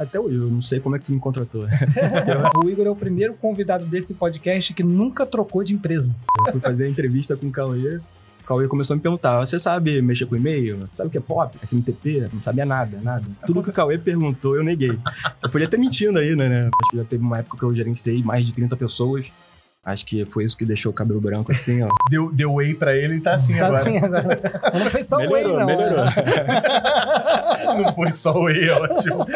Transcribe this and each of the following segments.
Até o Igor, não sei como é que tu me contratou. Né? o Igor é o primeiro convidado desse podcast que nunca trocou de empresa. Eu fui fazer a entrevista com o Cauê. O Cauê começou a me perguntar: você sabe mexer com e-mail? Sabe o que é POP? SMTP? Não sabia nada, nada. Tudo que o Cauê perguntou, eu neguei. Eu podia estar mentindo aí, né, né? Acho que já teve uma época que eu gerenciei mais de 30 pessoas. Acho que foi isso que deixou o cabelo branco assim, ó. Deu, deu whey pra ele e tá assim tá agora. Tá assim agora. Não foi só melhorou, whey, não. Melhorou, melhorou. não foi só whey, ótimo.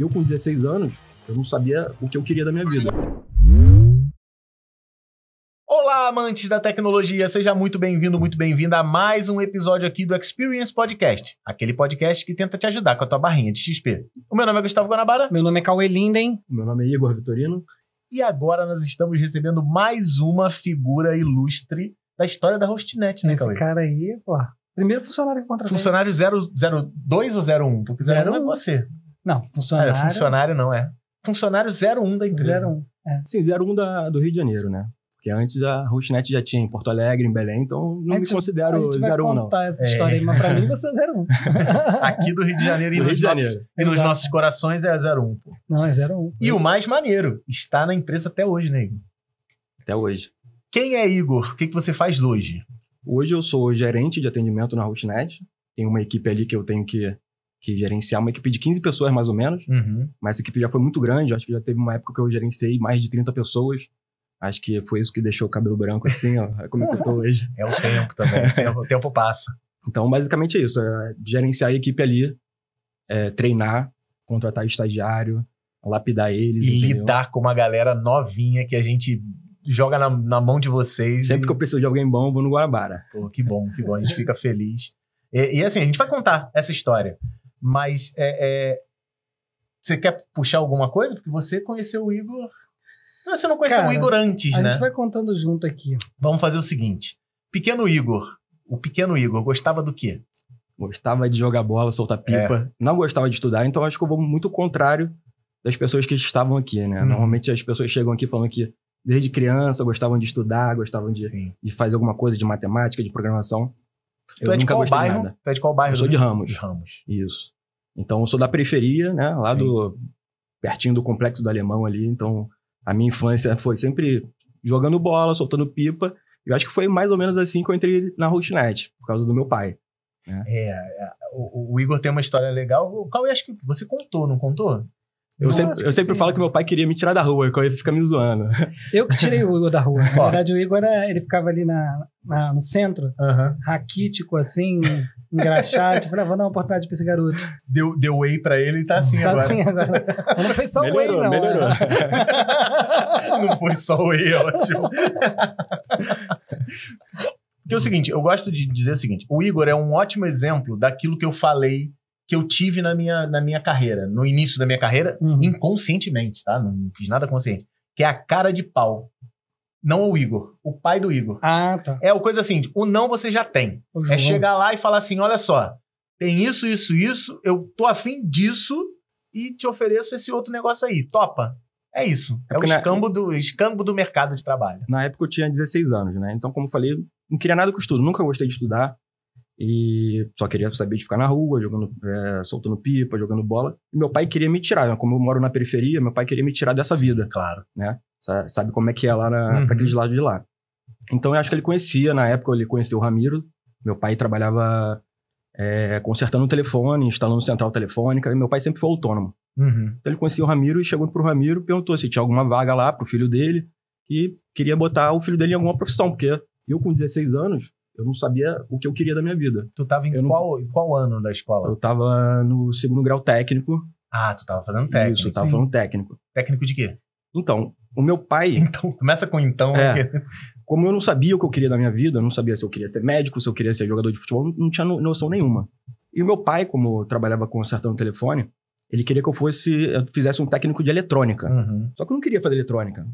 Eu com 16 anos, eu não sabia o que eu queria da minha vida. Olá, amantes da tecnologia, seja muito bem-vindo, muito bem-vinda a mais um episódio aqui do Experience Podcast, aquele podcast que tenta te ajudar com a tua barrinha de XP. O meu nome é Gustavo Guanabara. Meu nome é Cauê Linden. O meu nome é Igor Vitorino. E agora nós estamos recebendo mais uma figura ilustre da história da Hostnet, né, Esse Cauê? cara aí, pô. Primeiro funcionário que contratou. Funcionário 002 ou 01? Porque 01 é você. Não, funcionário. É, funcionário não é. Funcionário 01 da empresa. 01. É. Sim, 01 da, do Rio de Janeiro, né? Porque antes a Rushnet já tinha em Porto Alegre, em Belém, então não é, me considero 01, um, não. contar essa é. história é. aí, mas pra mim você é 01. Aqui do Rio de Janeiro, em Rio de Janeiro. Nossos, e nos nossos corações é 01. pô. Não, é 01. E o mais maneiro, está na imprensa até hoje, né, Igor? Até hoje. Quem é Igor? O que, que você faz hoje? Hoje eu sou gerente de atendimento na Rushnet. Tem uma equipe ali que eu tenho que, que gerenciar, uma equipe de 15 pessoas mais ou menos. Uhum. Mas essa equipe já foi muito grande, acho que já teve uma época que eu gerenciei mais de 30 pessoas. Acho que foi isso que deixou o cabelo branco assim, ó, é como é eu tô hoje. É o tempo também, o tempo passa. Então, basicamente é isso, é gerenciar a equipe ali, é, treinar, contratar estagiário, lapidar eles. E entendeu? lidar com uma galera novinha que a gente joga na, na mão de vocês. Sempre e... que eu preciso de alguém bom, eu vou no Guarabara. Pô, que bom, que bom, a gente fica feliz. E, e, assim, a gente vai contar essa história, mas é, é... você quer puxar alguma coisa? Porque você conheceu o Igor ah, você não conheceu o Igor antes, a né? A gente vai contando junto aqui. Vamos fazer o seguinte. Pequeno Igor. O pequeno Igor gostava do quê? Gostava de jogar bola, soltar é. pipa. É. Não gostava de estudar, então acho que eu vou muito contrário das pessoas que estavam aqui, né? Hum. Normalmente as pessoas chegam aqui falando que desde criança gostavam de estudar, gostavam de, de fazer alguma coisa de matemática, de programação. Tu é eu é de qual gostei bairro? nada. Tu é de qual bairro? Eu sou de Ramos. De Ramos. Isso. Então eu sou da periferia, né? Lá Sim. do... Pertinho do complexo do Alemão ali, então a minha infância foi sempre jogando bola, soltando pipa. Eu acho que foi mais ou menos assim que eu entrei na Rootnet, por causa do meu pai. Né? É, é o, o, Igor tem uma história legal. o Cauê, acho que você contou, não contou? Eu, sempre, eu sempre falo que meu pai queria me tirar da rua, e ele fica me zoando. Eu que tirei o Igor da rua. Na verdade, o Igor era, ele ficava ali na, na no centro, uh -huh. raquítico, assim, engraxado. Tipo, ah, vou dar uma oportunidade pra esse garoto. Deu, deu whey pra ele e tá assim tá agora. Tá assim agora. Mas não foi só melhorou, whey, não. Né? Melhorou, melhorou. não foi só whey, ótimo. Porque é o seguinte, eu gosto de dizer o seguinte, o Igor é um ótimo exemplo daquilo que eu falei que eu tive na minha, na minha carreira, no início da minha carreira, uhum. inconscientemente, tá? Não fiz nada consciente. Que é a cara de pau. Não o Igor, o pai do Igor. Ah, tá. É o coisa assim, o não você já tem. É chegar lá e falar assim, olha só, tem isso, isso, isso, eu tô afim disso e te ofereço esse outro negócio aí, topa. É isso, é, é o escambo, na... do, escambo do mercado de trabalho. Na época eu tinha 16 anos, né? Então, como eu falei, não queria nada com estudo, nunca gostei de estudar e só queria saber de ficar na rua, jogando, é, soltando pipa, jogando bola. E meu pai queria me tirar, né? como eu moro na periferia, meu pai queria me tirar dessa Sim, vida. Claro. Né? Sabe como é que é lá na, uhum. pra aqueles lados de lá. Então eu acho que ele conhecia, na época ele conheceu o Ramiro, meu pai trabalhava é, consertando o telefone, instalando central telefônica, e meu pai sempre foi autônomo. Uhum. Então ele conhecia o Ramiro e chegou pro Ramiro, perguntou se tinha alguma vaga lá pro filho dele, e queria botar o filho dele em alguma profissão, porque eu com 16 anos, eu não sabia o que eu queria da minha vida. Tu estava em qual, não... qual ano da escola? Eu estava no segundo grau técnico. Ah, tu estava fazendo técnico. Isso, eu estava fazendo técnico. Técnico de quê? Então, o meu pai. Então, começa com então. É, né? Como eu não sabia o que eu queria da minha vida, eu não sabia se eu queria ser médico, se eu queria ser jogador de futebol, não tinha noção nenhuma. E o meu pai, como trabalhava consertando telefone, ele queria que eu fosse, eu fizesse um técnico de eletrônica. Uhum. Só que eu não queria fazer eletrônica.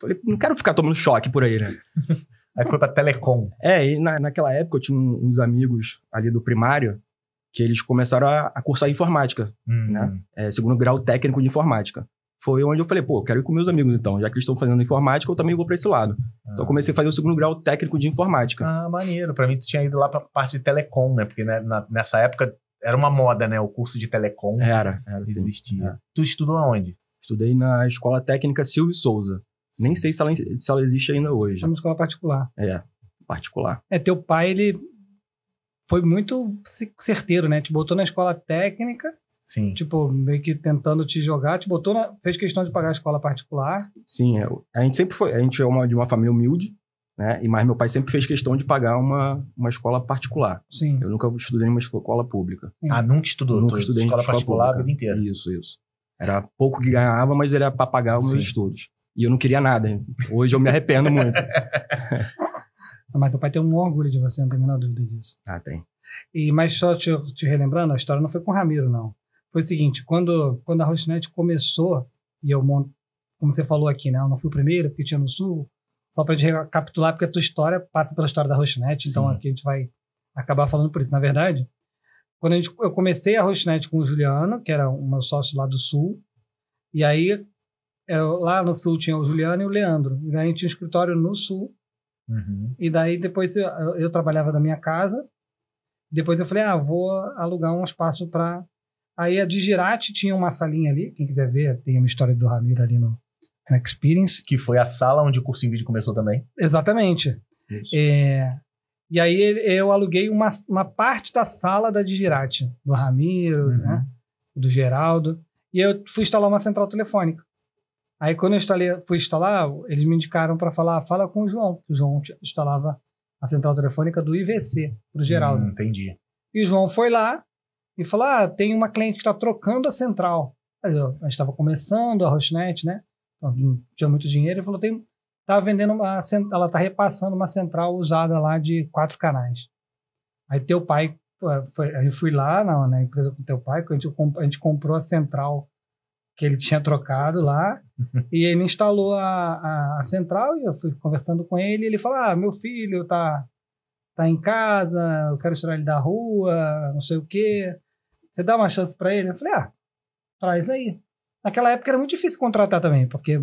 Falei, não quero ficar tomando choque por aí, né? Aí foi pra Telecom. É, e na, naquela época eu tinha uns amigos ali do primário que eles começaram a, a cursar informática, hum. né? É, segundo grau técnico de informática. Foi onde eu falei, pô, quero ir com meus amigos então, já que eles estão fazendo informática, eu também vou para esse lado. Ah. Então eu comecei a fazer o segundo grau técnico de informática. Ah, maneiro. Para mim tu tinha ido lá para parte de telecom, né? Porque né, na, nessa época era uma moda, né, o curso de telecom. Era, era existia. É. Tu estudou aonde? Estudei na Escola Técnica Silvio Souza. Nem sei se ela, se ela existe ainda hoje. É uma escola particular. É, particular. É, teu pai, ele foi muito certeiro, né? Te botou na escola técnica. Sim. Tipo, meio que tentando te jogar, te botou na, fez questão de pagar a escola particular. Sim, é, a gente sempre foi, a gente é uma, de uma família humilde, né? E mas meu pai sempre fez questão de pagar uma, uma escola particular. Sim. Eu nunca estudei em uma escola pública. Sim. É. Ah, nunca estudou? Nunca estudei em escola particular pública. a vida inteira. Isso, isso. Era pouco que ganhava, mas ele era para pagar os Sim. meus estudos. E eu não queria nada. Hoje eu me arrependo muito. mas o pai tem um orgulho de você, não tem a menor dúvida disso. Ah, tem. E, mas só te, te, relembrando, a história não foi com o Ramiro, não. Foi o seguinte, quando, quando a Rochnet começou, e eu monto, como você falou aqui, né? Eu não fui o primeiro, porque tinha no Sul. Só para gente recapitular, porque a tua história passa pela história da Rochnet, então aqui a gente vai acabar falando por isso. Na verdade, quando gente, eu comecei a Rochnet com o Juliano, que era um meu sócio lá do Sul, e aí é, lá no sul tinha o Juliano e o Leandro. E daí tinha um escritório no sul. Uhum. E daí depois eu, eu, trabalhava da minha casa. Depois eu falei, ah, vou alugar um espaço para. Aí a de tinha uma salinha ali. Quem quiser ver, tem uma história do Ramiro ali no, no Experience. Que foi a sala onde o curso em vídeo começou também. Exatamente. É, e aí eu aluguei uma, uma parte da sala da Digirate, do Ramiro, uhum. né, do Geraldo. E eu fui instalar uma central telefônica. Aí quando eu instalei, fui instalar, eles me indicaram para falar, fala com o João. O João instalava a central telefônica do IVC, o Geraldo. Hum, entendi. E o João foi lá e falou, ah, tem uma cliente que está trocando a central. Aí eu, a gente estava começando a Rochnet, né? Então, não tinha muito dinheiro. Ele falou, tem, tá vendendo uma, ela está repassando uma central usada lá de quatro canais. Aí teu pai, foi, eu fui lá na, na empresa com teu pai, que a gente, a gente comprou a central que ele tinha trocado lá. e ele instalou a, a, a, central e eu fui conversando com ele. ele falou: Ah, meu filho tá, tá em casa, eu quero tirar ele da rua, não sei o quê. Você dá uma chance para ele? Eu falei: Ah, traz aí. Naquela época era muito difícil contratar também, porque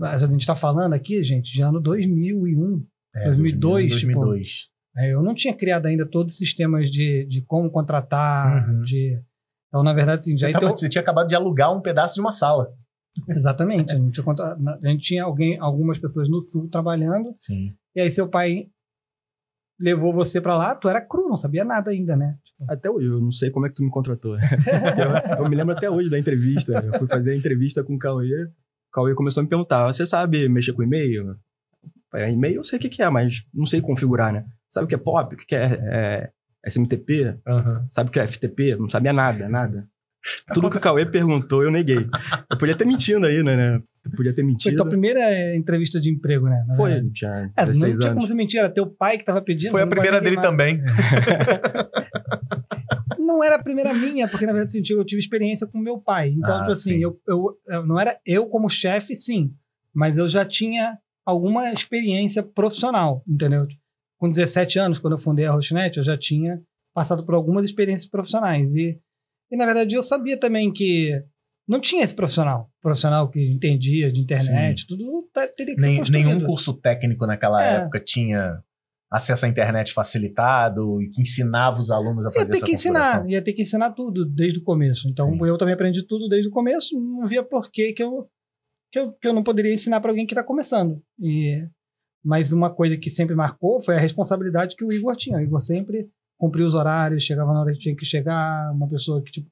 a gente está falando aqui, gente, de ano 2001, é, 2002, 2002, tipo, 2002. É, eu não tinha criado ainda todos os sistemas de, de como contratar, uhum. de então, na verdade, sim já. Você, tava, então... você tinha acabado de alugar um pedaço de uma sala. Exatamente. a, gente tinha, a gente tinha alguém, algumas pessoas no sul trabalhando. Sim. E aí seu pai levou você para lá, tu era cru, não sabia nada ainda, né? Até hoje, eu não sei como é que tu me contratou. eu, eu, me lembro até hoje da entrevista. Eu fui fazer a entrevista com o Cauê. O Cauê começou a me perguntar: você sabe mexer com e-mail? Ah, e-mail eu sei o que, é, mas não sei configurar, né? Sabe o que é pop? O que, que é, é SMTP, uhum. sabe o que é FTP? Não sabia nada, nada. Tudo que o Cauê perguntou, eu neguei. Eu podia ter mentindo aí, né, né? Eu podia ter mentido. Foi tua primeira eh, entrevista de emprego, né? Foi, tinha é, Não tinha anos. como você mentir, era teu pai que tava pedindo. Foi a primeira dele mais. também. não era a primeira minha, porque na verdade assim, eu tive experiência com meu pai. Então, ah, tipo assim, eu, eu, eu, não era eu como chefe, sim, mas eu já tinha alguma experiência profissional, entendeu? com 17 anos, quando eu fundei a Hostnet, eu já tinha passado por algumas experiências profissionais. E, e na verdade, eu sabia também que não tinha esse profissional. Profissional que entendia de internet, Sim. tudo tá, teria que Nem, ser Nenhum curso técnico naquela é. época tinha acesso à internet facilitado e que ensinava os alunos a fazer ia ter essa que ensinar, Ia ter que ensinar tudo desde o começo. Então, Sim. eu também aprendi tudo desde o começo. Não via por que eu, que eu, que eu não poderia ensinar para alguém que está começando. E mas uma coisa que sempre marcou foi a responsabilidade que o Igor tinha. O Igor sempre cumpria os horários, chegava na hora que tinha que chegar, uma pessoa que, tipo...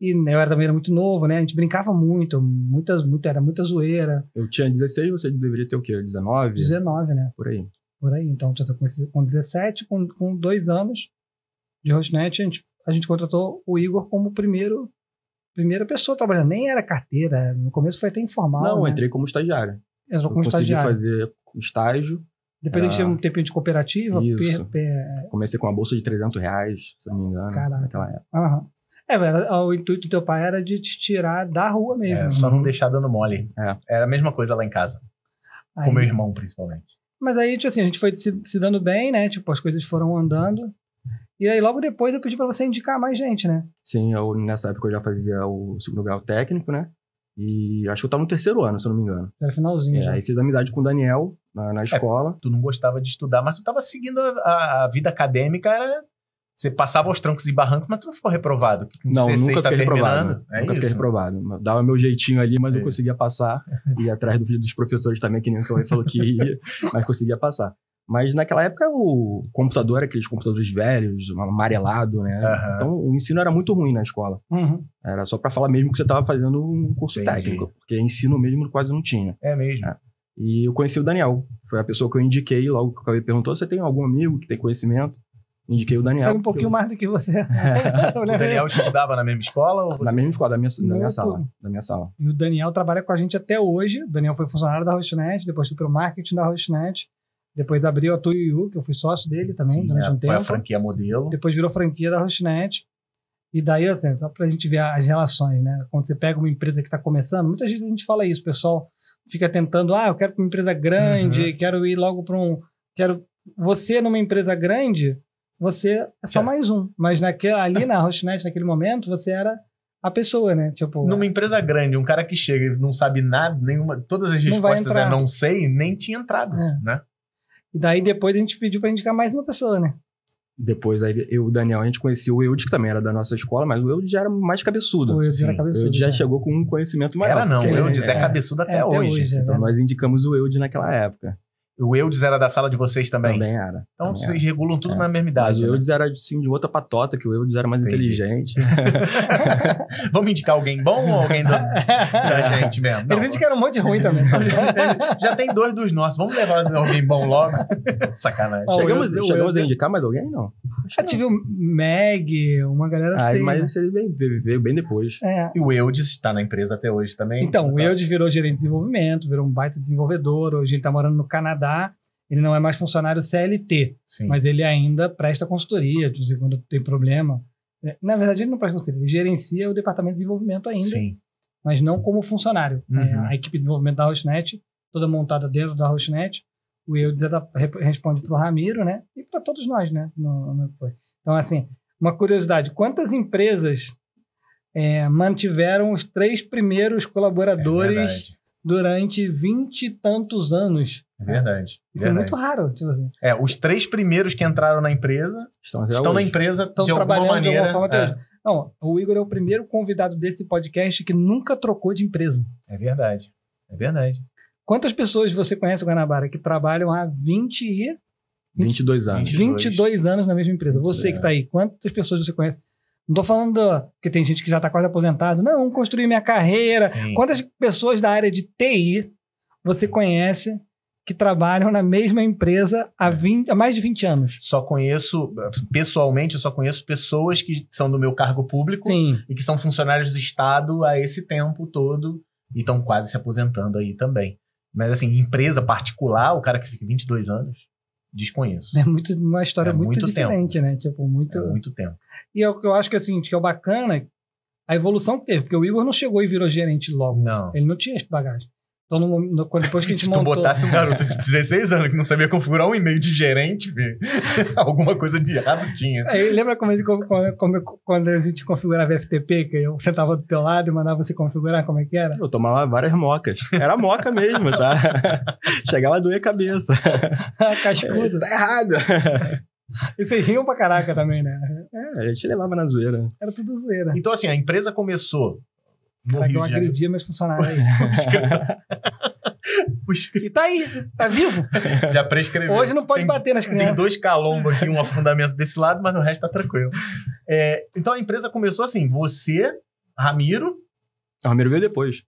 E né, eu era, também era muito novo, né? A gente brincava muito, muitas, muita, era muita zoeira. Eu tinha 16, você deveria ter o quê? 19? 19, né? Por aí. Por aí. Então, eu comecei com 17, com, com dois anos de Rosnet, a gente, a gente contratou o Igor como primeiro primeira pessoa trabalhando. Nem era carteira, no começo foi até informal. Não, né? eu entrei como estagiário. Entrou como consegui estagiário. fazer estágio. Depois a gente teve um é. tempinho de cooperativa. Isso. Per, per... Comecei com uma bolsa de 300 reais, se não me engano, Caraca. naquela época. Uhum. É, o intuito do teu pai era de te tirar da rua é, mesmo. É, só não deixar dando mole. É. Era a mesma coisa lá em casa. Aí. Com meu irmão, principalmente. Mas aí, tipo assim, a gente foi se, se, dando bem, né? Tipo, as coisas foram andando. E aí, logo depois, eu pedi para você indicar mais gente, né? Sim, eu, nessa época eu já fazia o segundo grau técnico, né? E acho que eu tava no terceiro ano, se eu não me engano. Era finalzinho. É, já. Aí fiz amizade com o Daniel, na, na é, escola. É, tu não gostava de estudar, mas tu estava seguindo a, a, vida acadêmica, era, você passava os trancos e barrancos, mas tu não ficou reprovado. Não, tá você, é nunca fiquei reprovado. É nunca isso. fiquei reprovado. Dava meu jeitinho ali, mas é. eu conseguia passar. E atrás do, dos professores também, que nem o Cauê falou que ia, mas conseguia passar. Mas naquela época o computador era aqueles computadores velhos, amarelado, né? Uhum. Então o ensino era muito ruim na escola. Uhum. Era só para falar mesmo que você estava fazendo um curso Entendi. técnico, porque ensino mesmo quase não tinha. É mesmo. É. E eu conheci o Daniel. Foi a pessoa que eu indiquei logo que o Cauê perguntou: você tem algum amigo que tem conhecimento? Indiquei o Daniel. Sabe um pouquinho eu... mais do que você. o Daniel estudava na mesma escola? Você... Na mesma escola, da minha, da minha sala, da minha sala. E o Daniel trabalha com a gente até hoje. O Daniel foi funcionário da Hostnet, depois foi para o marketing da Hostnet. Depois abriu a Tuiu, que eu fui sócio dele também Sim, durante é, um foi tempo. Foi a franquia modelo. Depois virou franquia da Hostnet. E daí, assim, para a gente ver as relações, né? Quando você pega uma empresa que está começando, muita gente a gente fala isso, pessoal fica tentando, ah, eu quero uma empresa grande, uhum. quero ir logo para um. Quero. Você numa empresa grande, você é só é. mais um. Mas naquele ali na Rochinet, naquele momento, você era a pessoa, né? Tipo. Numa é. empresa grande, um cara que chega e não sabe nada, nenhuma. Todas as respostas não é não sei, nem tinha entrado, é. né? E daí depois a gente pediu para indicar mais uma pessoa, né? Depois aí eu o Daniel, a gente conhecia o Eudes, que também era da nossa escola, mas o Eudes já era mais cabeçudo. O Eudes era cabeçudo. O Eudes já, já, chegou com um conhecimento maior. Era não, Sim, o Eudes é, é cabeçudo é, até, até hoje. hoje. É então é. nós indicamos o Eudes naquela época. O Eudes era é da sala de vocês também? Também era. Então também vocês era. regulam tudo é. na mesma idade. Mas o Eudes né? era é, assim, de outra patota, que o Eudes era é mais Entendi. inteligente. Vamos indicar alguém bom ou alguém do... da gente mesmo? ele Eles indicaram um monte de ruim também. Já tem dois dos nossos. Vamos levar alguém bom logo? Sacanagem. Oh, chegamos, chegamos a indicar mais alguém? Não. Já tive o Meg, uma galera assim. mas né? ele veio, veio bem depois. É. E o Eudes está na empresa até hoje também. Então, o tá. Eudes virou gerente de desenvolvimento, virou um baita desenvolvedor. Hoje ele está morando no Canadá Canadá, ele não é mais funcionário CLT, Sim. mas ele ainda presta consultoria, de vez em quando tem problema. É, na verdade, ele não presta consultoria, ele gerencia o departamento de desenvolvimento ainda, Sim. mas não como funcionário. É, uhum. É, a equipe de desenvolvimento da Hostnet, toda montada dentro da Hostnet, o Eudes é da, responde para o Ramiro, né? E para todos nós, né? No, no, foi. Então, assim, uma curiosidade: quantas empresas é, mantiveram os três primeiros é colaboradores durante vinte e tantos anos. É Verdade. Isso verdade. é muito raro, tipo assim. É, os três primeiros que entraram na empresa estão, estão na empresa estão de trabalhando alguma maneira. De alguma forma é. Não, o Igor é o primeiro convidado desse podcast que nunca trocou de empresa. É verdade. É verdade. Quantas pessoas você conhece, Guanabara, que trabalham há 20 e... 22 anos. 22, 22 anos na mesma empresa. Você que está aí, quantas pessoas você conhece não tô falando do, que tem gente que já está quase aposentado. Não, construir minha carreira. Sim. Quantas pessoas da área de TI você conhece que trabalham na mesma empresa há, 20, é. há mais de 20 anos? Só conheço, pessoalmente, eu só conheço pessoas que são do meu cargo público Sim. e que são funcionários do Estado há esse tempo todo e estão quase se aposentando aí também. Mas assim, empresa particular, o cara que fica 22 anos, desconheço. É muito, uma história é muito, muito, diferente, tempo. né? Tipo, muito... É muito tempo. E é o que eu acho que, assim, que é o bacana, a evolução que teve, porque o Igor não chegou e virou gerente logo. Não. Ele não tinha essa bagagem. Então, no, no, quando depois que a gente Se tu montou... botasse um garoto de 16 anos que não sabia configurar um e-mail de gerente, alguma coisa de errado tinha. É, lembra como, quando, quando, quando a gente configurava FTP, que eu sentava do teu lado e mandava você configurar como é que era? Eu tomava várias mocas. Era moca mesmo, tá? Chegava a doer a cabeça. Cascudo. É, tá errado. E vocês riam pra caraca também, né? É, a gente levava na zoeira. Era tudo zoeira. Então, assim, a empresa começou. No Rio eu agredia meus funcionários aí. e tá aí, tá vivo. Já prescreveu. Hoje não pode tem, bater nas crianças. Tem dois calombos aqui, um afundamento desse lado, mas no resto tá tranquilo. É, então a empresa começou assim: você, Ramiro. O Ramiro veio depois.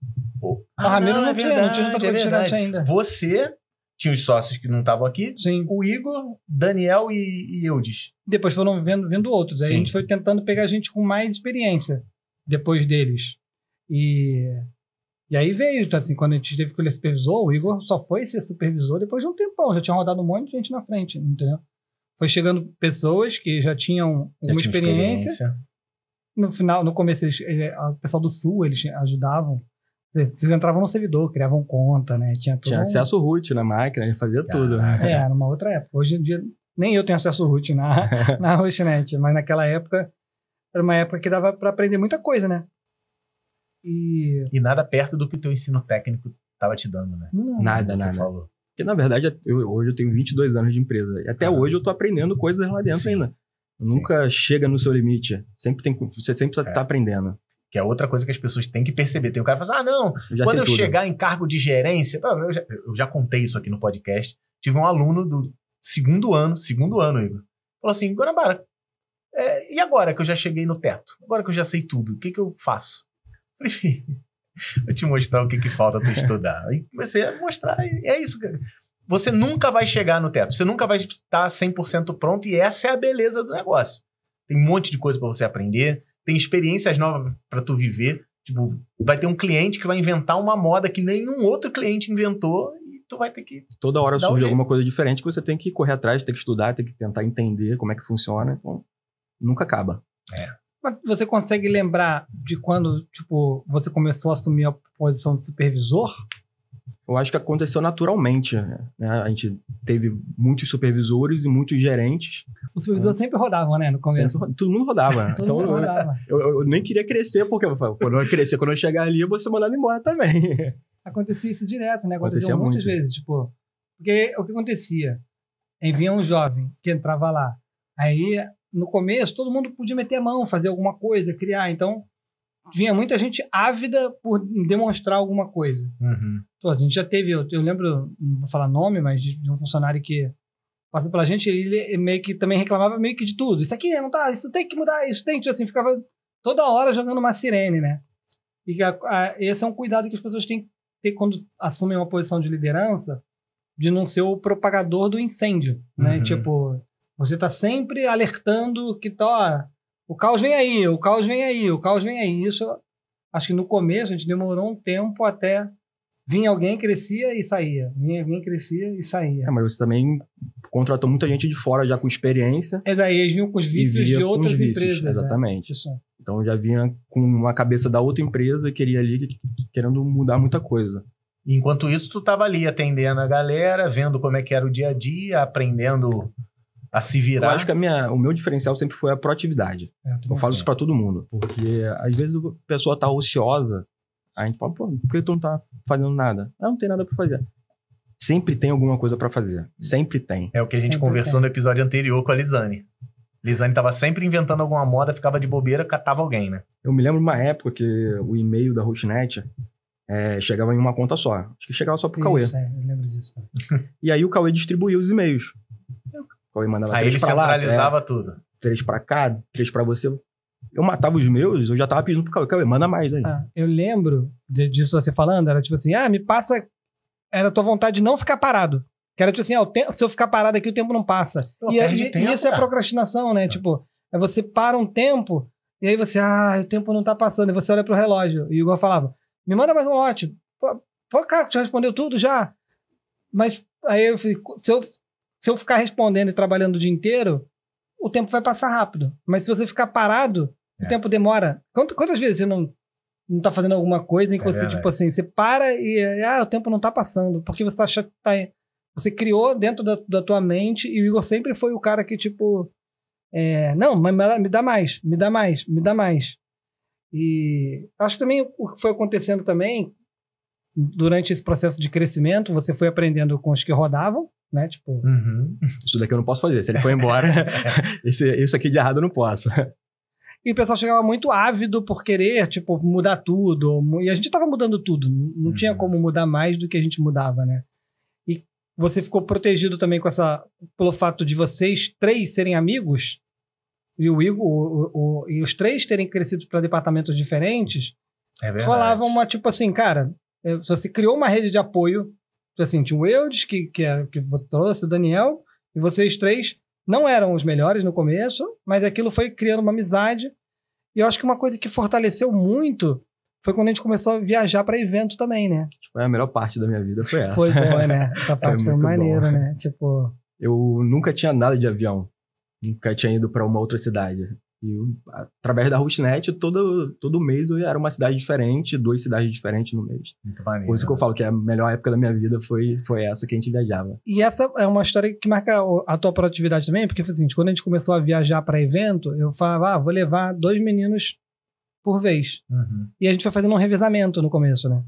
Ah, o Ramiro não, não, ah, é tinha, verdade, não tinha, não tinha é ainda. Você, tinha os sócios que não estavam aqui. Sim. O Igor, Daniel e, e Eudes. Depois foram vendo, vindo outros. Aí Sim. a gente foi tentando pegar gente com mais experiência depois deles. E, e aí veio, tá, assim, quando a gente teve que ele supervisor, o Igor só foi ser supervisor depois de um tempão. Já tinha rodado um monte de gente na frente, entendeu? Foi chegando pessoas que já tinham já uma tinha experiência. experiência. No final, no começo, eles, eh, o pessoal do Sul, eles ajudavam. Vocês entravam no servidor, criavam conta, né? Tinha, Tinha um... acesso root na máquina, fazia tudo. Né? É, numa outra época. Hoje em dia, nem eu tenho acesso root na, na Hostnet, mas naquela época, era uma época que dava para aprender muita coisa, né? E... e nada perto do que o teu ensino técnico estava te dando, né? Não, nada, nada. Falou. Porque, na verdade, eu, hoje eu tenho 22 anos de empresa. E até ah, hoje eu tô aprendendo coisas lá dentro sim. ainda. Nunca chega no seu limite. Sempre tem, você sempre tá é. aprendendo. Que é outra coisa que as pessoas têm que perceber. Tem o um cara que fala assim, ah, não, eu quando eu tudo. chegar em cargo de gerência... Eu já, eu já, contei isso aqui no podcast. Tive um aluno do segundo ano, segundo ano, Igor. Falou assim, Guanabara, é, e agora que eu já cheguei no teto? Agora que eu já sei tudo, o que que eu faço? Enfim, vou te mostrar o que que falta tu estudar. Aí comecei a mostrar, e é isso, você nunca vai chegar no teto. Você nunca vai estar 100% pronto e essa é a beleza do negócio. Tem um monte de coisa para você aprender, tem experiências novas para tu viver. Tipo, vai ter um cliente que vai inventar uma moda que nenhum outro cliente inventou e tu vai ter que. Toda hora surge um alguma coisa diferente que você tem que correr atrás, tem que estudar, tem que tentar entender como é que funciona. Então, nunca acaba. É. Mas você consegue lembrar de quando, tipo, você começou a assumir a posição de supervisor? eu acho que aconteceu naturalmente. Né? A gente teve muitos supervisores e muitos gerentes. Os supervisores é. sempre rodavam, né? No começo. Sempre, todo mundo rodava. todo então, mundo rodava. Eu, eu, eu, nem queria crescer, porque quando eu crescer, quando eu chegar ali, eu vou ser mandado embora também. Acontecia isso direto, né? Aconteceu acontecia muitas muito. vezes. Tipo, porque o que acontecia? Vinha um jovem que entrava lá. Aí, no começo, todo mundo podia meter a mão, fazer alguma coisa, criar. Então, vinha muita gente ávida por demonstrar alguma coisa. Uhum. Então, a gente já teve, eu, eu, lembro, não vou falar nome, mas de, de um funcionário que passou pela gente, ele meio que também reclamava meio que de tudo. Isso aqui não tá, isso tem que mudar, isso tem tipo assim, ficava toda hora jogando uma sirene, né? E a, a, esse é um cuidado que as pessoas têm que ter quando assumem uma posição de liderança, de não ser o propagador do incêndio, né? Uhum. Tipo, você tá sempre alertando que, tá, ó, o caos vem aí, o caos vem aí, o caos vem aí. Isso, acho que no começo a gente demorou um tempo até vinha alguém, crescia e saía. Vinha alguém, crescia e saía. É, mas você também contratou muita gente de fora já com experiência. É daí, eles vinham com os vícios de outras vícios, empresas. Né? Exatamente. Né? Então já vinha com uma cabeça da outra empresa e queria ali, querendo mudar muita coisa. Enquanto isso, tu estava ali atendendo a galera, vendo como é que era o dia a dia, aprendendo a se virar. Eu acho que a minha, o meu diferencial sempre foi a proatividade. É, eu falo isso para todo mundo, porque às vezes a pessoa tá ociosa, a gente fala, pô, por que tu não tá fazendo nada? Ah, não tem nada para fazer. Sempre tem alguma coisa para fazer. Sempre tem. É o que a gente sempre conversou tem. no episódio anterior com a Lisane. Lisane tava sempre inventando alguma moda, ficava de bobeira, catava alguém, né? Eu me lembro de uma época que o e-mail da Hostnet é, chegava em uma conta só. Acho que chegava só pro Isso, Cauê. É, eu lembro disso. e aí o Cauê distribuía os e-mails mandava Aí três ele pra centralizava lá, é, tudo. Três pra cá, três pra você. Eu matava os meus, eu já tava pedindo pro Cauê, Cauê, manda mais aí. Ah, eu lembro disso você falando, era tipo assim, ah, me passa... Era a tua vontade de não ficar parado. Que era tipo assim, ah, tempo, se eu ficar parado aqui, o tempo não passa. Pô, e, e, tempo, e isso é procrastinação, né? É. Tipo, é você para um tempo, e aí você, ah, o tempo não tá passando. E você olha pro relógio. E o Igor falava, me manda mais um lote. Pô, pô cara, te respondeu tudo já. Mas aí eu falei, se eu se eu ficar respondendo e trabalhando o dia inteiro, o tempo vai passar rápido. Mas se você ficar parado, é. o tempo demora. Quantas, quantas vezes você não, não tá fazendo alguma coisa em que é, você, tipo assim, você para e ah, o tempo não tá passando, porque você acha que tá. Você criou dentro da, da tua mente e o Igor sempre foi o cara que, tipo, é, não, mas me dá mais, me dá mais, me dá mais. E acho que também o que foi acontecendo também durante esse processo de crescimento, você foi aprendendo com os que rodavam, né? Tipo. Uhum. Isso daqui eu não posso fazer. Se ele for embora, esse, isso aqui de errado eu não posso. E o pessoal chegava muito ávido por querer, tipo, mudar tudo. E a gente tava mudando tudo. Não uhum. tinha como mudar mais do que a gente mudava, né? E você ficou protegido também com essa. pelo fato de vocês três serem amigos? E o Igor, o, o, e os três terem crescido para departamentos diferentes. É verdade. Rolava uma, tipo assim, cara, é, você criou uma rede de apoio Tipo assim, tinha o Eudes, que, que, é, que trouxe o Daniel, e vocês três não eram os melhores no começo, mas aquilo foi criando uma amizade. E eu acho que uma coisa que fortaleceu muito foi quando a gente começou a viajar para evento também, né? Foi a melhor parte da minha vida, foi essa. Foi boa, né? Essa parte é foi maneira, né? Tipo. Eu nunca tinha nada de avião. Nunca tinha ido para uma outra cidade. Eu, através da Rootnet, todo, todo mês eu era uma cidade diferente, duas cidades diferentes no mês. Muito maneiro. Por isso que eu falo que a melhor época da minha vida foi, foi essa que a gente viajava. E essa é uma história que marca a tua produtividade também, porque foi assim, quando a gente começou a viajar para evento, eu falava, ah, vou levar dois meninos por vez. Uhum. E a gente foi fazendo um revezamento no começo, né?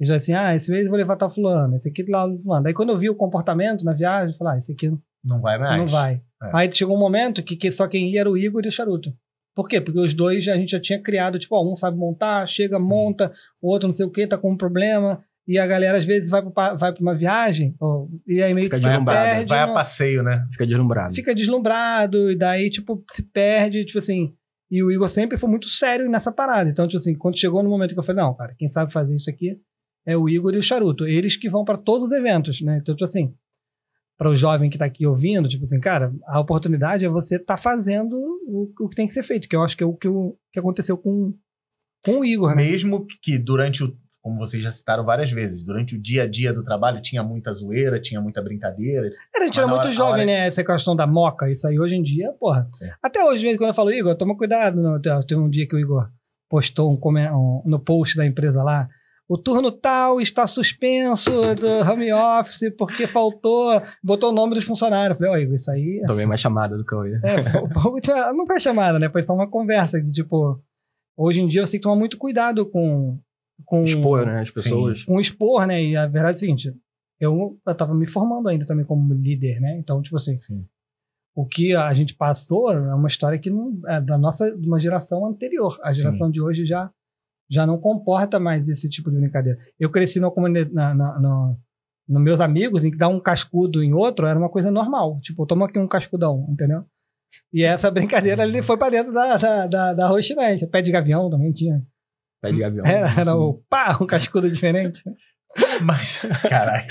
E já assim, ah, esse mês eu vou levar tal fulano, esse aqui lá fulano. Daí quando eu vi o comportamento na viagem, eu falei, ah, esse aqui não vai mais. Não vai. É. Aí chegou um momento que, que, só quem ia era o Igor e o Charuto. Por quê? Porque os dois a gente já tinha criado, tipo, ó, um sabe montar, chega, Sim. monta, o outro não sei o que, tá com um problema. E a galera, às vezes, vai pra, vai pra uma viagem, ou, e aí meio fica que se perde. Vai a passeio, né? Fica deslumbrado. Fica deslumbrado, e daí, tipo, se perde, tipo assim. E o Igor sempre foi muito sério nessa parada. Então, tipo assim, quando chegou no momento que eu falei, não, cara, quem sabe fazer isso aqui é o Igor e o Charuto. Eles que vão para todos os eventos, né? Então, tipo assim, para o jovem que está aqui ouvindo, tipo assim, cara, a oportunidade é você estar tá fazendo o, o, que tem que ser feito, que eu acho que é o que, o, que aconteceu com, com o Igor. Né? Mesmo que durante o, como vocês já citaram várias vezes, durante o dia a dia do trabalho tinha muita zoeira, tinha muita brincadeira. Era, a gente era muito hora, jovem, hora... né? Essa questão da moca, isso aí hoje em dia, porra. Até hoje, vez quando eu falo, Igor, toma cuidado. Tem um dia que o Igor postou um, um, no post da empresa lá, o turno tal está suspenso do home office porque faltou, botou o nome dos funcionários. falei, olha, isso aí. É também mais chamada do que eu ia. É, não foi chamada, né? Foi só uma conversa de tipo. Hoje em dia você tem que tomar muito cuidado com. com expor, né? As pessoas. Sim, com expor, né? E a verdade é a seguinte: eu, eu tava me formando ainda também como líder, né? Então, tipo assim. Sim. O que a gente passou é uma história que não é da nossa de uma geração anterior. A geração Sim. de hoje já já não comporta mais esse tipo de brincadeira. Eu cresci na comunidade, nos meus amigos, em que dar um cascudo em outro era uma coisa normal. Tipo, toma aqui um cascudão, entendeu? E essa brincadeira ele foi para dentro da, da, da, da roxinete. Pé de gavião também tinha. Pé de gavião. Era, era o pá, um cascudo diferente. Mas, caralho.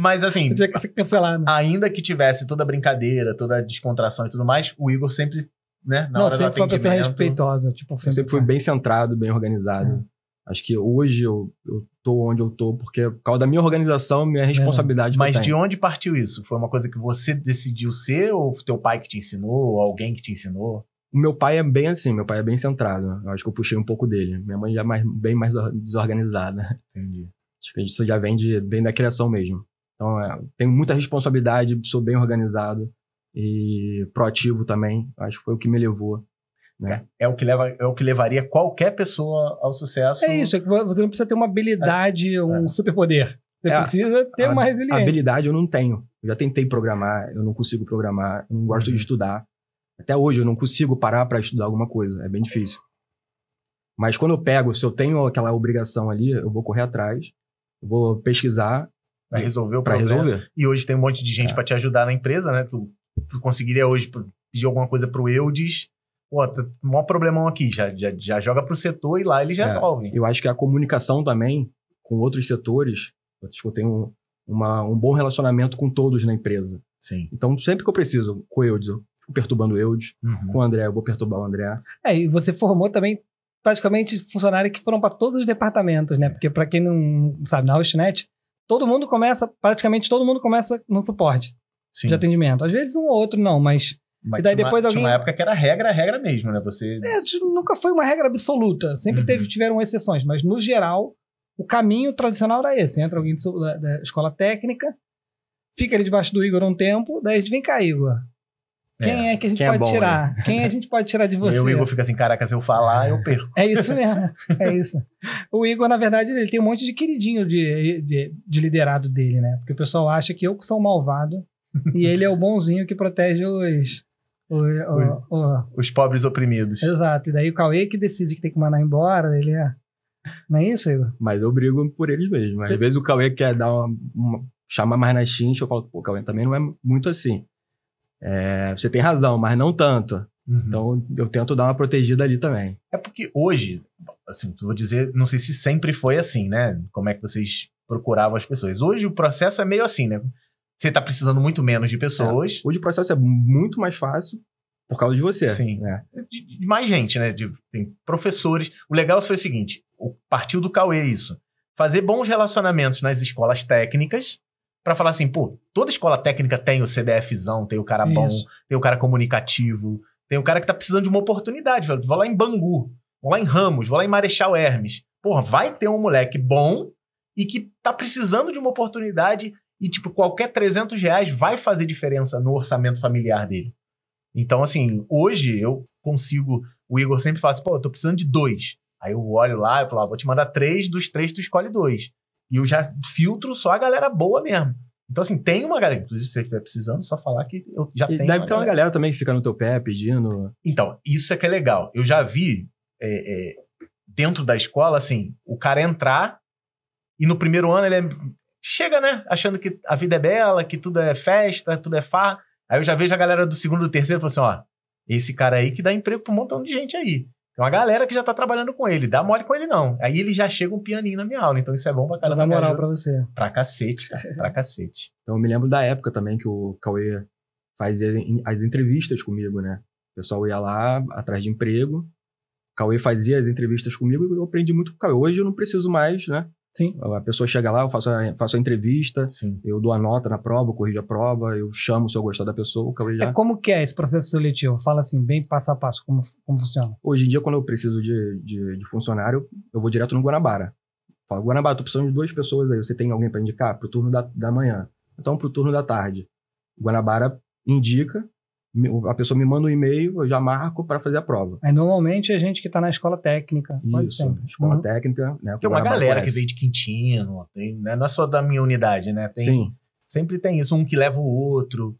Mas assim, tinha que ser cancelado. ainda que tivesse toda a brincadeira, toda a descontração e tudo mais, o Igor sempre né? Na não, sempre foi uma pessoa respeitosa. Tipo, sempre, sempre fui bem centrado, bem organizado. É. Acho que hoje eu, eu tô onde eu tô porque por causa da minha organização, minha é. responsabilidade. É. Mas de onde partiu isso? Foi uma coisa que você decidiu ser ou teu pai que te ensinou, ou alguém que te ensinou? O meu pai é bem assim, meu pai é bem centrado. Eu acho que eu puxei um pouco dele. Minha mãe já é mais, bem mais desorganizada. Entendi. Acho que isso já vem, de, bem da criação mesmo. Então, é, tenho muita responsabilidade, sou bem organizado e proativo também. Acho que foi o que me levou. Né? É, é, o que leva, é o que levaria qualquer pessoa ao sucesso. É isso, é que você não precisa ter uma habilidade, é, um é. superpoder. Você é, precisa ter a, uma resiliência. Habilidade eu não tenho. Eu já tentei programar, eu não consigo programar, eu não gosto uhum. de estudar. Até hoje eu não consigo parar para estudar alguma coisa, é bem difícil. Mas quando eu pego, se eu tenho aquela obrigação ali, eu vou correr atrás, vou pesquisar. Para resolver o pra problema. Resolver. E hoje tem um monte de gente é. para te ajudar na empresa, né? Tu conseguiria hoje pedir alguma coisa pro Eudes, pô, tá maior problemão aqui, já, já, já joga pro setor e lá eles é, resolvem. Eu acho que a comunicação também com outros setores, eu eu tenho uma, um bom relacionamento com todos na empresa. Sim. Então, sempre que eu preciso, com o Eudes, eu fico perturbando o Eudes, uhum. com o André, eu vou perturbar o André. É, e você formou também praticamente funcionários que foram para todos os departamentos, né? É. Porque para quem não sabe, na Hostnet, todo mundo começa, praticamente todo mundo começa no suporte. Sim. de atendimento. Às vezes um ou outro não, mas. mas e daí tinha depois uma, alguém. Tinha uma época que era regra, regra mesmo, né? Você. É, nunca foi uma regra absoluta. Sempre uhum. teve, tiveram exceções, mas no geral, o caminho tradicional era esse. Entra alguém da, da, escola técnica, fica ali debaixo do Igor um tempo, daí a gente vem cá, Igor. Quem é, é que a gente é pode é bom, tirar? Né? Quem a gente pode tirar de você? o Igor fica assim, caraca, se eu falar, eu perco. É isso mesmo, é isso. O Igor, na verdade, ele tem um monte de queridinho de, de, de liderado dele, né? Porque o pessoal acha que eu que sou malvado, e ele é o bonzinho que protege os. os, os, os pobres oprimidos. Exato. E daí o Cauê que decide que tem que mandar embora, ele é. Não é isso, Igor? Mas eu brigo por eles mesmo. Cê... Às vezes o Cauê quer dar uma, uma chamar mais na xincha, eu falo, pô, Cauê também não é muito assim. É, você tem razão, mas não tanto. Uhum. Então eu tento dar uma protegida ali também. É porque hoje, assim, vou dizer, não sei se sempre foi assim, né? Como é que vocês procuravam as pessoas. Hoje o processo é meio assim, né? você está precisando muito menos de pessoas. É. Hoje o processo é muito mais fácil por causa de você. Sim. É. é De, de, mais gente, né? De, tem professores. O legal foi o seguinte: o, partiu do Cauê isso. Fazer bons relacionamentos nas escolas técnicas para falar assim, pô, toda escola técnica tem o CDFzão, tem o cara bom, tem o cara comunicativo, tem o cara que tá precisando de uma oportunidade. Velho. Vou lá em Bangu, vou lá em Ramos, vou lá em Marechal Hermes. Porra, vai ter um moleque bom e que tá precisando de uma oportunidade e, tipo, qualquer 300 reais vai fazer diferença no orçamento familiar dele. Então, assim, hoje eu consigo. O Igor sempre fala assim, pô, eu tô precisando de dois. Aí eu olho lá e falo, ah, vou te mandar três, dos três tu escolhe dois. E eu já filtro só a galera boa mesmo. Então, assim, tem uma galera. Inclusive, se você estiver precisando, só falar que eu já e tenho. Deve uma ter galera. uma galera também que fica no teu pé pedindo. Então, isso é que é legal. Eu já vi é, é, dentro da escola, assim, o cara entrar e no primeiro ano ele é chega, né? Achando que a vida é bela, que tudo é festa, tudo é farra. Aí eu já vejo a galera do segundo, do terceiro, falando assim, ó, esse cara aí que dá emprego pra um montão de gente aí. Tem uma galera que já tá trabalhando com ele. Dá mole com ele, não. Aí ele já chega um pianinho na minha aula. Então isso é bom pra caramba. Dá moral pra você. Pra cacete, cara. Pra cacete. Então eu me lembro da época também que o Cauê fazia as entrevistas comigo, né? O pessoal ia lá atrás de emprego. O Cauê fazia as entrevistas comigo e eu aprendi muito com o Cauê. Hoje eu não preciso mais, né? Sim. A pessoa chega lá, eu faço a, faço a entrevista, Sim. eu dou a nota na prova, corrijo a prova, eu chamo se eu gostar da pessoa. Já... É como que é esse processo seletivo? Fala assim, bem passo a passo, como, como funciona? Hoje em dia, quando eu preciso de, de, de funcionário, eu vou direto no Guanabara. Falo, Guanabara, tô precisando de duas pessoas aí, você tem alguém para indicar? Pro turno da, da manhã. Então, pro turno da tarde. Guanabara indica, a pessoa me manda um e-mail, eu já marco para fazer a prova. É, normalmente é gente que está na escola técnica. Isso, escola uhum. técnica. Né, tem uma galera que veio de Quintino, tem, né, não é só da minha unidade, né? Tem, Sim. Sempre tem isso, um que leva o outro.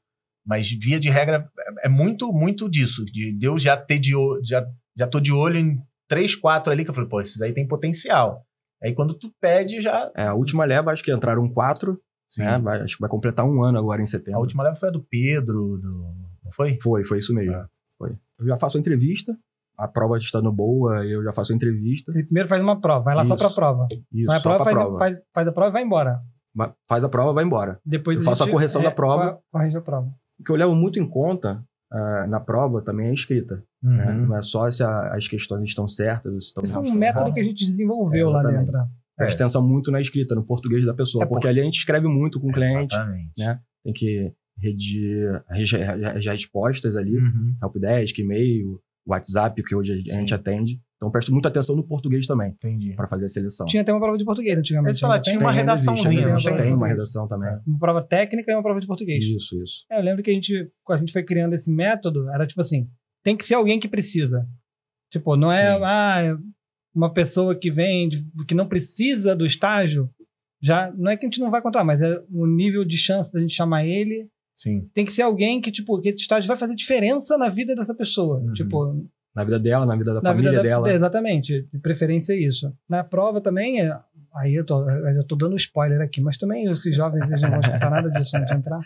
Mas via de regra é, é muito muito disso, de Deus já ter de já já tô de olho em três, quatro ali que eu falei, pô, esses aí tem potencial. Aí quando tu pede já É, a última leva acho que entraram quatro, Sim. né? Vai, acho que vai completar um ano agora em setembro. A última leva foi a do Pedro, do foi? Foi, foi isso mesmo. É. Foi. Eu já faço a entrevista, a prova está no boa, eu já faço a entrevista. E primeiro faz uma prova, vai lá isso. só pra prova. Isso, vai a prova, faz, prova. Faz, faz, a prova e vai embora. Faz a prova vai embora. Depois eu a faço a correção é, da prova. Corrige a prova. O que eu levo muito em conta Uh, na prova também é escrita. Né? Uhum. Né? Não é só se a, as questões estão certas. Esse é um método que a gente desenvolveu é, lá dentro. Presta atenção muito na escrita, no português da pessoa, é porque por... ali a gente escreve muito com o cliente. Exatamente. Né? Tem que rede, as respostas ali, uhum. helpdesk, e-mail, WhatsApp, que hoje Sim. a gente atende. Então presto muita atenção no português também. Entendi. Para fazer a seleção. Tinha até uma prova de português antigamente. Falar, né? tinha tem, uma redaçãozinha. Existe, né? existe, tem uma redação também. É. Uma prova técnica e uma prova de português. Isso, isso. É, eu lembro que a gente, quando a gente foi criando esse método, era tipo assim, tem que ser alguém que precisa. Tipo, não é ah, uma pessoa que vem, que não precisa do estágio, já, não é que a gente não vai contar, mas é o nível de chance da gente chamar ele Sim. Tem que ser alguém que, tipo, que esse estágio vai fazer diferença na vida dessa pessoa. Uhum. Tipo. Na vida dela, na vida da na família vida da, dela. É, exatamente. De preferência é isso. Na prova também, é, aí eu tô, eu tô dando spoiler aqui, mas também esses jovens eles não vão escutar nada disso antes de entrar.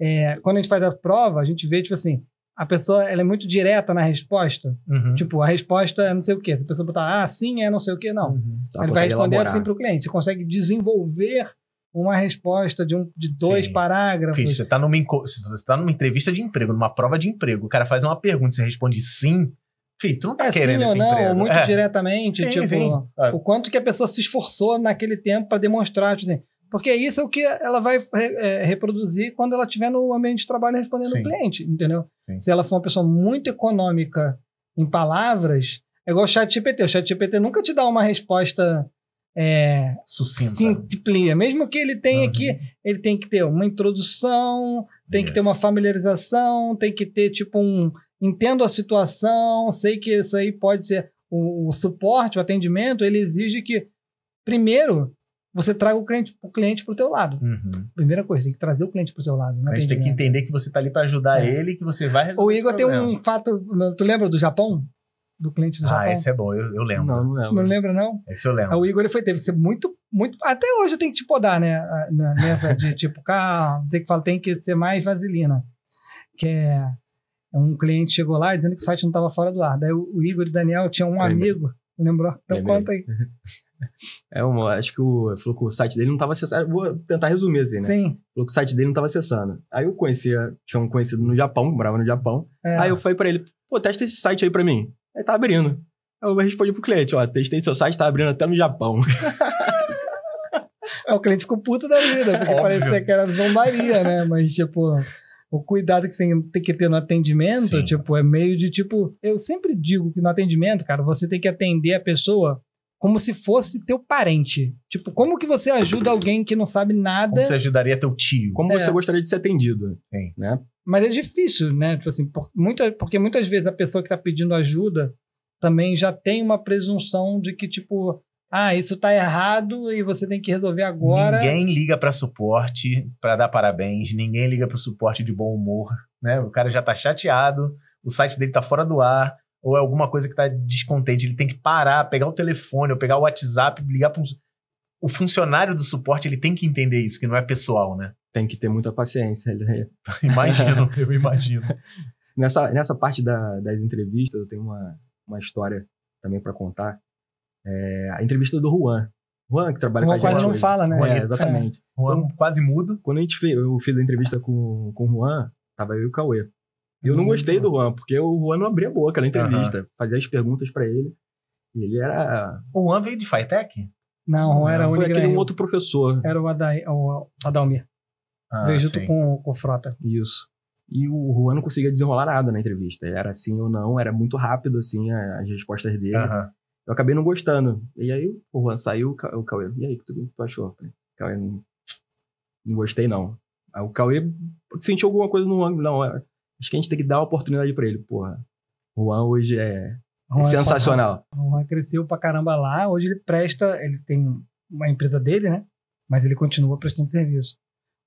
É, quando a gente faz a prova, a gente vê, tipo assim, a pessoa ela é muito direta na resposta. Uhum. Tipo, a resposta é não sei o quê. Se a pessoa botar, ah, sim, é não sei o quê, não. Uhum. Tá, Ele vai responder assim elaborar. assim para o cliente. Você consegue desenvolver uma resposta de, um, de dois Sim. parágrafos. Porque você está numa, você tá numa entrevista de emprego, numa prova de emprego, o cara faz uma pergunta, você responde sim, Fih, tu não tá é querendo sim ou não, emprego. muito é. diretamente, sim, tipo, sim. É. o quanto que a pessoa se esforçou naquele tempo para demonstrar, tipo assim, porque isso é o que ela vai é, reproduzir quando ela estiver no ambiente de trabalho respondendo o cliente, entendeu? Se ela for uma pessoa muito econômica em palavras, é igual o chat GPT, o chat GPT nunca te dá uma resposta é, Sucinta. Simplia. Mesmo que ele tenha uhum. que ele tem que ter uma introdução, tem yes. que ter uma familiarização, tem que ter tipo um entendo a situação, sei que isso aí pode ser o, o suporte, o atendimento, ele exige que primeiro você traga o cliente, o cliente pro teu lado. Uhum. Primeira coisa, tem que trazer o cliente pro teu lado. A gente tem que entender que você está ali para ajudar é. ele, que você vai resolver O Igor tem um fato, tu lembra do Japão? do cliente do ah, Japão. Ah, esse é bom, eu, eu, lembro. Não, não lembro. Não lembra, não? Esse eu lembro. Ah, o Igor ele foi, teve que ser muito, muito. Até hoje eu tenho que te podar, né? Ah, nessa de tipo, cara, ah, tem que, falar, tem que ser mais vaselina. Que é. é um cliente chegou lá dizendo que o site não estava fora do ar. Daí o Igor e o Daniel tinham um amigo, lembrou? Então conta aí. É uma, acho que o, falou que o site dele não estava acessando. Vou tentar resumir assim, né? Sim. Falou que o site dele não estava acessando. Aí eu conhecia, tinha um conhecido no Japão, morava no Japão. É. Aí eu falei para ele, pô, testa esse site aí para mim. Aí tá abrindo. Eu respondi pro cliente, ó, testei seu site, tá abrindo até no Japão. É, o cliente ficou puto da vida, porque Óbvio. parecia que era zombaria, né? Mas, tipo, o cuidado que você tem que ter no atendimento, Sim. tipo, é meio de tipo. Eu sempre digo que no atendimento, cara, você tem que atender a pessoa como se fosse teu parente. Tipo, como que você ajuda alguém que não sabe nada? Como você ajudaria teu tio? Como é. você gostaria de ser atendido? Sim. Né? Mas é difícil, né? Tipo assim, por, muita, porque muitas vezes a pessoa que está pedindo ajuda também já tem uma presunção de que, tipo, ah, isso tá errado e você tem que resolver agora. Ninguém liga para suporte para dar parabéns, ninguém liga para o suporte de bom humor, né? O cara já tá chateado, o site dele tá fora do ar, ou é alguma coisa que está descontente. Ele tem que parar, pegar o telefone, ou pegar o WhatsApp, ligar para um... O funcionário do suporte, ele tem que entender isso, que não é pessoal, né? Tem que ter muita paciência. É. imagino, eu imagino. Nessa, nessa parte da, das entrevistas, eu tenho uma, uma história também para contar. É, a entrevista do Juan. Juan, que trabalha Juan com a gente. Juan quase não fala, né? Juan, é, é exatamente. É. Juan então, quase mudo. Quando a gente fez, eu fiz a entrevista com, com o Juan, tava eu e o Cauê. E eu não gostei do uhum. Juan, porque o Juan não abria a boca na entrevista. Uhum. Fazia as perguntas para ele. E ele era. O Juan veio de Fitec? Não, o era o Foi aquele um outro professor. Era o, Adai, o Adalmir. Ah, veio junto com, com o Frota. Isso. E o Juan não conseguia desenrolar nada na entrevista. Era assim ou não, era muito rápido, assim, as respostas dele. Uhum. Eu acabei não gostando. E aí o Juan saiu, o Cauê, e aí, o que tu, achou? Cauê, não, não gostei não. Aí o Cauê sentiu alguma coisa no Juan, não, é, Acho que a gente tem que dar a oportunidade para ele. Porra, O Juan hoje é Juan é sensacional. É Juan cresceu pra caramba lá. Hoje ele presta, ele tem uma empresa dele, né? Mas ele continua prestando serviço.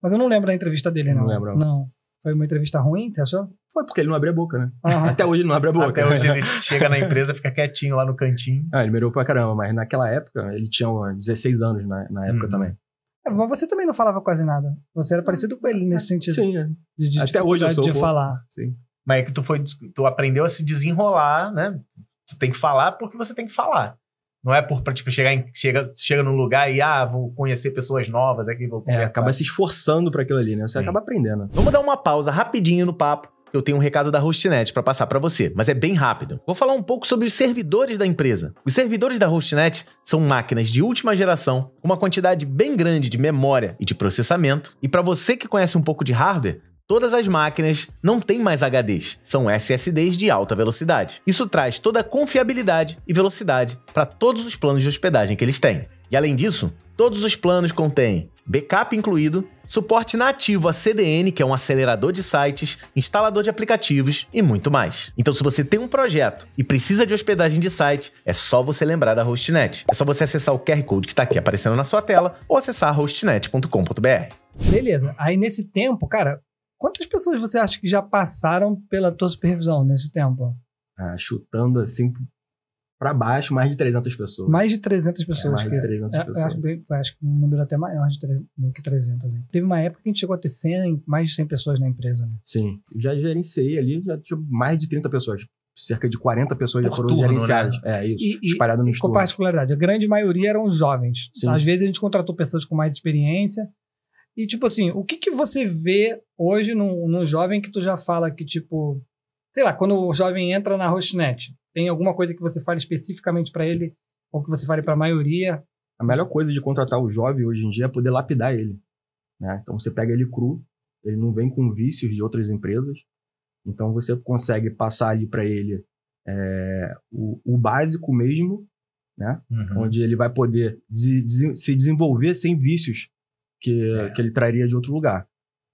Mas eu não lembro da entrevista dele, não. Não lembro. Não. Foi uma entrevista ruim, você achou? Foi porque ele não abre a boca, né? Uhum. Até hoje ele não abre a boca. Até hoje ele chega na empresa, fica quietinho lá no cantinho. Ah, ele melhorou pra caramba, mas naquela época, ele tinha 16 anos na, na época uhum. também. É, mas você também não falava quase nada. Você era parecido com ele nesse sentido. Sim, é. de, de até hoje eu sou de bom. falar. Sim. Mas é que tu foi, tu aprendeu a se desenrolar, né? Tu tem que falar porque você tem que falar. Não é por pra, tipo, chegar em, chega, chega num lugar e ah, vou conhecer pessoas novas que vou é, conversar. É, acaba se esforçando para aquilo ali, né? Você Sim. acaba aprendendo. Vamos dar uma pausa rapidinho no papo eu tenho um recado da Hostnet para passar para você, mas é bem rápido. Vou falar um pouco sobre os servidores da empresa. Os servidores da Hostnet são máquinas de última geração, uma quantidade bem grande de memória e de processamento, e para você que conhece um pouco de hardware, Todas as máquinas não têm mais HDs, são SSDs de alta velocidade. Isso traz toda a confiabilidade e velocidade para todos os planos de hospedagem que eles têm. E além disso, todos os planos contêm backup incluído, suporte nativo a CDN, que é um acelerador de sites, instalador de aplicativos e muito mais. Então, se você tem um projeto e precisa de hospedagem de site, é só você lembrar da Hostnet. É só você acessar o QR Code que está aqui aparecendo na sua tela ou acessar hostnet.com.br. Beleza. Aí, nesse tempo, cara, quantas pessoas você acha que já passaram pela tua supervisão nesse tempo? Ah, chutando assim para baixo, mais de 300 pessoas. Mais de 300 pessoas. É, mais que, de 300 é, pessoas. Acho, acho, que um número é até maior de 300, do que 300. Né? Teve uma época que a gente chegou a ter 100, mais de 100 pessoas na empresa. Né? Sim. Já gerenciei ali, já tinha mais de 30 pessoas. Cerca de 40 pessoas Por já foram turno, né? gerenciadas. Né? É, isso. E, espalhado no Com particularidade. A grande maioria eram jovens. Sim. Às vezes a gente contratou pessoas com mais experiência. E, tipo assim, o que, que você vê hoje num, jovem que tu já fala que, tipo, sei lá, quando o jovem entra na Rochnet, tem alguma coisa que você fale especificamente para ele ou que você fale para a maioria? A melhor coisa de contratar o jovem hoje em dia é poder lapidar ele. Né? Então você pega ele cru, ele não vem com vícios de outras empresas. Então você consegue passar ali para ele é, o, o, básico mesmo, né? Uhum. onde ele vai poder de, de, se desenvolver sem vícios que, é. que ele traria de outro lugar.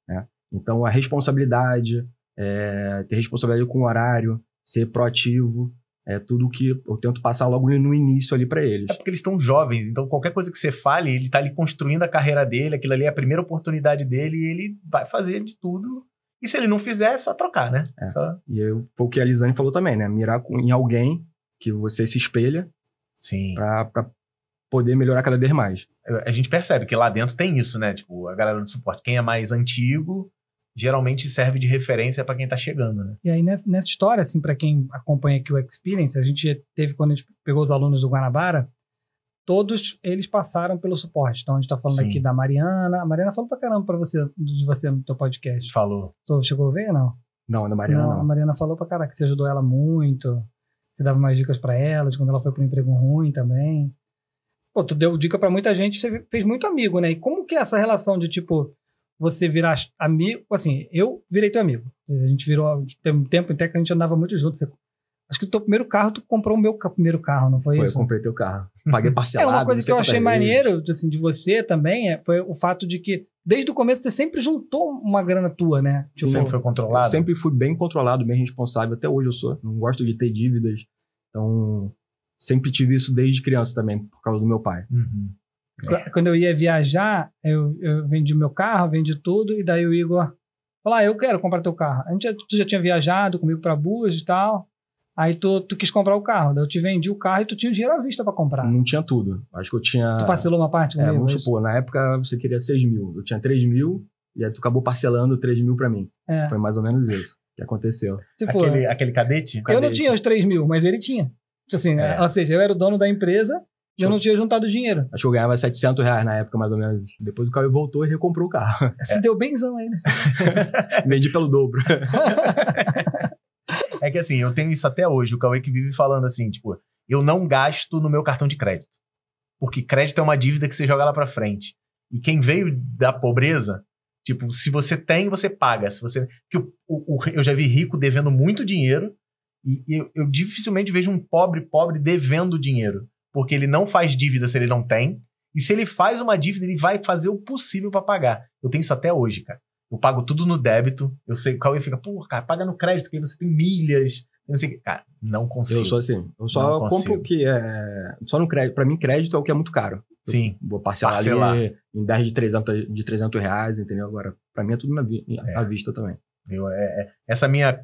Né? Então a responsabilidade, é, ter responsabilidade com o horário, ser proativo, é tudo que eu tento passar logo no início ali para eles. É porque eles estão jovens, então qualquer coisa que você fale, ele tá ali construindo a carreira dele, aquilo ali é a primeira oportunidade dele e ele vai fazer de tudo. E se ele não fizer, é só trocar, né? É. Só... E eu, foi o que a Lisane falou também, né? Mirar em alguém que você se espelha. Sim. Pra, pra poder melhorar cada vez mais. A gente percebe que lá dentro tem isso, né? Tipo, a galera do suporte, quem é mais antigo geralmente serve de referência para quem está chegando, né? E aí nessa, história, assim, para quem acompanha aqui o Experience, a gente teve quando a gente pegou os alunos do Guanabara, todos eles passaram pelo suporte. Então a gente está falando Sim. aqui da Mariana. A Mariana falou pra caramba para você de você no teu podcast. Falou. Você chegou a ver não? Não, da Mariana. Não, não. a Mariana falou pra caraca que você ajudou ela muito. Você dava mais dicas para ela, de quando ela foi para um emprego ruim também. Pô, tu deu dica para muita gente, você fez muito amigo, né? E como que é essa relação de tipo você virar amigo. Assim, eu virei teu amigo. A gente virou. Teve um tempo até que a gente andava muito junto. Você, acho que o teu primeiro carro, tu comprou o meu primeiro carro, não foi, foi isso? Foi, eu comprei teu carro. Paguei parcelado. É uma coisa que eu achei maneiro, assim, de você também, é, foi o fato de que desde o começo você sempre juntou uma grana tua, né? Tipo, sempre foi controlado? Sempre fui bem controlado, bem responsável, até hoje eu sou. Não gosto de ter dívidas. Então, sempre tive isso desde criança também, por causa do meu pai. Uhum. É. Quando eu ia viajar, eu, eu vendi meu carro, vendi tudo, e daí o Igor falou: ah, eu quero comprar teu carro. A gente já, tu já tinha viajado comigo para Búzios e tal. Aí tu, tu quis comprar o carro, daí eu te vendi o carro e tu tinha o dinheiro à vista para comprar. Não tinha tudo. Acho que eu tinha. Tu parcelou uma parte é, comigo? É, vamos supor, na época você queria 6 mil. Eu tinha 3 mil, e aí tu acabou parcelando 3 mil pra mim. É. Foi mais ou menos isso que aconteceu. Tipo, aquele, aquele cadete? Eu cadete. não tinha os 3 mil, mas ele tinha. Tipo assim, é. Ou seja, eu era o dono da empresa eu não tinha juntado dinheiro. Acho que eu ganhava 700 reais na época, mais ou menos. Depois o Caio voltou e recomprou o carro. É, se é. deu benzão ainda. Né? Vendi pelo dobro. é que assim, eu tenho isso até hoje. O Cauê que vive falando assim, tipo, eu não gasto no meu cartão de crédito. Porque crédito é uma dívida que você joga lá pra frente. E quem veio da pobreza, tipo, se você tem, você paga. Se você... Porque o, o, eu já vi rico devendo muito dinheiro e eu, eu dificilmente vejo um pobre, pobre devendo dinheiro porque ele não faz dívida se ele não tem. E se ele faz uma dívida, ele vai fazer o possível para pagar. Eu tenho isso até hoje, cara. Eu pago tudo no débito. Eu sei, o Cauê fica, pô, cara, paga no crédito, que aí você tem milhas. Eu não sei Cara, não consigo. Eu sou assim. Eu só não compro o que é. Só no crédito. Pra mim, crédito é o que é muito caro. Eu Sim. vou parcelar, parcelar. em 10 de 300, de 300 reais, entendeu? Agora, pra mim é tudo na, vi, é. à vista também. Eu, é, é essa minha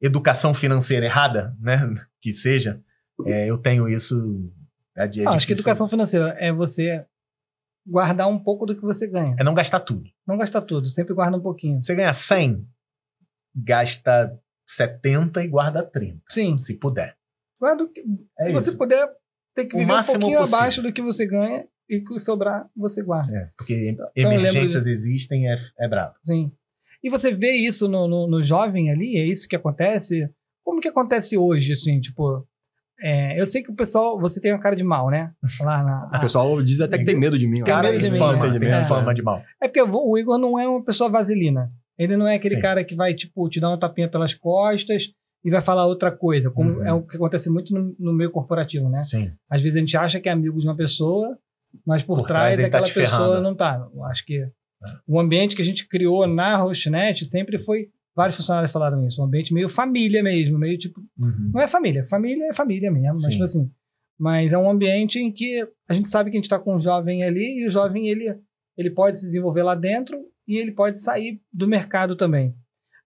educação financeira errada, né? Que seja, é, eu tenho isso é, é acho que educação né? financeira é você guardar um pouco do que você ganha. É não gastar tudo. Não gastar tudo, sempre guarda um pouquinho. Você ganha 100, gasta 70 e guarda 30. Sim. Se puder. Guarda o que, é se isso. você puder, tem que o viver um pouquinho possível. abaixo do que você ganha e o que sobrar você guarda. É, porque então, emergências existem, é, é brabo. Sim. E você vê isso no, no, no jovem ali? É isso que acontece? Como que acontece hoje, assim, tipo, é, eu sei que o pessoal, você tem uma cara de mal, né? Lá na, a... O pessoal diz até que tem medo de mim. Tem cara medo de, fama, mim. Fama, né? é, fama de mal. É porque o Igor não é uma pessoa vaselina. Ele não é aquele Sim. cara que vai, tipo, te dar uma tapinha pelas costas e vai falar outra coisa, como uhum. é o que acontece muito no, no, meio corporativo, né? Sim. Às vezes a gente acha que é amigo de uma pessoa, mas por, por trás tá aquela tá pessoa ferrando. não tá. Eu acho que é. o ambiente que a gente criou na Rochnet sempre foi Vários funcionários falaram isso. Um ambiente meio família mesmo, meio tipo. Uhum. Não é família, família é família mesmo, Sim. mas tipo assim. Mas é um ambiente em que a gente sabe que a gente está com um jovem ali e o jovem ele, ele pode se desenvolver lá dentro e ele pode sair do mercado também.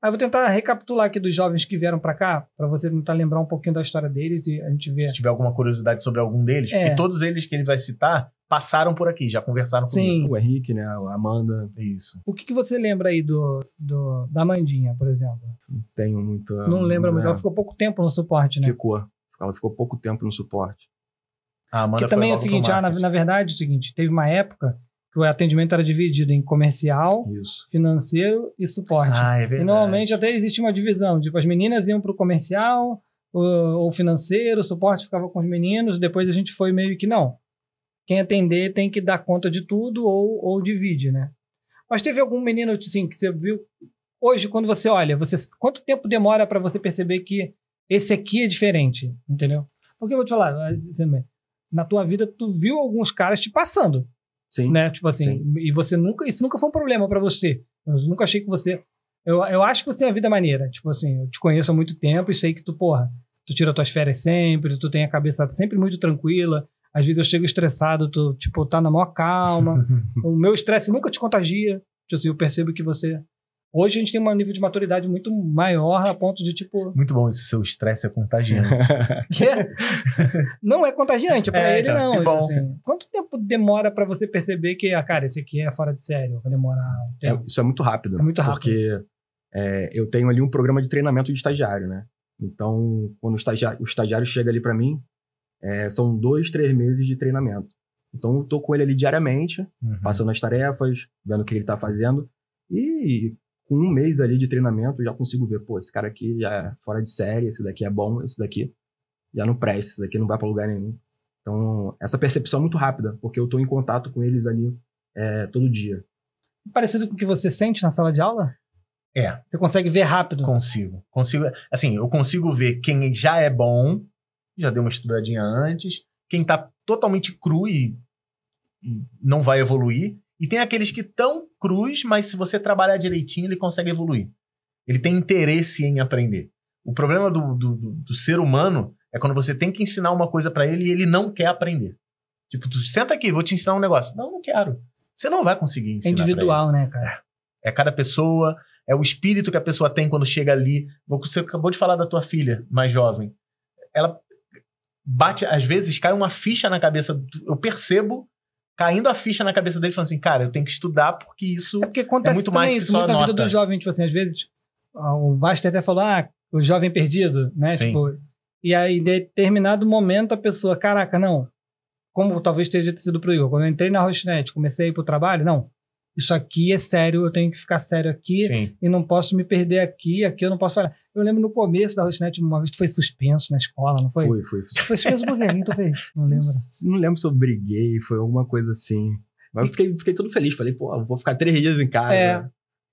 Aí ah, vou tentar recapitular aqui dos jovens que vieram para cá, para você tentar lembrar um pouquinho da história deles e a gente ver. Se tiver alguma curiosidade sobre algum deles, é. porque todos eles que ele vai citar passaram por aqui, já conversaram Sim. O Henrique, né? A Amanda, isso. O que, que você lembra aí do, do da Amandinha, por exemplo? Não tenho muito. Não ah, lembra muito. É. Ela ficou pouco tempo no suporte, né? Ficou. Ela ficou pouco tempo no suporte. A Amanda que também é o seguinte, ah, na, na verdade, é o seguinte, teve uma época que o atendimento era dividido em comercial, Isso. financeiro e suporte. Ah, é verdade. E normalmente até existe uma divisão, tipo, as meninas iam para o comercial ou financeiro, o suporte ficava com os meninos, depois a gente foi meio que não. Quem atender tem que dar conta de tudo ou, ou divide, né? Mas teve algum menino assim, que você viu hoje quando você olha, você quanto tempo demora para você perceber que esse aqui é diferente, entendeu? Porque eu vou te falar, eh, na tua vida tu viu alguns caras te passando. Sim. Né? Tipo assim, Sim. e você nunca. Isso nunca foi um problema para você. Eu nunca achei que você. Eu, eu acho que você tem a vida maneira. Tipo assim, eu te conheço há muito tempo e sei que tu, porra, tu tira tuas férias sempre, tu tem a cabeça sempre muito tranquila. Às vezes eu chego estressado, tu, tipo, tá na maior calma. o meu estresse nunca te contagia. Tipo assim, eu percebo que você Hoje a gente tem um nível de maturidade muito maior a ponto de tipo. Muito bom isso, seu estresse é contagiante. Não é contagiante, para é, ele então, não. bom. Assim, quanto tempo demora para você perceber que, ah, cara, esse aqui é fora de sério? Vai demorar um é, tempo? É, isso é muito rápido. É muito rápido. Porque é, eu tenho ali um programa de treinamento de estagiário, né? Então, quando o estagiário, o estagiário chega ali para mim, é, são dois, três meses de treinamento. Então, eu tô com ele ali diariamente, uhum. passando as tarefas, vendo o que ele tá fazendo. E com um mês ali de treinamento, eu já consigo ver, pô, esse cara aqui já é fora de série, esse daqui é bom, esse daqui já não presta, esse daqui não vai para lugar nenhum. Então, essa percepção é muito rápida, porque eu estou em contato com eles ali é, todo dia. Parecido com o que você sente na sala de aula? É. Você consegue ver rápido? Consigo. Consigo. Assim, eu consigo ver quem já é bom, já deu uma estudadinha antes, quem está totalmente cru e não vai evoluir, e tem aqueles que estão cruz, mas se você trabalhar direitinho, ele consegue evoluir. Ele tem interesse em aprender. O problema do, do, do ser humano é quando você tem que ensinar uma coisa para ele e ele não quer aprender. Tipo, tu senta aqui, vou te ensinar um negócio. Não, não quero. Você não vai conseguir ensinar. É individual, né, cara? É. é cada pessoa, é o espírito que a pessoa tem quando chega ali. Você acabou de falar da tua filha, mais jovem. Ela bate, às vezes cai uma ficha na cabeça. Eu percebo caindo a ficha na cabeça dele, falando assim, cara, eu tenho que estudar porque isso é, porque acontece é muito mais que isso, só muito na nota. vida do jovem, tipo assim, às vezes o Baster até falou, ah, o jovem perdido, né? Sim. Tipo, e aí, em determinado momento, a pessoa, caraca, não, como talvez esteja sido pro Igor, quando eu entrei na Rochinete, comecei a ir pro trabalho, não, isso aqui é sério, eu tenho que ficar sério aqui Sim. e não posso me perder aqui, aqui eu não posso falar. Eu lembro no começo da Rotinet, uma vez tu foi suspenso na escola, não foi? Foi, foi. Foi suspenso por quê? tu Não lembro. Não lembro se eu briguei, foi alguma coisa assim. Mas eu fiquei, fiquei todo feliz, falei, pô, vou ficar três dias em casa. É.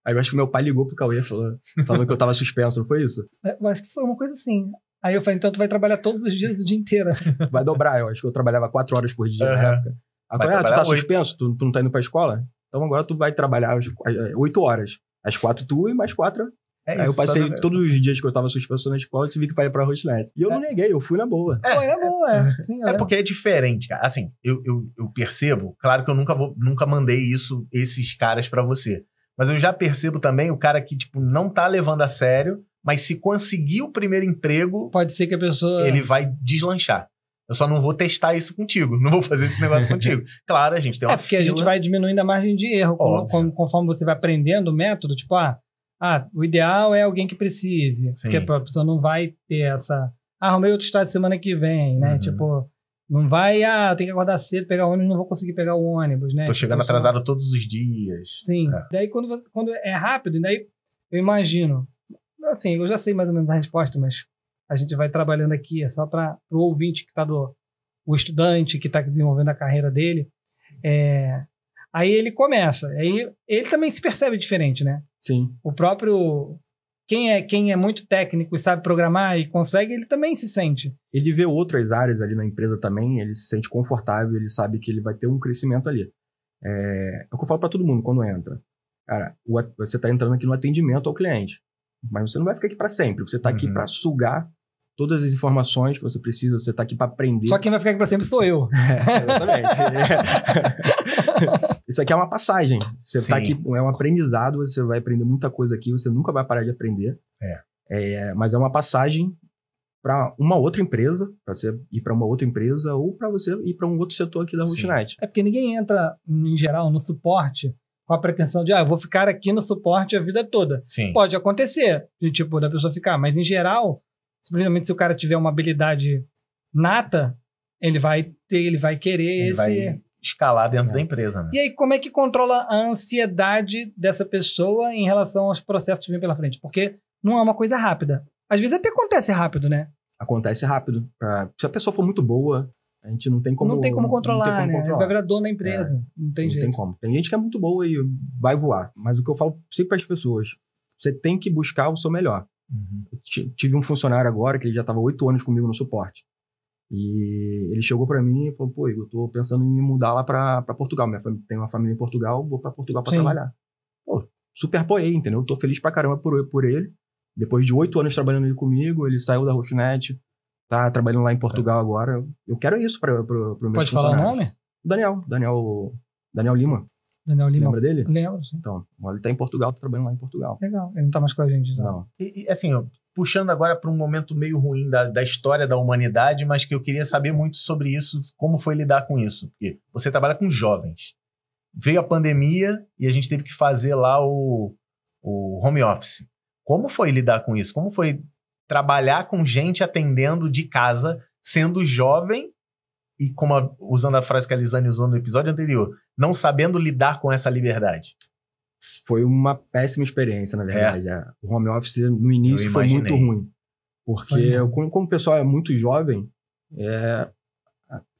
Aí eu acho que meu pai ligou pro Cauê falando, falando que eu tava suspenso, não foi isso? É, eu acho que foi uma coisa assim. Aí eu falei, então tu vai trabalhar todos os dias o dia inteiro. Vai dobrar, eu acho que eu trabalhava quatro horas por dia uhum. na época. Agora, ah, tu tá suspenso? Tu, tu não tá indo pra escola? Então agora tu vai trabalhar é, oito horas. As quatro tu e mais quatro. É aí eu passei todos os dias que eu tava suspenso na escola, te tive que ir pra Rosnet. E eu é. não neguei, eu fui na boa. É, Foi na boa, é. é. Sim, é, é. porque é diferente, cara. Assim, eu, eu, eu, percebo, claro que eu nunca, vou, nunca mandei isso, esses caras para você. Mas eu já percebo também o cara que, tipo, não tá levando a sério, mas se conseguir o primeiro emprego. Pode ser que a pessoa. Ele vai deslanchar. Eu só não vou testar isso contigo, não vou fazer esse negócio contigo. Claro, a gente tem uma É porque fila. a gente vai diminuindo a margem de erro com, conforme você vai aprendendo o método, tipo, ah, ah, o ideal é alguém que precise, Sim. porque a pessoa não vai ter essa, ah, arrumei outro estado semana que vem, né? Uhum. Tipo, não vai, ah, tem que acordar cedo, pegar ônibus, não vou conseguir pegar o ônibus, né? Tô chegando tipo, é atrasado só... todos os dias. Sim. É. Daí quando, quando é rápido, daí eu imagino, assim, eu já sei mais ou menos a resposta, mas a gente vai trabalhando aqui, é só para o ouvinte que está do. o estudante que está desenvolvendo a carreira dele. É, aí ele começa. Aí ele também se percebe diferente, né? Sim. O próprio. Quem é, quem é muito técnico e sabe programar e consegue, ele também se sente. Ele vê outras áreas ali na empresa também, ele se sente confortável, ele sabe que ele vai ter um crescimento ali. É, é o que eu falo para todo mundo quando entra. Cara, você está entrando aqui no atendimento ao cliente, mas você não vai ficar aqui para sempre. Você está uhum. aqui para sugar todas as informações que você precisa, você está aqui para aprender. Só quem vai ficar aqui para sempre sou eu. É, exatamente. Isso aqui é uma passagem. Você está aqui, é um aprendizado, você vai aprender muita coisa aqui, você nunca vai parar de aprender. É. é mas é uma passagem para uma outra empresa, para você ir para uma outra empresa ou para você ir para um outro setor aqui da Rootnet. É porque ninguém entra, em geral, no suporte com a pretensão de, ah, eu vou ficar aqui no suporte a vida toda. Sim. Pode acontecer, de, tipo, da pessoa ficar, mas em geral, Simplesmente se o cara tiver uma habilidade nata, ele vai ter, ele vai querer ele esse. Vai escalar dentro é. da empresa, né? E aí, como é que controla a ansiedade dessa pessoa em relação aos processos que vêm pela frente? Porque não é uma coisa rápida. Às vezes até acontece rápido, né? Acontece rápido. Se a pessoa for muito boa, a gente não tem como. Não tem como controlar, tem como né? Controlar. Vai virar dono da empresa. É, não tem não jeito. Não tem como. Tem gente que é muito boa e vai voar. Mas o que eu falo sempre para as pessoas: você tem que buscar o seu melhor. Uhum. Tive um funcionário agora que ele já estava oito anos comigo no suporte. E ele chegou para mim e falou: pô, eu tô pensando em me mudar lá para Portugal. Minha família, tem uma família em Portugal, vou para Portugal para trabalhar. Pô, super apoiei, entendeu? Tô feliz pra caramba por, por ele. Depois de oito anos trabalhando ele comigo, ele saiu da Rofinet, tá trabalhando lá em Portugal é. agora. Eu quero isso para o meu Pode falar o nome? Daniel, Daniel, Daniel Lima. Daniel Lima. Lembra dele? Lembro, sim. Então, ele está em Portugal, está trabalhando lá em Portugal. Legal, ele não está mais com a gente. Não. não. E, e, assim, puxando agora para um momento meio ruim da, da história da humanidade, mas que eu queria saber muito sobre isso, como foi lidar com isso. Porque você trabalha com jovens. Veio a pandemia e a gente teve que fazer lá o, o home office. Como foi lidar com isso? Como foi trabalhar com gente atendendo de casa, sendo jovem e como a, usando a frase que a Lisane usou no episódio anterior, não sabendo lidar com essa liberdade? Foi uma péssima experiência, na verdade. É. é o home office no início foi muito ruim. Porque eu, como o pessoal é muito jovem, é,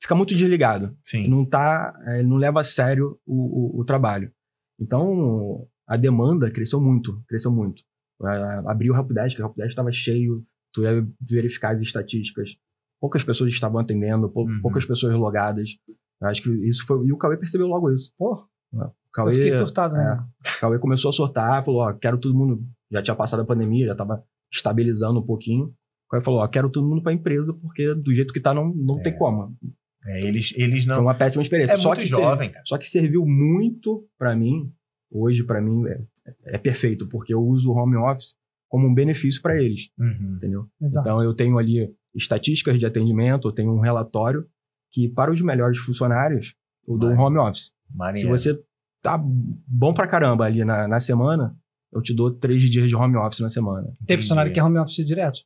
fica muito desligado. Sim. Não tá, é, não leva a sério o, o, o, trabalho. Então, a demanda cresceu muito, cresceu muito. É, abriu o Helpdesk, o Helpdesk estava cheio, tu ia verificar as estatísticas poucas pessoas estavam atendendo, pou, uhum. poucas pessoas logadas. Acho que isso foi. E o Cauê percebeu logo isso. Pô, né, o Cauê. Eu fiquei surtado, é, né? É, o Cauê começou a sortar, falou: ó, quero todo mundo. Já tinha passado a pandemia, já estava estabilizando um pouquinho. O Cauê falou: ó, quero todo mundo para empresa, porque do jeito que tá, não, não é. tem como. É, eles, eles não. Foi uma péssima experiência. É só que jovem, cara. Só que serviu muito para mim. Hoje, para mim, é, é, perfeito, porque eu uso o home office como um benefício para eles. Uhum. Entendeu? Exato. Então, eu tenho ali estatísticas de atendimento, eu tenho um relatório que para os melhores funcionários eu dou um home office. Se você tá bom pra caramba ali na, na semana, eu te dou três dias de home office na semana. Tem Entendi. funcionário que é home office direto?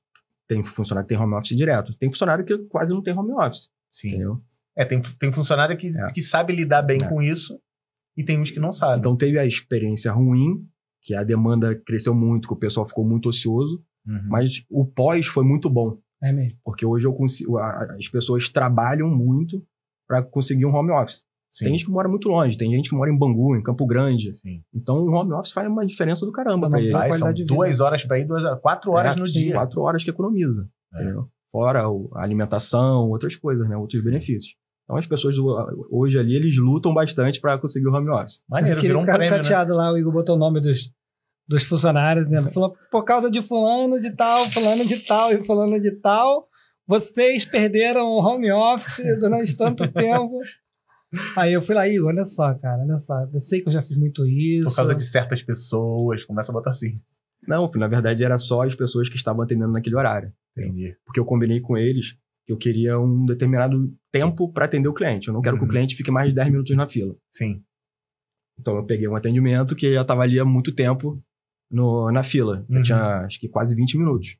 Tem funcionário que tem home office direto. Tem funcionário que quase não tem home office. Sim. Entendeu? É, tem, tem funcionário que, é. que sabe lidar bem é. com isso e tem uns que não sabem. Então teve a experiência ruim, que a demanda cresceu muito, que o pessoal ficou muito ocioso, uhum. mas o pós foi muito bom. É mesmo. Porque hoje eu consigo, as pessoas trabalham muito para conseguir um home office. Sim. Tem gente que mora muito longe, tem gente que mora em Bangu, em Campo Grande. Sim. Então, o home office faz uma diferença do caramba para ele. Faz, são duas horas para ir, duas, quatro horas é, no dia. Quatro horas que economiza. É. Entendeu? Fora a alimentação, outras coisas, né? outros Sim. benefícios. Então, as pessoas hoje ali, eles lutam bastante para conseguir o home office. Maneiro, virou um cara chateado né? lá, o Igor botou o nome dos dos funcionários, né? É. Falou, por causa de fulano de tal, fulano de tal e fulano de tal, vocês perderam o home office durante tanto tempo. Aí eu fui lá, e olha só, cara, olha só, eu sei que eu já fiz muito isso. Por causa de certas pessoas, começa a botar assim. Não, na verdade era só as pessoas que estavam atendendo naquele horário. Entendi. Porque eu combinei com eles que eu queria um determinado tempo para atender o cliente. Eu não quero uhum. que o uhum. cliente fique mais de 10 minutos na fila. Sim. Então eu peguei um atendimento que já estava ali há muito tempo no, na fila. Uhum. Eu tinha, acho que, quase 20 minutos.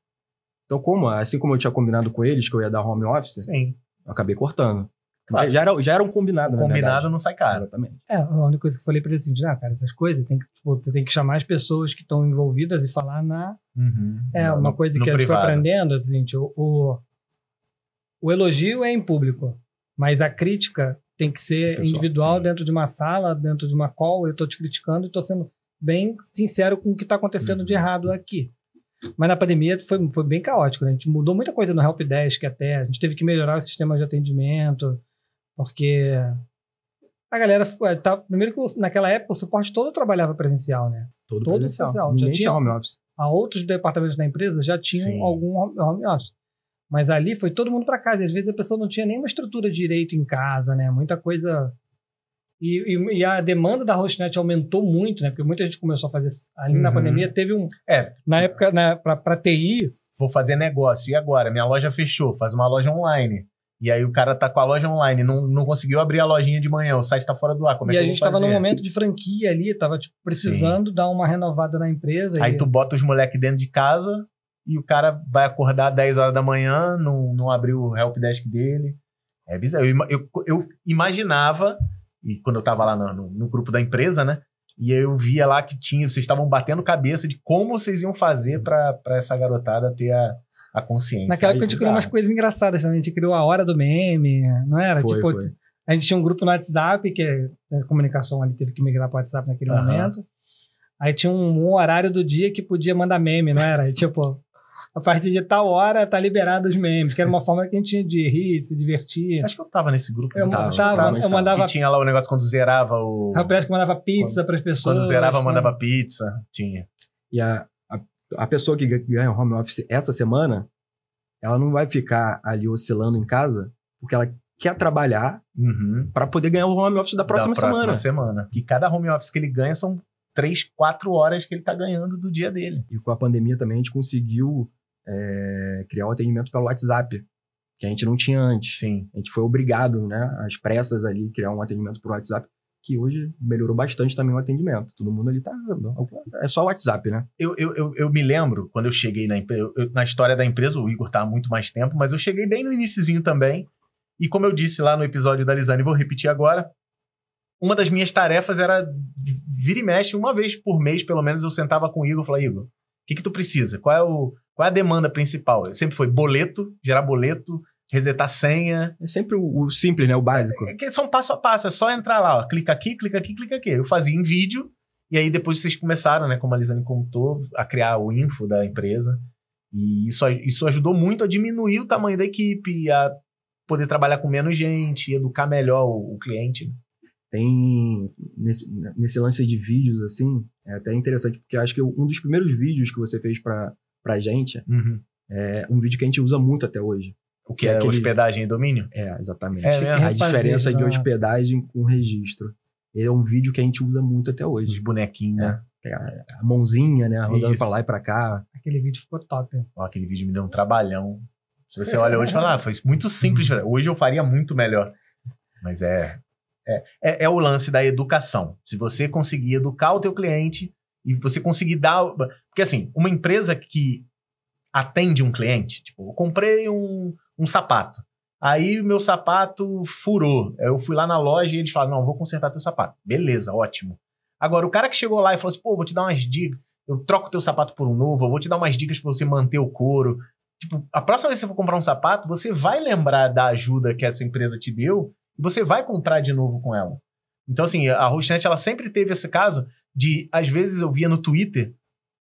Então, como, assim como eu tinha combinado com eles que eu ia dar home office, Sim. eu acabei cortando. Claro. Já, era, já era um combinado, né? Combinado não sai caro. Exatamente. É, a única coisa que eu falei pra ele assim, ah, cara, essas coisas, tem que, tipo, você tem que chamar as pessoas que estão envolvidas e falar na... Uhum. É, no, uma coisa que a gente foi aprendendo, assim, o, o, o, elogio é em público, mas a crítica tem que ser Pessoal, individual sim. dentro de uma sala, dentro de uma call, eu tô te criticando e tô sendo bem sincero com o que está acontecendo de uhum. errado aqui. Mas na pandemia foi, foi bem caótico, né? A gente mudou muita coisa no helpdesk até. A gente teve que melhorar o sistema de atendimento, porque a galera tá, primeiro que naquela época o suporte todo trabalhava presencial, né? Todo, todo presencial. presencial. tinha home office. A outros departamentos da empresa já tinham Sim. algum home office. Mas ali foi todo mundo para casa. E às vezes a pessoa não tinha nenhuma estrutura direito em casa, né? Muita coisa e, e, e, a demanda da hostnet aumentou muito, né? Porque muita gente começou a fazer ali uhum. na pandemia teve um é na uhum. época né, para TI vou fazer negócio e agora minha loja fechou, faz uma loja online. E aí o cara tá com a loja online, não, não conseguiu abrir a lojinha de manhã, o site está fora do ar. Como é e é que a gente tava num momento de franquia ali, tava tipo, precisando Sim. dar uma renovada na empresa. Aí e... tu bota os moleques dentro de casa e o cara vai acordar 10 horas da manhã, não, não abriu o help desk dele. É bizarro. eu, eu, eu imaginava e quando eu estava lá no, no, no, grupo da empresa, né? E eu via lá que tinha, vocês estavam batendo cabeça de como vocês iam fazer para essa garotada ter a, a consciência. Naquela época a gente criou umas coisas engraçadas também. A gente criou a hora do meme, não era? Foi, tipo, foi. a gente tinha um grupo no WhatsApp, que a né, comunicação ali teve que migrar para o WhatsApp naquele uhum. momento. Aí tinha um, um, horário do dia que podia mandar meme, não era? E, tipo, a partir de tal hora tá liberado os memes, que era uma forma que a gente tinha de rir, se divertir. Acho que eu tava nesse grupo. Eu tava, tava eu mandava... E tinha lá o negócio quando zerava o... Rapaz que mandava pizza para as pessoas. Quando zerava, né? mandava pizza. Tinha. E a, a, a pessoa que ganha o home office essa semana, ela não vai ficar ali oscilando em casa, porque ela quer trabalhar uhum. para poder ganhar o home office da próxima, semana da próxima semana. semana. cada home office que ele ganha são três, quatro horas que ele está ganhando do dia dele. E com a pandemia também a gente conseguiu é, criar um atendimento pelo WhatsApp, que a gente não tinha antes. Sim. A gente foi obrigado, né, às pressas ali, criar um atendimento por WhatsApp, que hoje melhorou bastante também o atendimento. Todo mundo ali tá. É só o WhatsApp, né? Eu, eu, eu, eu me lembro, quando eu cheguei na empresa, na história da empresa, o Igor tá há muito mais tempo, mas eu cheguei bem no iníciozinho também. E como eu disse lá no episódio da Lisane, vou repetir agora, uma das minhas tarefas era vira e mexe, uma vez por mês, pelo menos, eu sentava com o Igor e falava, Igor, o que, que tu precisa? Qual é o, qual é a demanda principal? Sempre foi boleto, gerar boleto, resetar senha. É sempre o, o simples, né? O básico. É, é, são passo a passo, é só entrar lá, ó, clica aqui, clica aqui, clica aqui. Eu fazia em vídeo, e aí depois vocês começaram, né? Como a Lisane contou, a criar o info da empresa. E isso, isso ajudou muito a diminuir o tamanho da equipe, a poder trabalhar com menos gente, educar melhor o, o cliente. Tem nesse, nesse lance de vídeos, assim, é até interessante, porque acho que um dos primeiros vídeos que você fez para pra gente, uhum. é um vídeo que a gente usa muito até hoje. O que, é, é aquele... hospedagem e domínio? É, exatamente. É, a diferença de é. hospedagem com registro. é um vídeo que a gente usa muito até hoje. Os bonequinhos, é, né? A, é, a mãozinha, né? Rodando Isso. pra lá e pra cá. Aquele vídeo ficou top. Ó, aquele vídeo me deu um trabalhão. Se você olha hoje e fala, ah, foi muito simples. Uhum. Hoje eu faria muito melhor. Mas é, é, é, é, o lance da educação. Se você conseguir educar o teu cliente e você conseguir dar. Porque, assim, uma empresa que atende um cliente, tipo, eu comprei um, um sapato, aí meu sapato furou. Eu fui lá na loja e eles falaram: não, vou consertar teu sapato. Beleza, ótimo. Agora, o cara que chegou lá e falou assim: pô, vou te dar umas dicas, eu troco teu sapato por um novo, eu vou te dar umas dicas para você manter o couro. Tipo, a próxima vez que você for comprar um sapato, você vai lembrar da ajuda que essa empresa te deu e você vai comprar de novo com ela. Então, assim, a Rochnet, ela sempre teve esse caso de, às vezes, eu via no Twitter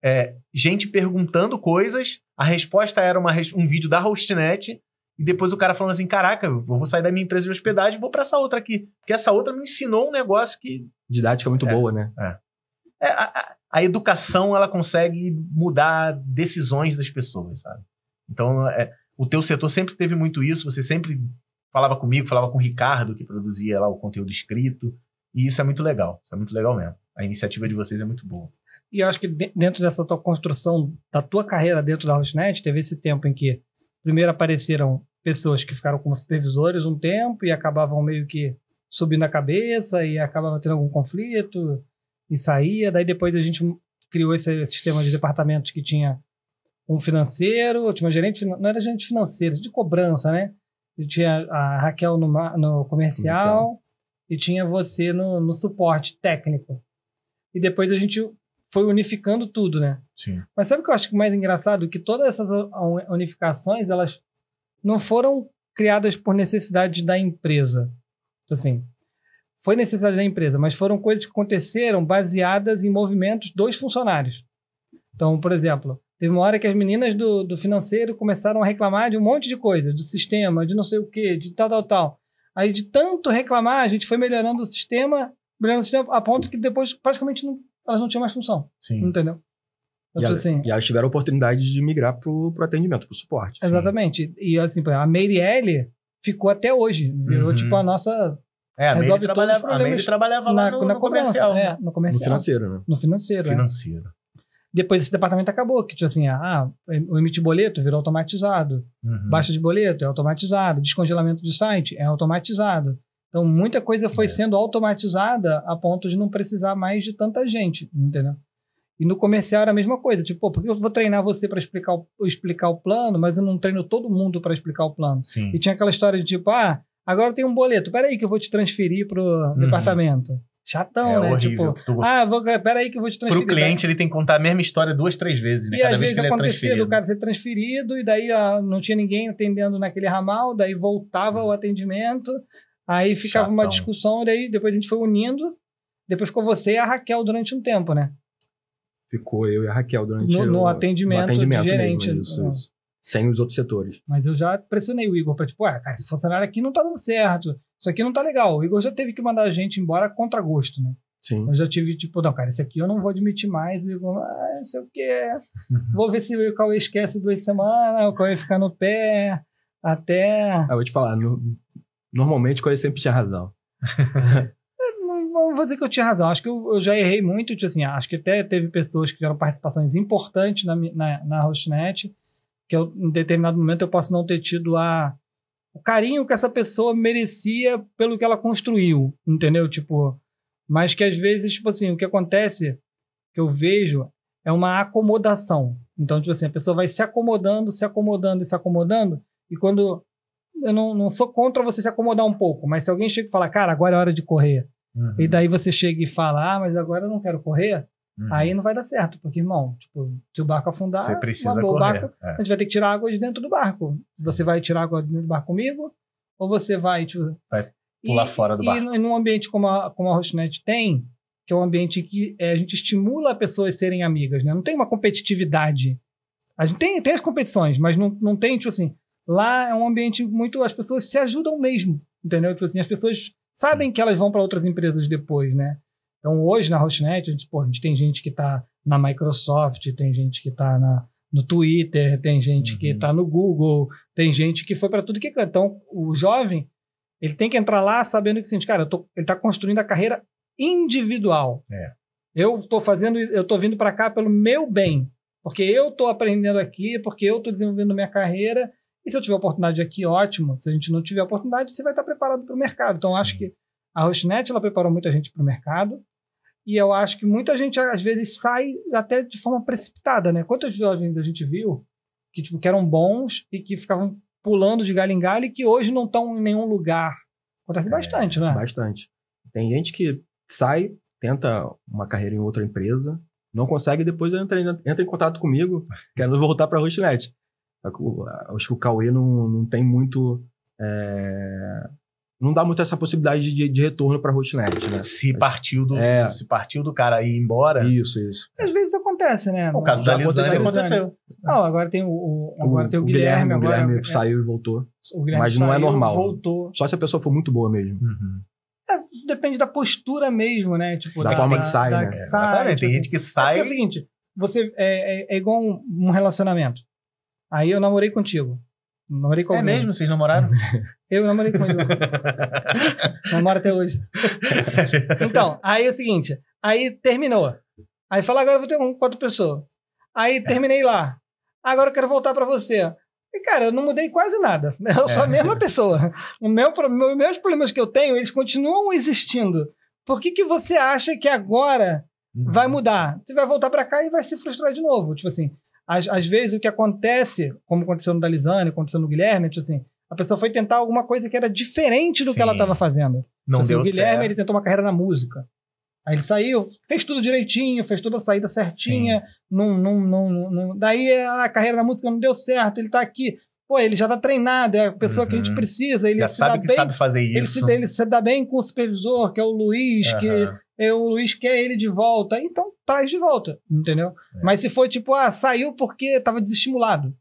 é, gente perguntando coisas, a resposta era uma, um vídeo da Hostnet, e depois o cara falando assim: caraca, eu vou sair da minha empresa de hospedagem e vou para essa outra aqui. Porque essa outra me ensinou um negócio que. Didática muito é, boa, né? É. é a, a, educação, ela consegue mudar decisões das pessoas, sabe? Então, é, o teu setor sempre teve muito isso, você sempre falava comigo, falava com o Ricardo, que produzia lá o conteúdo escrito, e isso é muito legal, isso é muito legal mesmo. A iniciativa de vocês é muito boa. E acho que dentro dessa tua construção da tua carreira dentro da Hostnet, teve esse tempo em que primeiro apareceram pessoas que ficaram como supervisores um tempo e acabavam meio que subindo a cabeça e acabavam tendo algum conflito e saía. Daí depois a gente criou esse sistema de departamentos que tinha um financeiro, tinha um gerente, não era gerente financeiro, de cobrança, né? E tinha a Raquel no, no comercial, comercial, e tinha você no, no suporte técnico. E depois a gente foi unificando tudo, né? Sim. Mas sabe o que eu acho mais engraçado? Que todas essas unificações, elas não foram criadas por necessidade da empresa. Tipo assim, foi necessidade da empresa, mas foram coisas que aconteceram baseadas em movimentos dos funcionários. Então, por exemplo, teve uma hora que as meninas do, do financeiro começaram a reclamar de um monte de coisa, do sistema, de não sei o quê, de tal, tal, tal. Aí, de tanto reclamar, a gente foi melhorando o sistema, melhorando o sistema a ponto que depois praticamente não elas não tinham mais função. Sim. Entendeu? E, então, assim, e elas tiveram a oportunidade de migrar pro, pro atendimento, pro suporte. Assim. Exatamente. Sim. E assim, a Meirelle ficou até hoje. Virou uhum. tipo a nossa. É, a resolve todos trabalhava, os problemas. A trabalhava lá na, no, na no comercial. Né? É, no comercial. No financeiro, né? No financeiro. É. Financeiro. É. Depois esse departamento acabou, que tipo assim, ah, ah o emite boleto virou automatizado, uhum. baixa de boleto é automatizado, descongelamento do site é automatizado, então, muita coisa foi é. sendo automatizada a ponto de não precisar mais de tanta gente, entendeu? E no comercial era a mesma coisa. Tipo, pô, eu vou treinar você para explicar o, explicar o plano, mas eu não treino todo mundo para explicar o plano? Sim. E tinha aquela história de tipo, ah, agora tem um boleto, peraí que eu vou te transferir pro uhum. departamento. Chatão, é né? Horrível, tipo, tu... ah, vou, peraí que eu vou te transferir. Pro cliente, ele tem que contar a mesma história duas, três vezes, né? E Cada às vez vezes que é acontecia do cara ser transferido, e daí ó, não tinha ninguém atendendo naquele ramal, daí voltava uhum. o atendimento, Aí ficava Chatão. uma discussão, daí depois a gente foi unindo. Depois ficou você e a Raquel durante um tempo, né? Ficou eu e a Raquel durante no, no o, atendimento, no atendimento gerente. Mesmo, isso, né? isso. Sem os outros setores. Mas eu já pressionei o Igor pra, tipo, ah, cara, esse funcionário aqui não tá dando certo. Isso aqui não tá legal. O Igor já teve que mandar a gente embora contra gosto, né? Sim. Eu já tive, tipo, não, cara, esse aqui eu não vou admitir mais. E vou, ah, não sei o quê. Uhum. Vou ver se o Cauê esquece duas semanas, o Cauê ficar no pé, até... Ah, eu vou te falar, no, Normalmente, quase sempre tinha razão. não vou dizer que eu tinha razão. Acho que eu, eu já errei muito. Tipo assim, acho que até teve pessoas que fizeram participações importantes na, na, na Hostnet, que eu, em determinado momento eu posso não ter tido a, o carinho que essa pessoa merecia pelo que ela construiu, entendeu? Tipo, mas que às vezes, tipo assim, o que acontece, que eu vejo, é uma acomodação. Então, tipo assim, a pessoa vai se acomodando, se acomodando e se acomodando, e quando eu não, não sou contra você se acomodar um pouco, mas se alguém chega e fala, cara, agora é hora de correr, uhum. e daí você chega e fala, ah, mas agora eu não quero correr, uhum. aí não vai dar certo, porque, irmão, tipo, se o barco afundar, você precisa correr. Barco, é. a gente vai ter que tirar água de dentro do barco. Sim. Você vai tirar água de dentro do barco comigo, ou você vai, tipo. Vai pular e, fora do barco. E num ambiente como a, como a Hostnet tem, que é um ambiente que é, a gente estimula pessoas serem amigas, né? Não tem uma competitividade. A gente tem, tem as competições, mas não, não tem, tipo assim, Lá é um ambiente muito. As pessoas se ajudam mesmo, entendeu? Tipo assim, as pessoas sabem que elas vão para outras empresas depois, né? Então, hoje na Hostnet, a gente, pô, a gente tem gente que está na Microsoft, tem gente que está no Twitter, tem gente uhum. que está no Google, tem gente que foi para tudo que é canta. Então, o jovem, ele tem que entrar lá sabendo que, assim, cara, tô, ele está construindo a carreira individual. É. Eu estou fazendo, eu estou vindo para cá pelo meu bem, porque eu estou aprendendo aqui, porque eu estou desenvolvendo minha carreira se eu tiver oportunidade aqui, ótimo. Se a gente não tiver oportunidade, você vai estar preparado para o mercado. Então, acho que a Rochnet ela preparou muita gente para o mercado. E eu acho que muita gente, às vezes, sai até de forma precipitada, né? Quantos jovens a gente viu que, tipo, que eram bons e que ficavam pulando de galho em galho e que hoje não estão em nenhum lugar? Acontece é, bastante, né? Bastante. Tem gente que sai, tenta uma carreira em outra empresa, não consegue, depois entra, entra em contato comigo, querendo voltar para a Rochnet. Acho que o Cauê não, não tem muito. É, não dá muito essa possibilidade de, de retorno para a né? Se partiu do é. se partiu do cara ir embora. Isso, isso. Às vezes acontece, né? O caso da Lisane aconteceu. Não, agora tem o, o agora o, tem o, o Guilherme, Guilherme, agora o Guilherme é, saiu e voltou. mas não é normal. Voltou. Só se a pessoa for muito boa mesmo. Uhum. É, depende da postura mesmo, né? Tipo, da, da forma que sai, da, né? Que sai, tipo, tem gente que assim. é é sai. É, é o seguinte, você é, é, é igual um, um relacionamento. Aí eu namorei contigo. Namorei com é alguém. mesmo? Vocês namoraram? Eu namorei com ele. Namoro até hoje. então, aí é o seguinte. Aí terminou. Aí fala, agora eu vou ter um com outra pessoa. Aí terminei lá. Agora eu quero voltar para você. E, cara, eu não mudei quase nada. Eu sou é. a mesma pessoa. O meu, os meus problemas que eu tenho, eles continuam existindo. Por que, que você acha que agora uhum. vai mudar? Você vai voltar para cá e vai se frustrar de novo. Tipo assim, às, às vezes o que acontece, como aconteceu no Dalizane, aconteceu no Guilherme, tipo assim, a pessoa foi tentar alguma coisa que era diferente do Sim. que ela estava fazendo. Não tipo assim, deu o Guilherme certo. ele tentou uma carreira na música. Aí ele saiu, fez tudo direitinho, fez toda a saída certinha. Num, num, num, num, daí é, a carreira da música não deu certo, ele tá aqui. Pô, ele já tá treinado, é a pessoa uhum. que a gente uhum. precisa. Ele já sabe que bem, sabe fazer isso. Ele se, ele se dá bem com o supervisor, que é o Luiz, uhum. que é, o Luiz quer ele de volta. Então, traz de volta, entendeu? É. Mas se for tipo, ah, saiu porque tava desestimulado.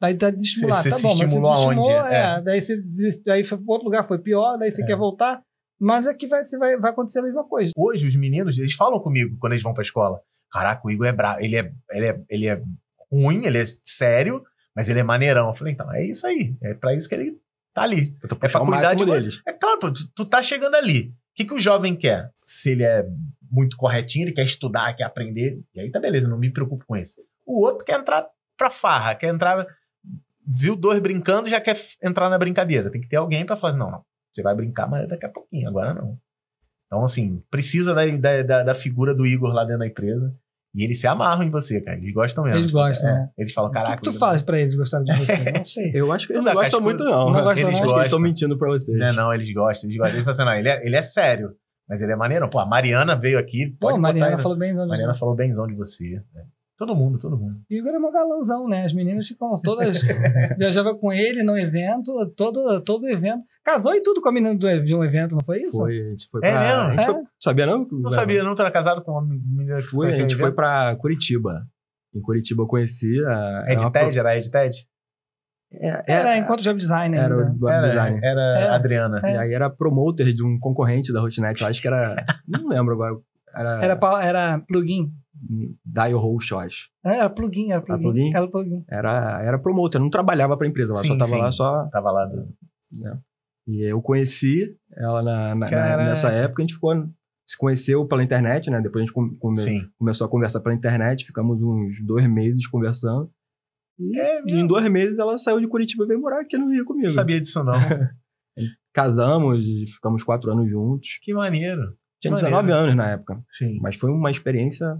Daí tá desestimulado. Você tá bom, estimulou mas você estimulou, aonde? É, é. Daí você desist... daí foi para outro lugar, foi pior, daí você é. quer voltar. Mas aqui é vai, vai, vai acontecer a mesma coisa. Hoje, os meninos, eles falam comigo quando eles vão pra escola. Caraca, o Igor é bravo. Ele é, ele, é, ele é ruim, ele é sério, mas ele é maneirão. Eu falei, então, é isso aí. É pra isso que ele tá ali. é faculdade deles. É claro, tu, tu tá chegando ali. O que, que o jovem quer? Se ele é muito corretinho, ele quer estudar, quer aprender, e aí tá beleza, não me preocupo com isso. O outro quer entrar pra farra, quer entrar. Viu dois brincando, já quer entrar na brincadeira. Tem que ter alguém para falar: não, não, você vai brincar, mas daqui a pouquinho, agora não. Então, assim, precisa da, da, da figura do Igor lá dentro da empresa. E eles se amarram em você, cara. Eles gostam mesmo. Eles gostam, é. né? Eles falam, caraca. O que, tu faz pra eles gostarem de você? não sei. Eu acho que eles não gostam muito, não. Não, não gostam, eles Gostam. Acho que eles estão mentindo pra vocês. Não, não, eles gostam. Eles gostam. Eles falam assim, não, ele é, ele é sério. Mas ele é maneiro. Pô, a Mariana veio aqui. Pô, a Mariana botar, né? falou benzão de Mariana falou benzão de você. Né? Todo mundo, todo mundo. Igor é um galãozão, né? As meninas ficam todas. viajava com ele no evento, todo, todo evento. Casou e tudo com a menina do, de um evento, não foi isso? Foi, a gente foi é pra. É mesmo? É? Foi... Sabia não? Não sabia, não. Tu era casado com uma menina que foi, A gente um foi pra Curitiba. Em Curitiba eu conheci a. Ed é Ted? Pro... Era Ed Ted? É, era, era, enquanto job designer. Era né? era, Era, é, Adriana. É. E aí era promoter de um concorrente da Hotnet. Eu acho que era. não lembro agora. Era, era, era plugin. Dial Host, eu acho. É, era plugin, era plugin. Era plugin? Era, plugin. era, era promoter, não trabalhava para a empresa, ela sim, só estava lá só. Tava lá. Do... É. E eu conheci ela na, na, na, nessa época, a gente ficou. Se conheceu pela internet, né? Depois a gente come, come, começou a conversar pela internet, ficamos uns dois meses conversando. Uhum. É, em dois meses ela saiu de Curitiba e veio morar aqui no Rio comigo. sabia disso, não. Casamos e ficamos quatro anos juntos. Que maneiro. Tinha que 19 maneiro. anos na época. Sim. Mas foi uma experiência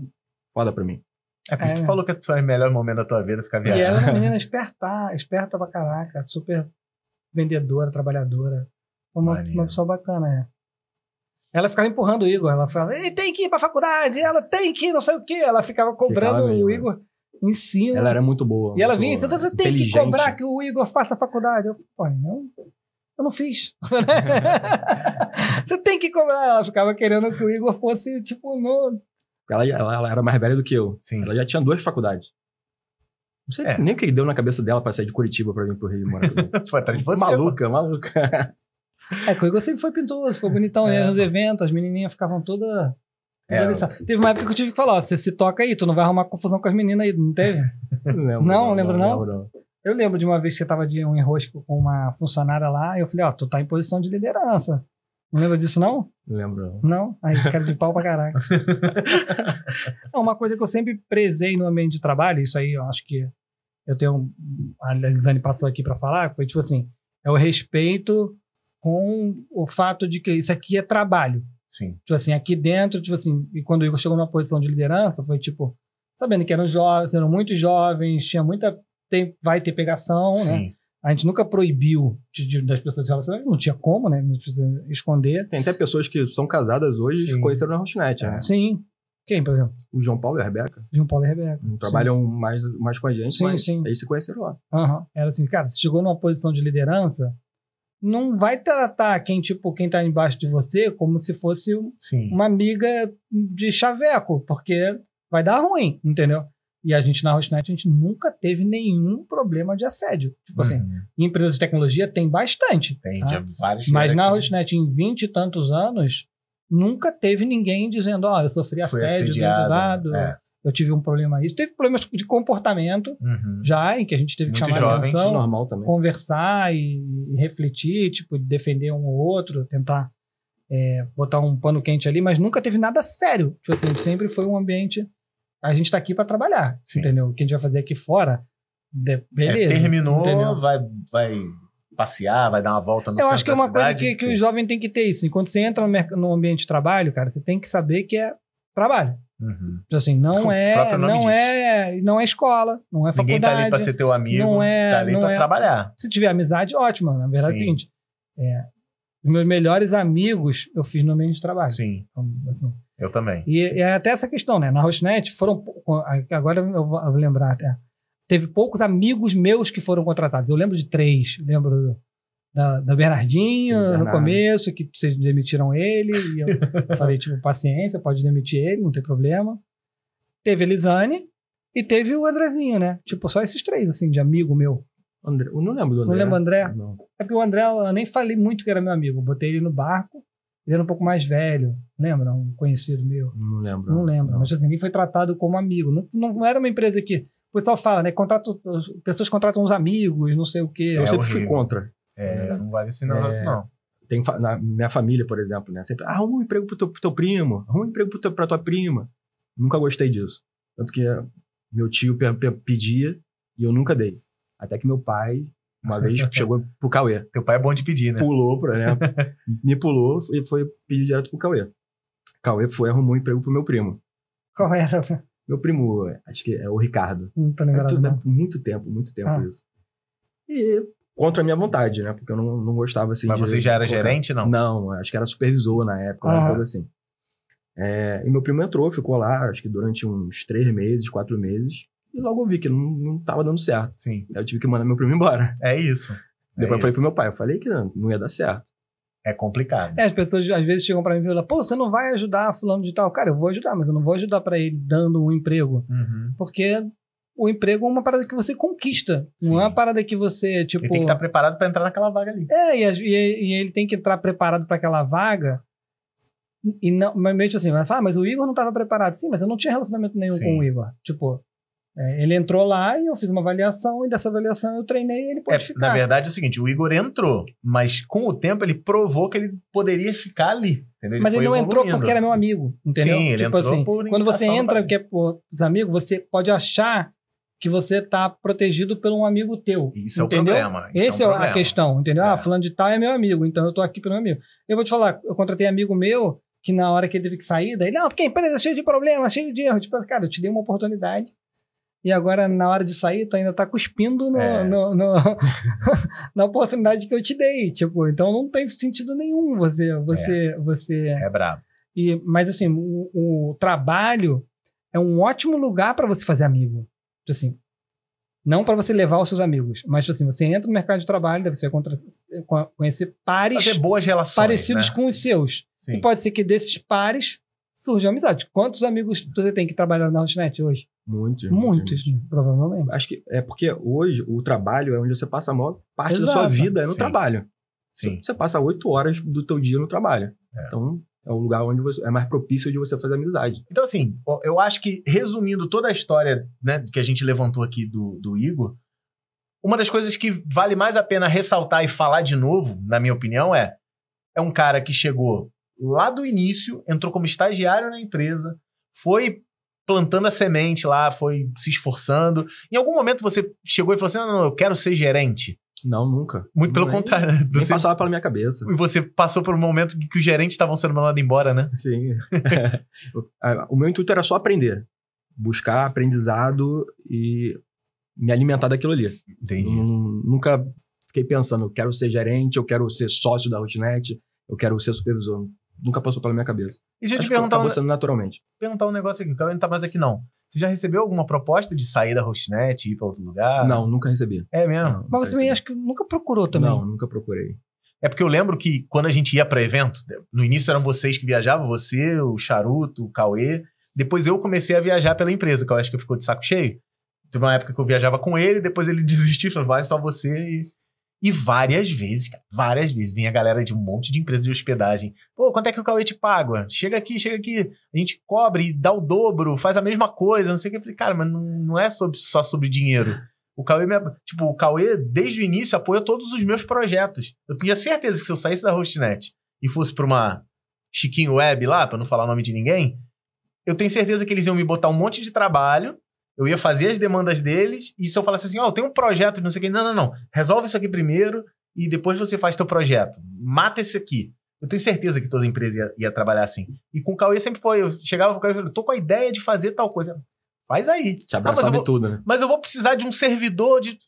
foda pra mim. É porque é. tu falou que foi é o melhor momento da tua vida ficar viajando. E ela é uma menina esperta, esperta pra caraca, super vendedora, trabalhadora. Uma, uma pessoa bacana, é. Ela ficava empurrando o Igor. Ela falava, tem que ir pra faculdade, ela tem que ir, não sei o quê. Ela ficava cobrando ficava o Igor ensina. Ela era muito boa. E ela vinha e você tem que cobrar que o Igor faça faculdade. Eu, falei, não, eu não fiz. você tem que cobrar. Ela ficava querendo que o Igor fosse, tipo, não. Ela, ela, ela era mais velha do que eu. Sim. Ela já tinha duas faculdades. Não sei é. nem o que deu na cabeça dela pra sair de Curitiba pra vir pro Rio morar. foi atrás de você. Maluca, mano. maluca. É, que o Igor sempre foi pintoso, foi bonitão, é. né? Nos eventos, as menininhas ficavam todas é. Teve uma época que eu tive que falar, você se toca aí, tu não vai arrumar confusão com as meninas aí, não teve? lembro, não, lembro não? Lembro. Eu lembro de uma vez que você tava de um enrosco com uma funcionária lá, e eu falei, ó, tu tá em posição de liderança. Não lembra disso, não? Lembro. Não? Aí, quero de pau pra caraca. uma coisa que eu sempre prezei no ambiente de trabalho, isso aí eu acho que eu tenho. A Lisane passou aqui para falar, foi tipo assim: é o respeito com o fato de que isso aqui é trabalho. Sim. Tipo assim, aqui dentro, tipo assim, e quando o Igor chegou numa posição de liderança, foi tipo, sabendo que eram jovens, eram muito jovens, tinha muita. Tem, vai ter pegação, né? Sim. né? A gente nunca proibiu de, de, das pessoas se relacionarem, não tinha como, né? Não precisa esconder. Tem até pessoas que são casadas hoje e conheceram na Hotnet, né? Sim. Quem, por exemplo? O João Paulo e a Rebeca. João Paulo e a Rebeca. Não trabalham mais, mais com a gente, sim, mas sim. aí se conheceram lá. Uhum. Era assim, cara, você chegou numa posição de liderança, não vai tratar quem, tipo, quem está embaixo de você como se fosse Sim. uma amiga de chaveco, porque vai dar ruim, entendeu? E a gente na Hostnet, a gente nunca teve nenhum problema de assédio. Tipo assim, uhum. assim, empresas de tecnologia tem bastante. Tá? Tem, tá? vários. Mas na Hostnet, em vinte e tantos anos, nunca teve ninguém dizendo, ó, oh, eu sofri assédio, dentro do dado. É. Eu tive um problema isso. Teve problemas de comportamento uhum. já, em que a gente teve que chamar a atenção, conversar e, e, refletir, tipo, defender um ou outro, tentar é, botar um pano quente ali, mas nunca teve nada sério. Tipo assim, sempre foi um ambiente. A gente tá aqui para trabalhar, Sim. entendeu? O que a gente vai fazer aqui fora, de, é, beleza. É, terminou, entendeu? vai, vai passear, vai dar uma volta no Eu acho que é uma coisa que, que o jovem tem que ter isso. Enquanto você entra no, no ambiente de trabalho, cara, você tem que saber que é trabalho. Uhum. Tipo assim, não é, não diz. é, não é escola, não é faculdade. Ninguém tá ali para ser teu amigo, não é, tá ali para é, trabalhar. Se tiver amizade, ótimo. Na verdade, Sim. é o seguinte, é, os meus melhores amigos eu fiz no meio de trabalho. Sim. Então, assim, eu também. E, e, é até essa questão, né? Na Rosnet foram, agora eu vou lembrar é, teve poucos amigos meus que foram contratados. Eu lembro de três, lembro da, da Bernardinha no começo, que vocês demitiram ele, e eu falei, tipo, paciência, pode demitir ele, não tem problema. Teve a Elisane e teve o Andrezinho, né? Tipo, só esses três, assim, de amigo meu. André, eu não lembro do André. Não lembro do André? Não. É porque o André, eu nem falei muito que era meu amigo, eu botei ele no barco, ele era um pouco mais velho, lembra? Um conhecido meu. Não lembro. Não lembro, não. mas assim, nem foi tratado como amigo. Não, não era uma empresa que o pessoal fala, né? Contrato, pessoas contratam os amigos, não sei o quê. É, eu sempre horrível. fui contra. É, é, não vale esse negócio, não. É. não tem na minha família, por exemplo, né? Sempre, ah, arruma um emprego pro teu, pro teu primo, arruma um emprego pro teu, pra tua prima. Nunca gostei disso. Tanto que eh, meu tio pedia e eu nunca dei. Até que meu pai, uma vez, chegou pro Cauê. Teu pai é bom de pedir, né? Pulou, por exemplo. me pulou e foi pedir direto pro Cauê. Cauê foi arrumou um emprego pro meu primo. Qual era? Meu primo, acho que é o Ricardo. Não tô lembrado. Tudo, não. É muito tempo, muito tempo ah. isso. E contra a minha vontade, né? Porque eu não, não gostava assim. Mas de, você já era gerente, não? Não, acho que era supervisor na época, uhum. uma coisa assim. É, e meu primo entrou, ficou lá, acho que durante uns três meses, quatro meses. E logo eu vi que não, não tava dando certo. Sim. Aí eu tive que mandar meu primo embora. É isso. Depois é eu falei pro meu pai, eu falei que não, não ia dar certo. É complicado. É, as pessoas às vezes chegam para mim e falam, pô, você não vai ajudar fulano de tal. Cara, eu vou ajudar, mas eu não vou ajudar para ele dando um emprego. Uhum. Porque o emprego é uma parada que você conquista. Sim. Não é uma parada que você, tipo. Ele tem tipo que estar tá preparado para entrar naquela vaga ali. É, e, e, e ele tem que entrar preparado para aquela vaga. E não, meio assim, mas, ah, mas o Igor não estava preparado. Sim, mas eu não tinha relacionamento nenhum Sim. com o Igor. Tipo, é, ele entrou lá e eu fiz uma avaliação, e dessa avaliação eu treinei ele pode é, ficar. Na verdade é o seguinte: o Igor entrou, mas com o tempo ele provou que ele poderia ficar ali. Entendeu? mas ele não evoluindo. entrou porque era meu amigo, entendeu? Sim, ele tipo entrou assim, por Quando você entra, que é por amigos, você pode achar que você está protegido por um amigo teu. Isso entendeu? é o problema. Essa é, um é, a questão, entendeu? É. Ah, fulano de tal é meu amigo, então eu estou aqui pelo meu amigo. Eu vou te falar, eu contratei amigo meu que na hora que ele teve que sair, daí, não, ah, porque a empresa é cheia de problemas, cheia de erro. Tipo, cara, eu te dei uma oportunidade e agora na hora de sair tu ainda tá cuspindo no, é. no, no na oportunidade que eu te dei, tipo, então não tem sentido nenhum você, você, é. você... É brabo. E, mas assim, o, o trabalho é um ótimo lugar para você fazer amigo. Tipo assim, não para você levar os seus amigos, mas tipo assim, você entra no mercado de trabalho, deve ser contra, conhecer pares Fazer boas relações, parecidos né? com os seus. Sim. E pode ser que desses pares surja amizade. Quantos amigos você tem que trabalhar na Hotnet hoje? Muitos. Muitos, muitos. Né? provavelmente. Acho que é porque hoje o trabalho é onde você passa a maior parte Exato. da sua vida, é no Sim. trabalho. Sim. Você passa oito horas do teu dia no trabalho. É. Então, é um lugar onde você, é mais propício de você fazer amizade. Então, assim, eu acho que, resumindo toda a história né, que a gente levantou aqui do, do Igor, uma das coisas que vale mais a pena ressaltar e falar de novo, na minha opinião, é: é um cara que chegou lá do início, entrou como estagiário na empresa, foi plantando a semente lá, foi se esforçando. Em algum momento você chegou e falou assim: não, não, não eu quero ser gerente. Não, nunca. Muito pelo nem, contrário, né? Você, passava pela minha cabeça. E você passou por um momento que os gerentes estavam sendo mandados embora, né? Sim. o meu intuito era só aprender. Buscar aprendizado e me alimentar daquilo ali. Entendi. Nunca fiquei pensando, eu quero ser gerente, eu quero ser sócio da Hotnet, eu quero ser supervisor. Nunca passou pela minha cabeça. E a gente te tá perguntar. um... naturalmente. Perguntar um negócio aqui, o cara não tá mais aqui, não. Você já recebeu alguma proposta de sair da Hostnet e ir para outro lugar? Não, nunca recebi. É mesmo? Não, Mas você também acho que nunca procurou também. Não, nunca procurei. É porque eu lembro que quando a gente ia para evento, no início eram vocês que viajavam, você, o Charuto, o Cauê. Depois eu comecei a viajar pela empresa, que eu acho que ficou de saco cheio. Teve uma época que eu viajava com ele, depois ele desistiu, falou, vai só você e e várias vezes, cara, várias vezes, vem a galera de um monte de empresa de hospedagem. Pô, quanto é que o Cauê te paga? Chega aqui, chega aqui, a gente cobre, dá o dobro, faz a mesma coisa, não sei o que. Eu falei, cara, mas não, não é sobre, só sobre dinheiro. O Cauê, me, tipo, o Cauê, desde o início, apoiou todos os meus projetos. Eu tinha certeza que se eu saísse da Hostnet e fosse para uma Chiquinho Web lá, para não falar o nome de ninguém, eu tenho certeza que eles iam me botar um monte de trabalho eu ia fazer as demandas deles, e se eu falasse assim, ó, oh, eu tenho um projeto de não sei o quê, não, não, não, resolve isso aqui primeiro e depois você faz teu projeto. Mata esse aqui. Eu tenho certeza que toda empresa ia, ia trabalhar assim. E com o Cauê sempre foi, eu chegava o Cauê e falava, tô com a ideia de fazer tal coisa. Faz aí. Te ah, abraçava ah, vou, tudo, né? Mas eu vou precisar de um servidor de...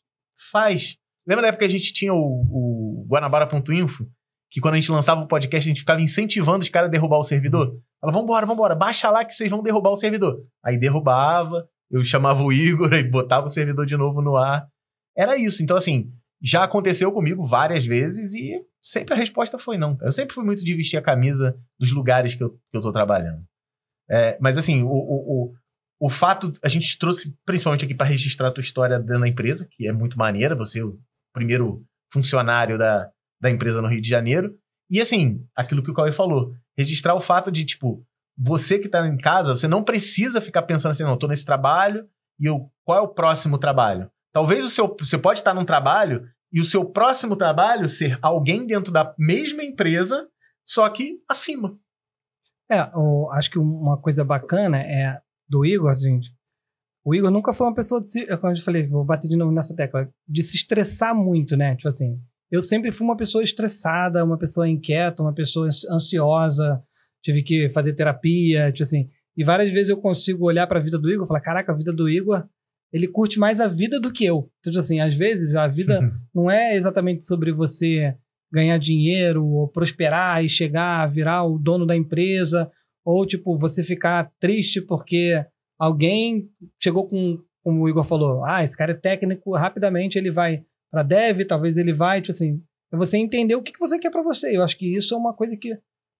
Faz. Lembra da época que a gente tinha o, o Guanabara.info? Que quando a gente lançava o podcast, a gente ficava incentivando os caras a derrubar o servidor? Uhum. Fala, vambora, vambora, baixa lá que vocês vão derrubar o servidor. Aí derrubava, eu chamava o Igor e botava o servidor de novo no ar. Era isso. Então, assim, já aconteceu comigo várias vezes e sempre a resposta foi não. Eu sempre fui muito de vestir a camisa dos lugares que eu, que eu tô trabalhando. É, mas, assim, o, o, o, o, fato, a gente trouxe principalmente aqui para registrar a tua história dentro da empresa, que é muito maneira, você é o primeiro funcionário da, da empresa no Rio de Janeiro. E, assim, aquilo que o Cauê falou, registrar o fato de, tipo, você que está em casa, você não precisa ficar pensando assim, não, estou nesse trabalho e eu, qual é o próximo trabalho? Talvez o seu, você pode estar num trabalho e o seu próximo trabalho ser alguém dentro da mesma empresa, só que acima. É, eu acho que uma coisa bacana é do Igor, gente. O Igor nunca foi uma pessoa de se, é como eu falei, vou bater de novo nessa tecla, de se estressar muito, né? Tipo assim, eu sempre fui uma pessoa estressada, uma pessoa inquieta, uma pessoa ansiosa, tive que fazer terapia, tipo assim. E várias vezes eu consigo olhar para a vida do Igor e falar: caraca, a vida do Igor, ele curte mais a vida do que eu. Então, tipo assim, às vezes a vida não é exatamente sobre você ganhar dinheiro ou prosperar e chegar a virar o dono da empresa ou, tipo, você ficar triste porque alguém chegou com, como o Igor falou, ah, esse cara é técnico, rapidamente ele vai para dev, talvez ele vai, tipo assim, é você entender o que, que você quer para você. Eu acho que isso é uma coisa que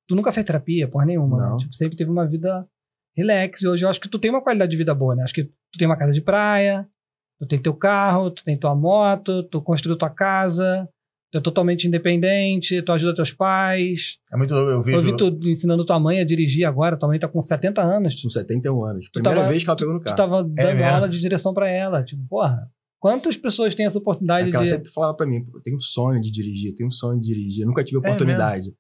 Tu nunca fez terapia, porra nenhuma. Né? Não. Né? Tipo, sempre teve uma vida relax. E hoje eu acho que tu tem uma qualidade de vida boa, né? Acho que tu tem uma casa de praia, tu tem teu carro, tu tem tua moto, tu construiu tua casa, tu é totalmente independente, tu ajuda teus pais. É muito louco, eu vi Eu vi tu ensinando tua mãe a dirigir agora, tua mãe tá com 70 anos. Com 71 anos. Tu Primeira tava, vez que ela pegou no carro. Tu tava é dando aula de direção para ela, tipo, porra... Quantas pessoas têm essa oportunidade é de... Ela sempre falava pra mim, eu tenho um sonho de dirigir, eu tenho um sonho de dirigir, eu nunca tive é oportunidade. É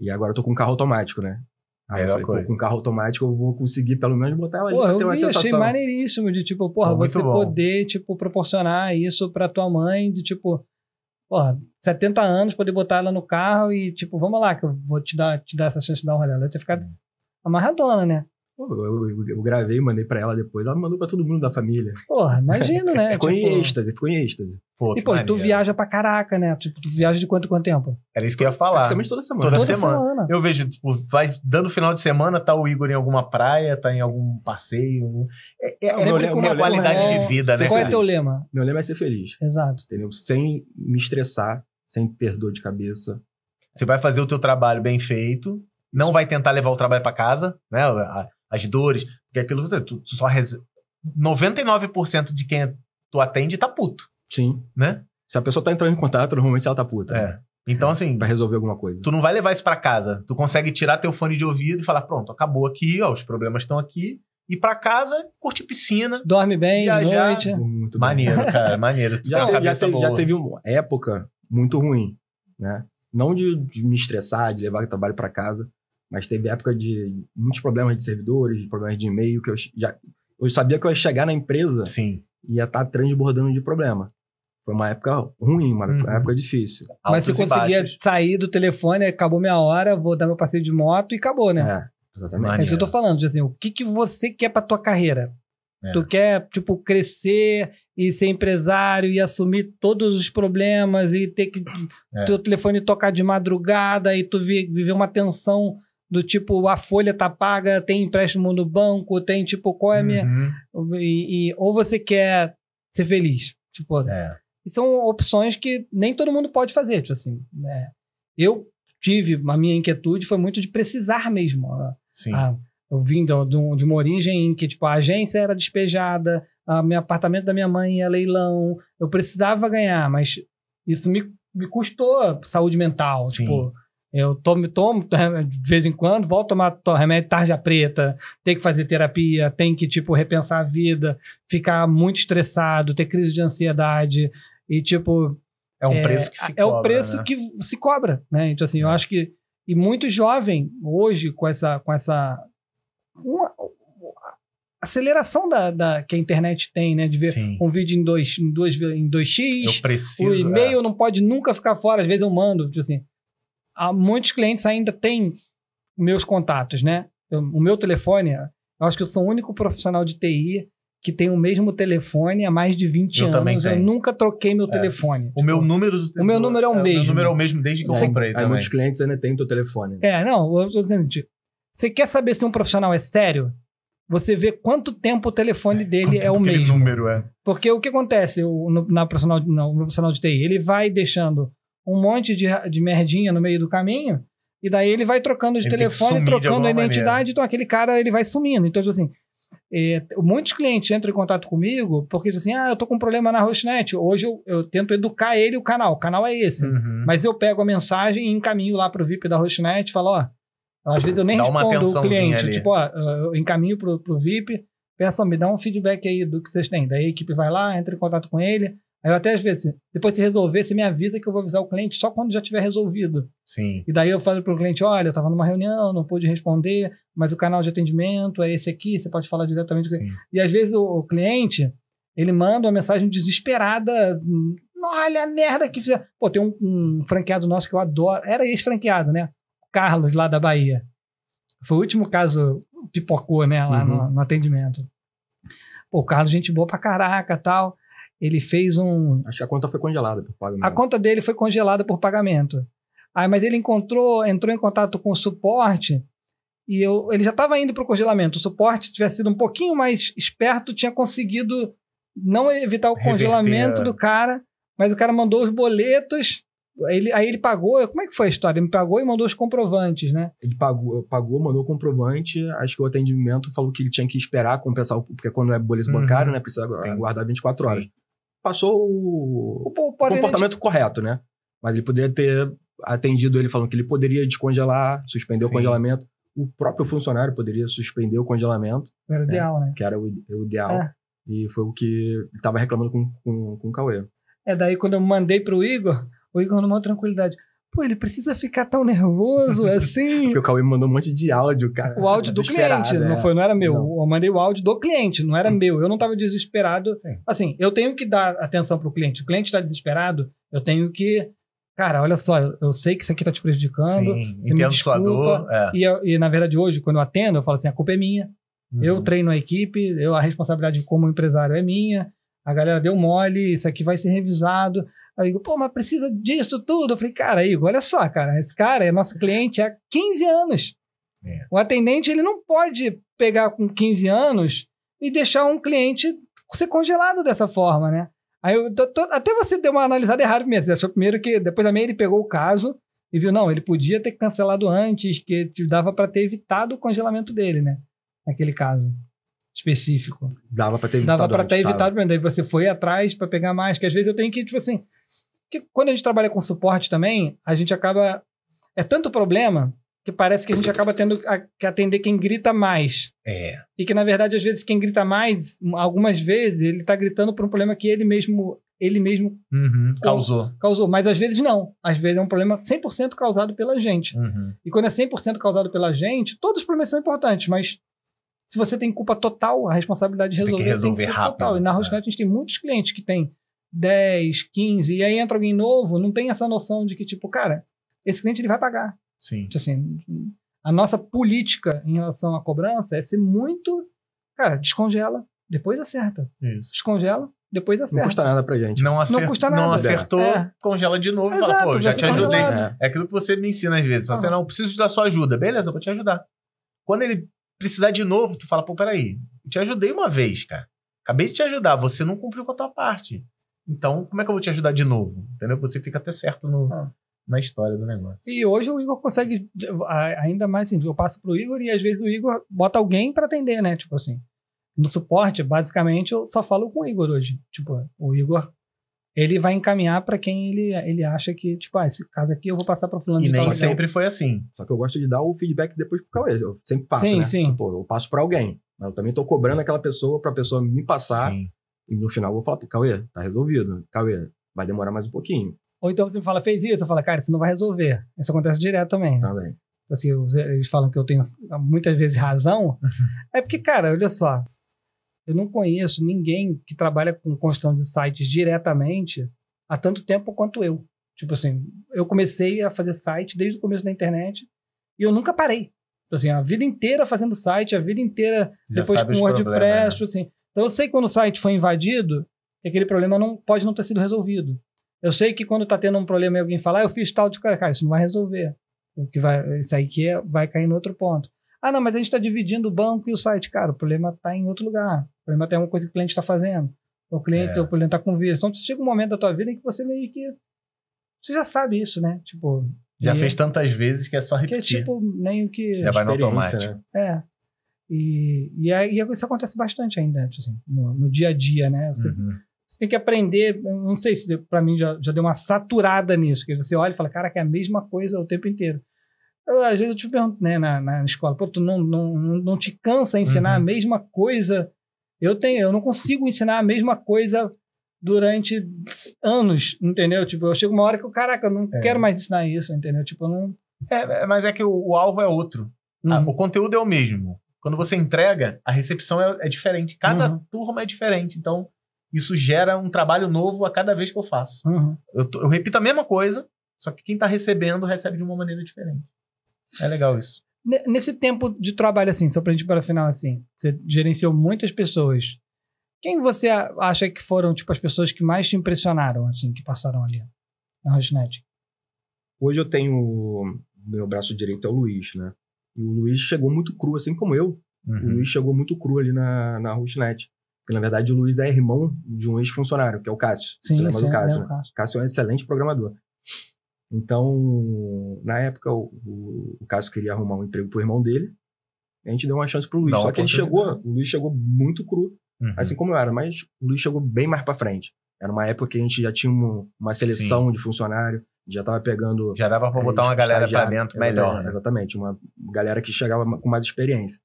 e agora eu tô com um carro automático, né? Aí eu falei, pô, com carro automático eu vou conseguir pelo menos botar ela ali porra, ter eu vi, sensação. achei maneiríssimo de, tipo, porra, você bom. poder, tipo, proporcionar isso pra tua mãe, de, tipo, porra, 70 anos, poder botar ela no carro e, tipo, vamos lá, que eu vou te dar, te dar essa chance de dar um rolê. Ela ter ficado hum. amarradona, né? eu, eu, eu, gravei, mandei pra ela depois. Ela mandou pra todo mundo da família. Porra, imagino, né? ficou tipo... em êxtase, ficou em êxtase. Pô, e, pô, maneiro. tu viaja pra caraca, né? Tipo, tu viaja de quanto quanto tempo? Era isso que eu ia falar. Praticamente toda semana. Toda, toda semana. semana. Eu vejo, tipo, vai dando final de semana, tá o Igor em alguma praia, tá em algum passeio. É, é, é meu, uma qualidade é de vida, né? Qual é teu lema? Meu lema é ser feliz. Exato. Entendeu? Sem me estressar, sem ter dor de cabeça. Você vai fazer o teu trabalho bem feito, não vai tentar levar o trabalho para casa, né? as dores, porque aquilo que você, tu, tu só 99% de quem tu atende tá puto. Sim. Né? Se a pessoa tá entrando em contato, normalmente ela tá puta. É. Né? Então, é, assim. Vai resolver alguma coisa. Tu não vai levar isso para casa. Tu consegue tirar teu fone de ouvido e falar: pronto, acabou aqui, ó, os problemas estão aqui. Ir para casa, curte piscina. Dorme bem viajar. de noite. Muito maneiro, bem. cara, maneiro. Tu já, tem, já, teve, já teve uma época muito ruim, né? Não de, de me estressar, de levar o trabalho para casa, mas teve época de muitos problemas de servidores, de problemas de e-mail, que eu já eu sabia que eu ia chegar na empresa Sim. e ia estar tá transbordando de problema. Foi uma época ruim, uma uhum. época difícil. Mas se você conseguia baixos. sair do telefone, acabou minha hora, vou dar meu passeio de moto e acabou, né? É, exatamente. Maneiro. É isso que eu tô falando, assim, o que, que você quer para tua carreira? É. Tu quer, tipo, crescer e ser empresário e assumir todos os problemas e ter que é. teu telefone tocar de madrugada e tu viver uma tensão do tipo a folha tá paga, tem empréstimo no banco, tem tipo qual é a minha. Uhum. E, e, ou você quer ser feliz. Tipo, é. são opções que nem todo mundo pode fazer. Tipo assim, né? Eu tive, a minha inquietude foi muito de precisar mesmo. Sim. A, ah, eu vim de, de, uma origem em que tipo, a agência era despejada, a meu apartamento da minha mãe ia é leilão. Eu precisava ganhar, mas isso me, me custou saúde mental. Sim. Tipo, eu tomo, tomo de vez em quando, volto a tomar remédio tarja preta, tem que fazer terapia, tem que, tipo, repensar a vida, ficar muito estressado, ter crise de ansiedade e, tipo... É um é, preço que se é cobra, É o preço né? que se cobra, né? Então, assim, eu é. acho que... E muito jovem, hoje, com essa... Com essa uma, aceleração da, da, que a internet tem, né? De ver Sim. um vídeo em 2 em dois, em dois x o e-mail é. não pode nunca ficar fora. Às vezes eu mando, tipo assim, há muitos clientes ainda têm meus contatos, né? Eu, o meu telefone, eu acho que eu sou o único profissional de TI que tem o mesmo telefone há mais de 20 eu anos. Eu nunca troquei meu é. telefone. O meu tipo, número do O meu número é o é, mesmo. O meu número é o mesmo desde que eu comprei. Aí muitos clientes ainda têm o teu telefone. Né? É, não, eu estou dizendo, tipo, você quer saber se um profissional é sério? Você vê quanto tempo o telefone é, dele é, o mesmo. número é. Porque o que acontece o, no, na profissional, no profissional de TI? Ele vai deixando um monte de, de merdinha no meio do caminho, e daí ele vai trocando de ele telefone, trocando a identidade, maneira. então aquele cara ele vai sumindo. Então, tipo assim, é, muitos clientes entram em contato comigo porque dizem assim: ah, eu tô com um problema na Hostnet. Hoje eu, eu tento educar ele o canal, o canal é esse. Uhum. Mas eu pego a mensagem e encaminho lá pro VIP da Hostnet e falo: ó, às vezes eu nem dá respondo o cliente, ali. tipo, ó, eu encaminho pro, pro VIP, peço, me dá um feedback aí do que vocês têm. Daí a equipe vai lá, entra em contato com ele Aí eu até às vezes, depois se resolver, você me avisa que eu vou avisar o cliente só quando já tiver resolvido. Sim. E daí eu falo para o cliente, olha, eu estava numa reunião, não pude responder, mas o canal de atendimento é esse aqui, você pode falar diretamente. ele. E às vezes o, o cliente, ele manda uma mensagem desesperada, hum, olha a merda que fizeram. Pô, tem um, um franqueado nosso que eu adoro, era ex-franqueado, né? Carlos, lá da Bahia. Foi o último caso, pipocou, né, lá uhum. no, no atendimento. Pô, o Carlos, gente boa pra caraca tal ele fez um. Acho que a conta foi congelada por pagamento. A conta dele foi congelada por pagamento. Aí, mas ele encontrou, entrou em contato com o suporte e eu, ele já estava indo para o congelamento. O suporte, se tivesse sido um pouquinho mais esperto, tinha conseguido não evitar o Reverter. congelamento é. do cara, mas o cara mandou os boletos. Ele, aí ele pagou, como é que foi a história? Ele me pagou e mandou os comprovantes, né? Ele pagou, pagou mandou o comprovante, acho que o atendimento falou que ele tinha que esperar compensar, porque quando é boleto uhum. bancário, né, precisa guardar 24 Sim. horas passou o, o comportamento de... correto, né? Mas ele poderia ter atendido ele falando que ele poderia descongelar, suspender Sim. o congelamento. O próprio funcionário poderia suspender o congelamento. Era o né? ideal, né? Que era o, o ideal. É. E foi o que estava reclamando com, com, com o Cauê. É, daí quando eu mandei para o Igor, o Igor numa tranquilidade pô, ele precisa ficar tão nervoso assim. Porque o Cauê mandou um monte de áudio, cara. O áudio do cliente, é. não foi, não era meu. Não. Eu mandei o áudio do cliente, não era meu. Eu não tava desesperado. Sim. Assim, eu tenho que dar atenção pro cliente. O cliente tá desesperado, eu tenho que cara, olha só, eu sei que isso aqui tá te prejudicando, Sim, você me desculpa. Dor, é. e, e, na verdade hoje, quando eu atendo, eu falo assim, a culpa é minha. Uhum. Eu treino a equipe, eu, a responsabilidade como empresário é minha. A galera deu mole, isso aqui vai ser revisado. Aí digo pô, mas precisa disso tudo. Eu falei, cara, Igor, olha só, cara, esse cara é nosso cliente há 15 anos. É. O atendente, ele não pode pegar com 15 anos e deixar um cliente ser congelado dessa forma, né? Aí eu, tô, tô, até você deu uma analisada errada mesmo Você achou primeiro que depois da meia ele pegou o caso e viu, não, ele podia ter cancelado antes, que dava para ter evitado o congelamento dele, né? Naquele caso específico. Dava para ter evitado. Dava para ter evitado, daí você foi atrás para pegar mais, que às vezes eu tenho que, tipo assim, porque quando a gente trabalha com suporte também, a gente acaba. É tanto problema que parece que a gente acaba tendo que atender quem grita mais. É. E que, na verdade, às vezes, quem grita mais, algumas vezes, ele está gritando por um problema que ele mesmo. Ele mesmo uhum, causou. Causou. Mas às vezes não. Às vezes é um problema 100% causado pela gente. Uhum. E quando é 100% causado pela gente, todos os problemas são importantes, mas se você tem culpa total, a responsabilidade de resolver, tem que resolver tem que rápido. Total. E na Rosnet né? a gente tem muitos clientes que têm 10, 15, e aí entra alguém novo, não tem essa noção de que, tipo, cara, esse cliente ele vai pagar. Sim. Tipo assim, a nossa política em relação à cobrança é ser muito, cara, descongela, depois acerta. Isso. Descongela, depois acerta. Não custa nada pra gente. Não, não custa nada. Não acertou, é. congela de novo e fala, pô, já te ajudei. É. é. aquilo que você me ensina às vezes. Fala ah. assim, não, preciso da sua ajuda. Beleza, vou te ajudar. Quando ele precisar de novo, tu fala, pô, peraí, eu te ajudei uma vez, cara. Acabei de te ajudar, você não cumpriu com a tua parte. Então, como é que eu vou te ajudar de novo? Entendeu? Você fica até certo no, ah. na história do negócio. E hoje o Igor consegue, ainda mais assim, eu passo pro Igor e às vezes o Igor bota alguém para atender, né? Tipo assim, no suporte, basicamente, eu só falo com o Igor hoje. Tipo, o Igor ele vai encaminhar para quem ele, ele acha que, tipo, ah, esse caso aqui eu vou passar para fulano E nem sempre foi assim. Só que eu gosto de dar o feedback depois pro Cauê. Eu sempre passo, sim, né? Sim, sim. Tipo, eu passo para alguém. Mas eu também estou cobrando aquela pessoa para a pessoa me passar sim. E no final eu vou falar, Cauê, tá resolvido. Cauê, vai demorar mais um pouquinho. Ou então você me fala, fez isso, eu falo, cara, isso não vai resolver. Isso acontece direto também. Né? Também. Então, assim, eles falam que eu tenho muitas vezes razão. é porque, cara, olha só. Eu não conheço ninguém que trabalha com construção de sites diretamente há tanto tempo quanto eu. Tipo assim, eu comecei a fazer site desde o começo da internet e eu nunca parei. Tipo assim, a vida inteira fazendo site, a vida inteira Já depois com WordPress, né? Tipo assim. Então eu sei que quando o site foi invadido, aquele problema não pode não ter sido resolvido. Eu sei que quando está tendo um problema e alguém falar, ah, eu fiz tal de cara, isso não vai resolver. O que vai, isso aí que é, vai cair no outro ponto. Ah, não, mas a gente está dividindo o banco e o site. Cara, o problema está em outro lugar. O problema tem alguma coisa que o cliente está fazendo. O cliente, é. o cliente está com vírus. Então, chega um momento da tua vida em que você meio que. Você já sabe isso, né? Tipo. Já fez tantas vezes que é só repetir. Que é tipo, nem o que. Já vai no automático. Né? É. E, e, isso acontece bastante ainda, assim, no, no, dia a dia, né? Você, uhum. você tem que aprender, não sei se para mim já, já deu uma saturada nisso, que você olha e fala, cara, que é a mesma coisa o tempo inteiro. Eu, às vezes eu te pergunto, né, na, na escola, pô, tu não, não, não te cansa ensinar uhum. a mesma coisa? Eu, tenho, eu não consigo ensinar a mesma coisa durante anos, entendeu? Tipo, eu chego uma hora que eu, caraca, eu não é. quero mais ensinar isso, entendeu? Tipo, não... É, é, mas é que o, o alvo é outro. Uhum. Ah, o conteúdo é o mesmo. Quando você entrega, a recepção é, é diferente. Cada uhum. turma é diferente. Então, isso gera um trabalho novo a cada vez que eu faço. Uhum. Eu, eu, repito a mesma coisa, só que quem está recebendo recebe de uma maneira diferente. É legal isso. Nesse tempo de trabalho, assim, só pra gente ir para final, assim, você gerenciou muitas pessoas. Quem você acha que foram, tipo, as pessoas que mais te impressionaram, assim, que passaram ali na Rochnet? Hoje eu tenho. Meu braço direito é o Luiz, né? E o Luiz chegou muito cru, assim como eu. Uhum. O Luiz chegou muito cru ali na, na Rusnet. Porque, na verdade, o Luiz é irmão de um ex-funcionário, que é o Cássio. Sim, Você lembra do Cássio, é Cássio. Cássio é um excelente programador. Então, na época, o, o, o Cássio queria arrumar um emprego pro irmão dele. A gente deu uma chance pro Luiz. Dá Só que ele chegou, o Luiz chegou muito cru, uhum. assim como eu era. Mas o Luiz chegou bem mais pra frente. Era uma época que a gente já tinha uma, uma seleção Sim. de funcionário já estava pegando. Já dava para botar é, uma galera para dentro melhor. É, né? Exatamente, uma galera que chegava com mais experiência.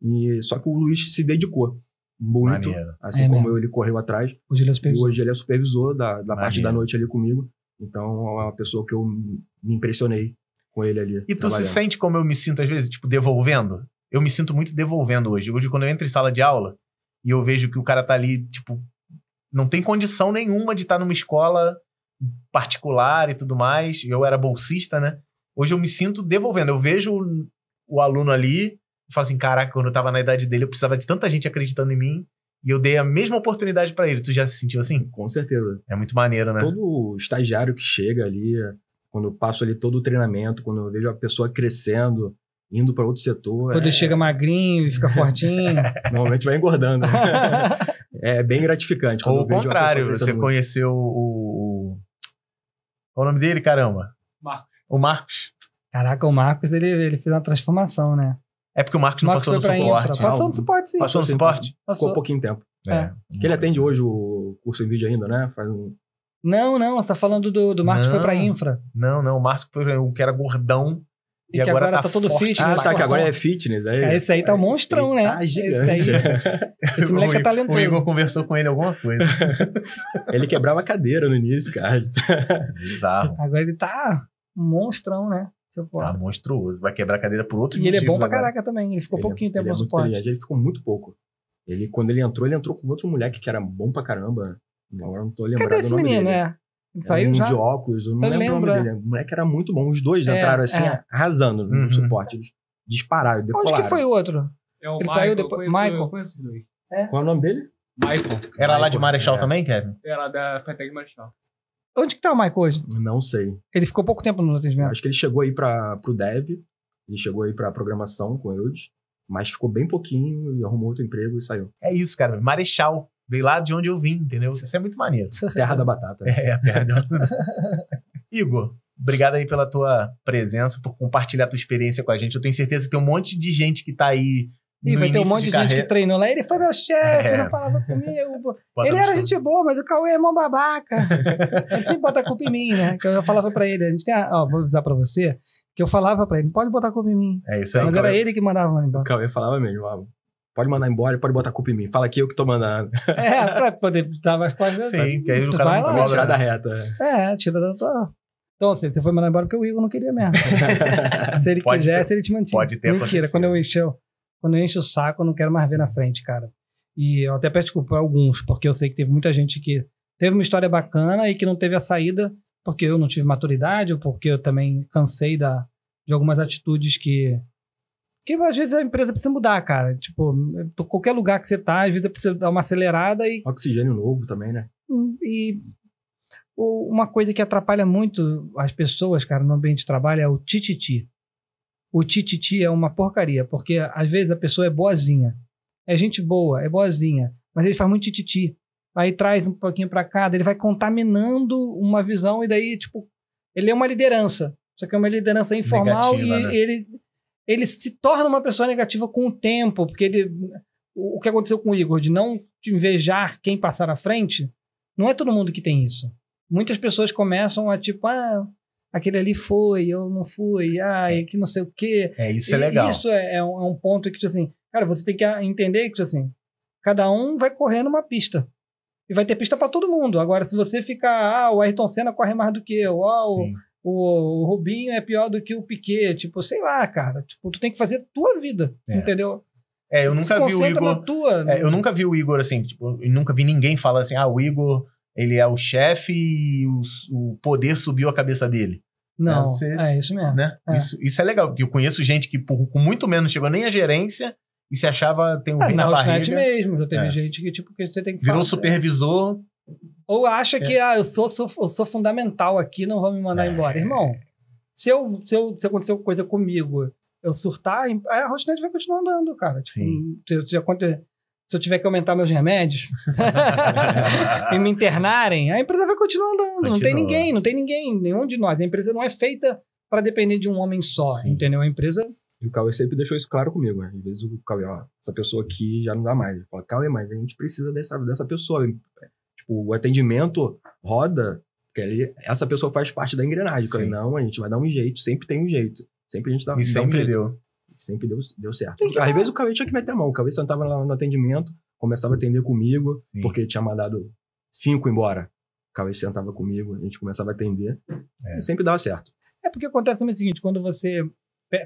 E, só que o Luiz se dedicou muito, Maneiro. assim é como mesmo. eu, ele correu atrás. Hoje ele é supervisor. Hoje ele é supervisor da, da parte da noite ali comigo. Então é uma pessoa que eu me impressionei com ele ali. E tu se sente como eu me sinto às vezes, tipo, devolvendo? Eu me sinto muito devolvendo hoje. Hoje, quando eu entro em sala de aula e eu vejo que o cara tá ali, tipo, não tem condição nenhuma de estar tá numa escola particular e tudo mais, eu era bolsista, né? Hoje eu me sinto devolvendo. Eu vejo o, o aluno ali e falo assim: caraca, quando eu tava na idade dele, eu precisava de tanta gente acreditando em mim e eu dei a mesma oportunidade para ele. Tu já se sentiu assim? Com certeza. É muito maneiro, né? Todo estagiário que chega ali, quando eu passo ali todo o treinamento, quando eu vejo a pessoa crescendo, indo para outro setor. Quando é... chega magrinho e fica fortinho. Normalmente vai engordando. é bem gratificante. Ou o contrário, você conheceu o qual o nome dele, caramba? Marcos. O Marcos. Caraca, o Marcos, ele, ele fez uma transformação, né? É porque o Marcos, o Marcos não passou no suporte. Infra. Né? Passou no suporte, sim. Passou no suporte? Passou. Ficou pouquinho tempo. É. é. ele atende hoje o curso em vídeo ainda, né? Faz um... Não, não, você tá falando do, do Marcos não, que foi pra infra. Não, não, o Marcos foi que era gordão e, que agora, agora tá, tá todo forte. fitness. Ah, tá, que agora é fitness. Aí, é, esse aí tá um monstrão, tá né? Tá gigante. Esse, aí, esse moleque é o, é talentoso. O Igor conversou com ele alguma coisa. ele quebrava a cadeira no início, cara. Bizarro. Agora ele tá um monstrão, né? tá monstruoso. Vai quebrar a cadeira por outro. e E ele é bom pra agora. caraca também. Ele ficou ele, é pouquinho tempo no é suporte. Muito, ele ficou muito pouco. Ele, quando ele entrou, ele entrou com outro moleque que era bom pra caramba. Agora não tô lembrando. Cadê esse menino, dele. é? Saiu um já? de óculos, eu não eu lembro, lembro o nome dele. O moleque era muito bom. Os dois é, entraram é. assim, é. arrasando no uhum. suporte. Eles dispararam, decolaram. Onde que foi o outro? É o Ele Michael, saiu depois. Michael. Eu É. Qual é o nome dele? Michael. Era Michael, lá de Marechal é. também, Kevin? Era da Feteg Marechal. Onde que tá o Michael hoje? Não sei. Ele ficou pouco tempo no atendimento? Acho que ele chegou aí para pro dev, ele chegou aí pra programação com eles, mas ficou bem pouquinho e arrumou outro emprego e saiu. É isso, cara. Marechal. Veio lá de onde eu vim, entendeu? Isso é muito maneiro. É terra da batata. É, a terra da batata. Igor, obrigado aí pela tua presença, por compartilhar a tua experiência com a gente. Eu tenho certeza que tem um monte de gente que tá aí e vai ter um monte de, de gente que treinou lá. Ele foi meu é. chefe, é. não falava comigo. Bota ele era gente boa, mas o Cauê é mão babaca. ele sempre bota a culpa em mim, né? Que eu falava pra ele, a gente tem, a, ó, vou avisar pra você, que eu falava pra ele, pode botar a culpa em mim. É isso aí. Mas era Cauê, ele que mandava mandar embora. O Cauê falava mesmo, ó, Pode mandar embora, pode botar a culpa em mim. Fala aqui eu que tô mandando. É, pra poder dar mais quase. Né? Sim, que aí o cara vai lá, tirar da reta. É, tira da tua. Então, assim, você foi mandar embora porque o Igor não queria mesmo. se ele pode quisesse, ter, ele te mantinha. Pode ter Mentira, quando eu, encho, quando eu encho o saco, eu não quero mais ver na frente, cara. E eu até peço desculpa a alguns, porque eu sei que teve muita gente que teve uma história bacana e que não teve a saída porque eu não tive maturidade ou porque eu também cansei da, de algumas atitudes que porque às vezes a empresa precisa mudar, cara. Tipo, qualquer lugar que você tá, às vezes precisa dar uma acelerada e. Oxigênio novo também, né? Hum, e uma coisa que atrapalha muito as pessoas, cara, no ambiente de trabalho é o tititi. O tititi é uma porcaria, porque às vezes a pessoa é boazinha. É gente boa, é boazinha, mas ele faz muito tititi. Aí traz um pouquinho para cá, ele vai contaminando uma visão e daí, tipo, ele é uma liderança. Só que é uma liderança informal Negativa, e né? ele ele se torna uma pessoa negativa com o tempo, porque ele. O que aconteceu com o Igor, de não invejar quem passar à frente, não é todo mundo que tem isso. Muitas pessoas começam a tipo, ah, aquele ali foi, eu não fui, ah, que não sei o quê. É, isso é e, é legal. Isso é, é, um, é um ponto que, tipo assim, cara, você tem que entender que, tipo assim, cada um vai correndo uma pista. E vai ter pista para todo mundo. Agora, se você ficar, ah, o Ayrton Senna corre mais do que eu, ah, o, o, o Rubinho é pior do que o Piquet. Tipo, sei lá, cara. Tipo, tu tem que fazer a tua vida, é. entendeu? É, eu nunca vi o Igor. Tua, é, né? eu nunca vi o Igor assim, tipo, eu nunca vi ninguém falar assim, ah, o Igor, ele é o chefe e o, o poder subiu a cabeça dele. Né, não, Você, é isso mesmo. Né? É. Isso, isso é legal, porque eu conheço gente que por, com muito menos chegou nem a gerência e se achava tem um ah, rim na, na barriga. mesmo, já teve é. gente que tipo que você tem que Virou fazer. supervisor ou acha que é. ah, eu, sou, sou, eu sou fundamental aqui, não vão me mandar é. embora. Irmão, se, eu, se, eu, se aconteceu coisa comigo, eu surtar, a Rosnete vai continuar andando, cara. Tipo, Sim. Tipo, se, se eu tiver que aumentar meus remédios e me internarem, a empresa vai continuar andando. Continua. Não tem ninguém, não tem ninguém, nenhum de nós. A empresa não é feita para depender de um homem só, Sim. entendeu? A empresa e o Cauê sempre deixou isso claro comigo, né? Às vezes o Cauê, ó, essa pessoa aqui já não dá mais. fala, Cauê, mas a gente precisa dessa, dessa pessoa o atendimento roda, porque ele, essa pessoa faz parte da engrenagem. falei, não, a gente vai dar um jeito, sempre tem um jeito. Sempre a gente dá, e dá sempre um jeito. deu. Sempre deu, deu certo. Às vezes o Cauê tinha que meter a mão. O Cauê sentava lá no atendimento, começava a atender comigo, Sim. porque tinha mandado cinco embora. O Cauê sentava comigo, a gente começava a atender. É. E sempre dava certo. É porque acontece também o seguinte, quando você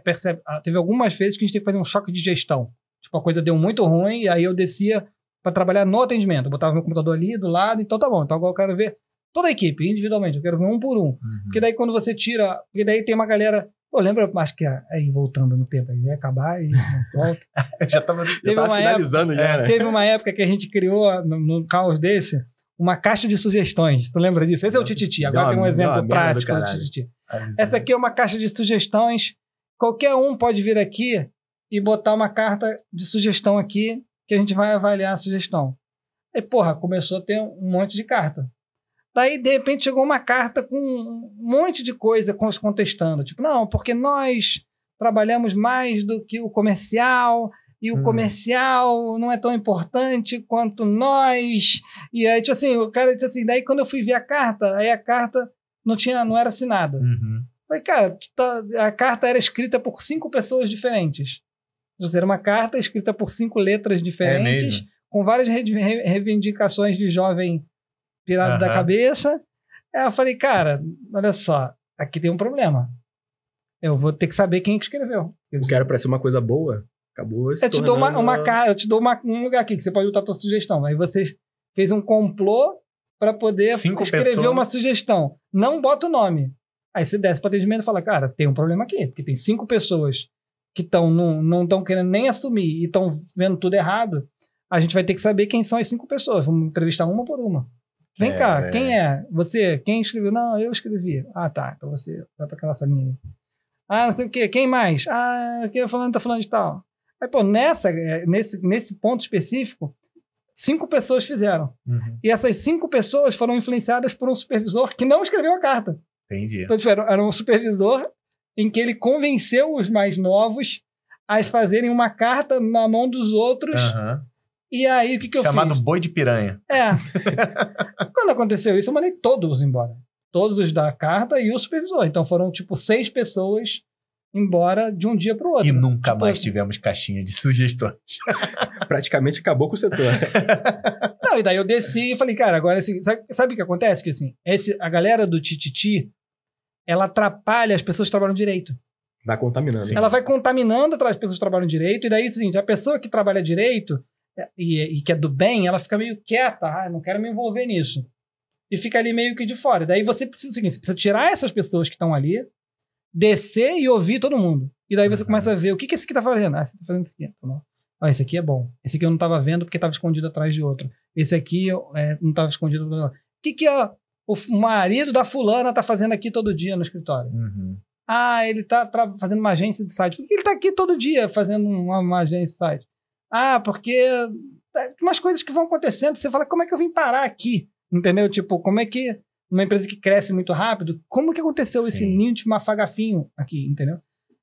percebe... Ah, teve algumas vezes que a gente teve que fazer um choque de gestão. Tipo, a coisa deu muito ruim, e aí eu descia para trabalhar no atendimento. Eu botava meu computador ali do lado, então tá bom. Então agora eu quero ver toda a equipe, individualmente, eu quero ver um por um. Uhum. Porque daí quando você tira, porque daí tem uma galera. Pô, lembra, acho que é, é aí voltando no tempo, aí ia é acabar e volta. já tava, já teve tava finalizando época, já, né? Teve uma época que a gente criou, ah, num caos desse, uma caixa de sugestões. Tu lembra disso? Esse é o Tititi. Agora não, tem um exemplo não, prático do Tititi. Essa aqui é uma caixa de sugestões. Qualquer um pode vir aqui e botar uma carta de sugestão aqui que a gente vai avaliar a sugestão. Aí, porra, começou a ter um monte de carta. Daí, de repente, chegou uma carta com um monte de coisa contestando. Tipo, não, porque nós trabalhamos mais do que o comercial, e o hum. comercial não é tão importante quanto nós. E aí, tipo assim, o cara disse assim, daí quando eu fui ver a carta, aí a carta não tinha, não era assinada. Uhum. Falei, cara, tá, a carta era escrita por cinco pessoas diferentes dizer, uma carta escrita por cinco letras diferentes, é com várias re re reivindicações de jovem pirado uhum. da cabeça. Aí eu falei, cara, olha só, aqui tem um problema. Eu vou ter que saber quem que escreveu. Eu quero parecer uma coisa boa. Acabou eu te, tornando... uma, uma, eu te dou uma, um lugar aqui que você pode botar a sua sugestão. Aí você fez um complô para poder Cinco escrever pessoas. uma sugestão. Não bota o nome. Aí você desce para atendimento e fala, cara, tem um problema aqui, porque tem cinco pessoas que estão não estão querendo nem assumir e estão vendo tudo errado, a gente vai ter que saber quem são as cinco pessoas. Vamos entrevistar uma por uma. Vem é, cá, é. quem é? Você? Quem escreveu? Não, eu escrevi. Ah, tá. Então você vai para aquela salinha Ah, não sei o quê. Quem mais? Ah, quem é falando tá falando de tal. Aí, pô, nessa, é, nesse, nesse ponto específico, cinco pessoas fizeram. Uhum. E essas cinco pessoas foram influenciadas por um supervisor que não escreveu a carta. Entendi. Então, tipo, era um supervisor em que ele convenceu os mais novos a fazerem uma carta na mão dos outros. Uhum. E aí, o que, que eu Chamado fiz? Chamado boi de piranha. É. Quando aconteceu isso, eu mandei todos embora. Todos os da carta e o supervisor. Então foram, tipo, seis pessoas embora de um dia para o outro. E nunca tipo, mais tivemos caixinha de sugestões. Praticamente acabou com o setor. Não, e daí eu desci e falei, cara, agora assim, sabe, sabe o que acontece? Que assim, esse, a galera do Tititi ela atrapalha as pessoas que trabalham direito. Vai contaminando. Sim. Ela vai contaminando as pessoas que trabalham direito, e daí o assim, seguinte, a pessoa que trabalha direito é, e, e que é do bem, ela fica meio quieta, ah, não quero me envolver nisso. E fica ali meio que de fora. Daí você precisa, o seguinte, você precisa tirar essas pessoas que estão ali, descer e ouvir todo mundo. E daí você uhum. começa a ver o que, que esse aqui está fazendo. Ah, você está fazendo isso aqui. Não. Tá ah, esse aqui é bom. Esse aqui eu não estava vendo porque estava escondido atrás de outro. Esse aqui é, não estava escondido. O que, que é o marido da fulana tá fazendo aqui todo dia no escritório. Uhum. Ah, ele tá fazendo uma agência de site. Por que ele tá aqui todo dia fazendo uma, uma agência de site? Ah, porque é, umas coisas que vão acontecendo, você fala, como é que eu vim parar aqui? Entendeu? Tipo, como é que uma empresa que cresce muito rápido, como que aconteceu Sim. esse ninho de mafagafinho aqui, entendeu?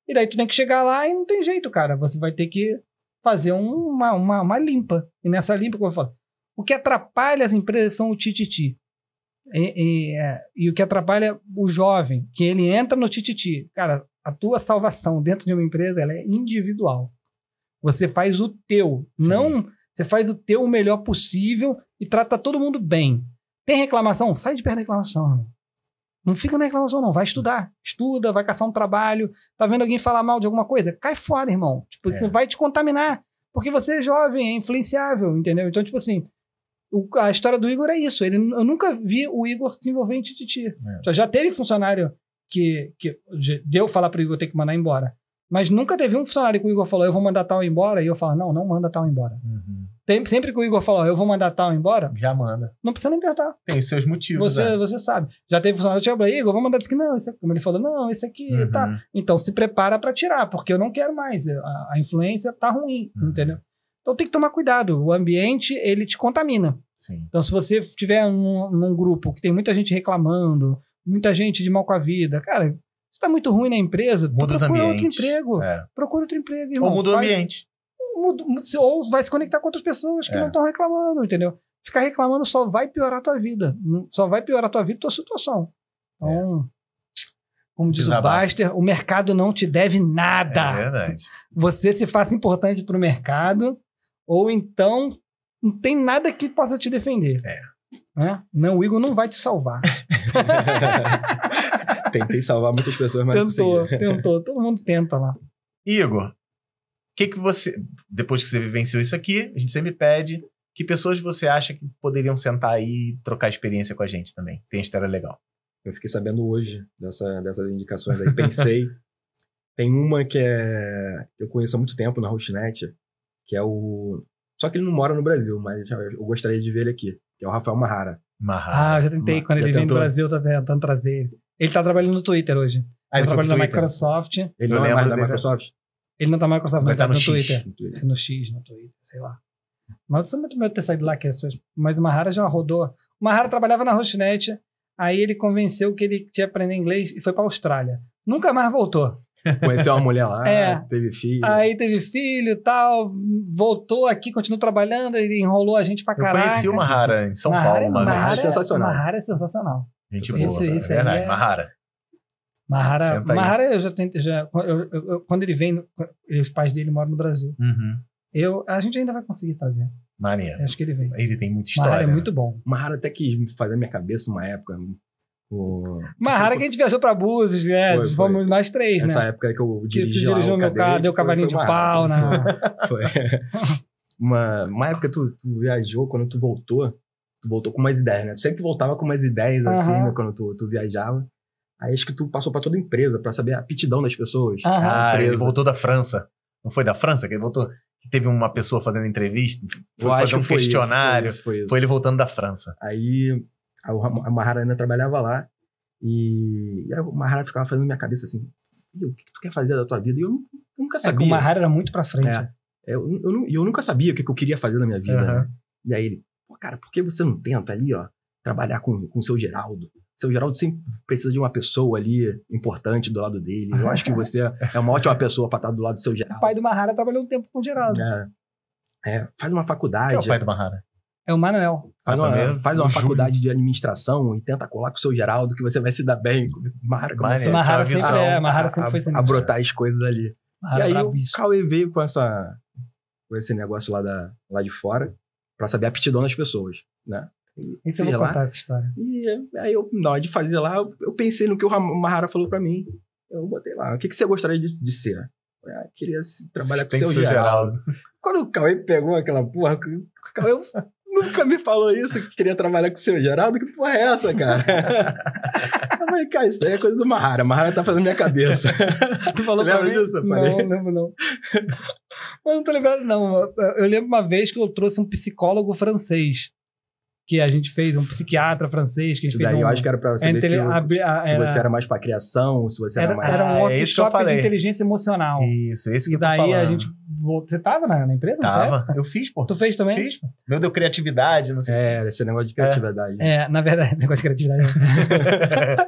E daí tu tem que chegar lá e não tem jeito, cara. Você vai ter que fazer uma, uma, uma limpa. E nessa limpa, como eu falo, o que atrapalha as empresas são o tititi. E, e, é, e, o que atrapalha o jovem, que ele entra no tititi. Cara, a tua salvação dentro de uma empresa ela é individual. Você faz o teu, Sim. não você faz o teu o melhor possível e trata todo mundo bem. Tem reclamação? Sai de perto da reclamação. Irmão. Não fica na reclamação, não. Vai estudar. Estuda, vai caçar um trabalho. Tá vendo alguém falar mal de alguma coisa? Cai fora, irmão. Tipo, é. vai te contaminar. Porque você é jovem, é influenciável, entendeu? Então, tipo assim, a história do Igor é isso. Ele, eu nunca vi o Igor se envolvendo em tititi. É. Já teve funcionário que, que deu falar para o Igor ter que mandar embora. Mas nunca teve um funcionário que o Igor falou, eu vou mandar tal embora, e eu falo, não, não manda tal embora. Uhum. Tem, sempre que o Igor falou, eu vou mandar tal embora. Já manda. Não precisa nem perguntar. Tem seus motivos. Você, é. você sabe. Já teve funcionário que falou, Igor, vou mandar isso aqui, não, esse aqui. Como ele falou, não, esse aqui uhum. tá. Então se prepara para tirar, porque eu não quero mais. A, a influência tá ruim, uhum. entendeu? Então tem que tomar cuidado. O ambiente, ele te contamina. Sim. Então, se você tiver num, num, grupo que tem muita gente reclamando, muita gente de mal com a vida, cara, está muito ruim na empresa, muda procura outro emprego. É. Procura outro emprego. Irmão, ou muda o ambiente. ou vai se conectar com outras pessoas que é. não estão reclamando, entendeu? Ficar reclamando só vai piorar a tua vida. Só vai piorar a tua vida e tua situação. Então. É. Como diz Desabate. o Baster, o mercado não te deve nada. É verdade. Você se faz importante para o mercado ou então, não tem nada que possa te defender. É. Né? Não, o Igor não vai te salvar. Tentei salvar muitas pessoas, mas tentou, não conseguia. Tentou, todo mundo tenta lá. Igor, o que que você, depois que você vivenciou isso aqui, a gente sempre pede, que pessoas você acha que poderiam sentar aí e trocar experiência com a gente também? Tem história legal. Eu fiquei sabendo hoje dessa, dessas indicações aí, pensei. Tem uma que é, eu conheço há muito tempo na Hostnet, que é o. Só que ele não mora no Brasil, mas eu gostaria de ver ele aqui, que é o Rafael Mahara. Mahara. Ah, eu já tentei. Quando já ele vem no Brasil, tá tentando trazer ele. Ele tá trabalhando no Twitter hoje. Ah, ele tá trabalhando na Microsoft. Ele não é mais da Microsoft? Ele não tá na Microsoft, mas ele tá no, no, X, Twitter. no Twitter. Tá no X, no Twitter, sei lá. Mas eu muito medo de ter saído lá, que é mas o Mahara já rodou. O Mahara trabalhava na Rochnet, aí ele convenceu que ele tinha aprender inglês e foi pra Austrália. Nunca mais voltou. Conheceu uma mulher lá, é. teve filho. Aí teve filho e tal, voltou aqui, continuou trabalhando, ele enrolou a gente pra caralho. Eu caraca. conheci o Mahara em São Mahara, é Paulo, mano. Mahara é, é sensacional. Mahara é sensacional. Gente boa, isso, isso é verdade. É... Mahara. Mahara, Mahara eu já tentei, já, eu, eu, eu, quando ele vem, os pais dele moram no Brasil. Uhum. Eu, a gente ainda vai conseguir trazer. Maneiro. Acho que ele vem. Ele tem muita história. Mahara é né? muito bom. Mahara até que fazia minha cabeça uma época, o... Uma rara que a gente viajou pra Búzios, né? Foi, foi. Fomos nós três, né? Nessa época que eu dirigi que dirigiu meu carro, deu cavalinho de pau na... Né? Foi. uma, uma época tu, tu, viajou, quando tu voltou, tu voltou com umas ideias, né? Tu sempre voltava com umas ideias, assim, né? Quando tu, tu viajava. Aí acho que tu passou pra toda a empresa, pra saber a aptidão das pessoas. Ah, ele voltou da França. Não foi da França que ele voltou? Que teve uma pessoa fazendo entrevista, foi fazer um questionário. foi ele voltando da França. Aí a ainda trabalhava lá e, e o Mahara ficava fazendo minha cabeça assim, o que, que, tu quer fazer da tua vida? E eu, nunca é, sabia. É, o Mahara era muito pra frente. É, é eu, eu, eu, nunca sabia o que, que, eu queria fazer na minha vida. Uhum. Né? E aí ele, pô, cara, por que você não tenta ali, ó, trabalhar com, com o seu Geraldo? seu Geraldo sempre precisa de uma pessoa ali importante do lado dele. Eu acho que você é, é uma ótima pessoa pra estar do lado do seu Geraldo. O pai do Mahara trabalhou um tempo com o Geraldo. É. é faz uma faculdade. Quem é o pai do Mahara? É o Manuel. Ah, é. Faz uma, faz uma faculdade de administração e tenta colar com o seu Geraldo que você vai se dar bem. Marco, começa Mahara sempre, a, é, Mahara sempre a, foi a, a brotar as coisas ali. Mahara e aí o Cauê veio com, essa, com esse negócio lá, da, lá de fora para saber a aptidão das pessoas, né? Esse eu vou lá, contar essa história. E aí, eu, na hora de fazer lá, eu pensei no que o Mahara falou para mim. Eu botei lá, o que, que você gostaria de, de ser? Eu ah, queria trabalhar Assistente com o seu Geraldo. Geraldo. Quando o Cauê pegou aquela porra, o Cauê nunca me falou isso, que queria trabalhar com o seu Geraldo. Que porra é essa, cara? eu falei, cara, isso daí é coisa do Mahara. Mahara tá fazendo minha cabeça. tu falou tu lembra disso? Não, não lembro não. Mas não tô lembrado, não. Eu lembro uma vez que eu trouxe um psicólogo francês que a gente fez, um psiquiatra francês que a gente Isso fez. Daí um, eu acho que era pra você é, ver a, se, era, você era mais pra criação, se você era, era mais. Era um é, workshop é de inteligência emocional. Isso, esse que e daí eu tô falando. a gente. Você tava na, na empresa? Tava. Eu fiz, pô. Tu fez também? Fiz, pô. Meu, deu criatividade, não sei. É, esse negócio de é. criatividade. É, é na verdade, negócio de criatividade.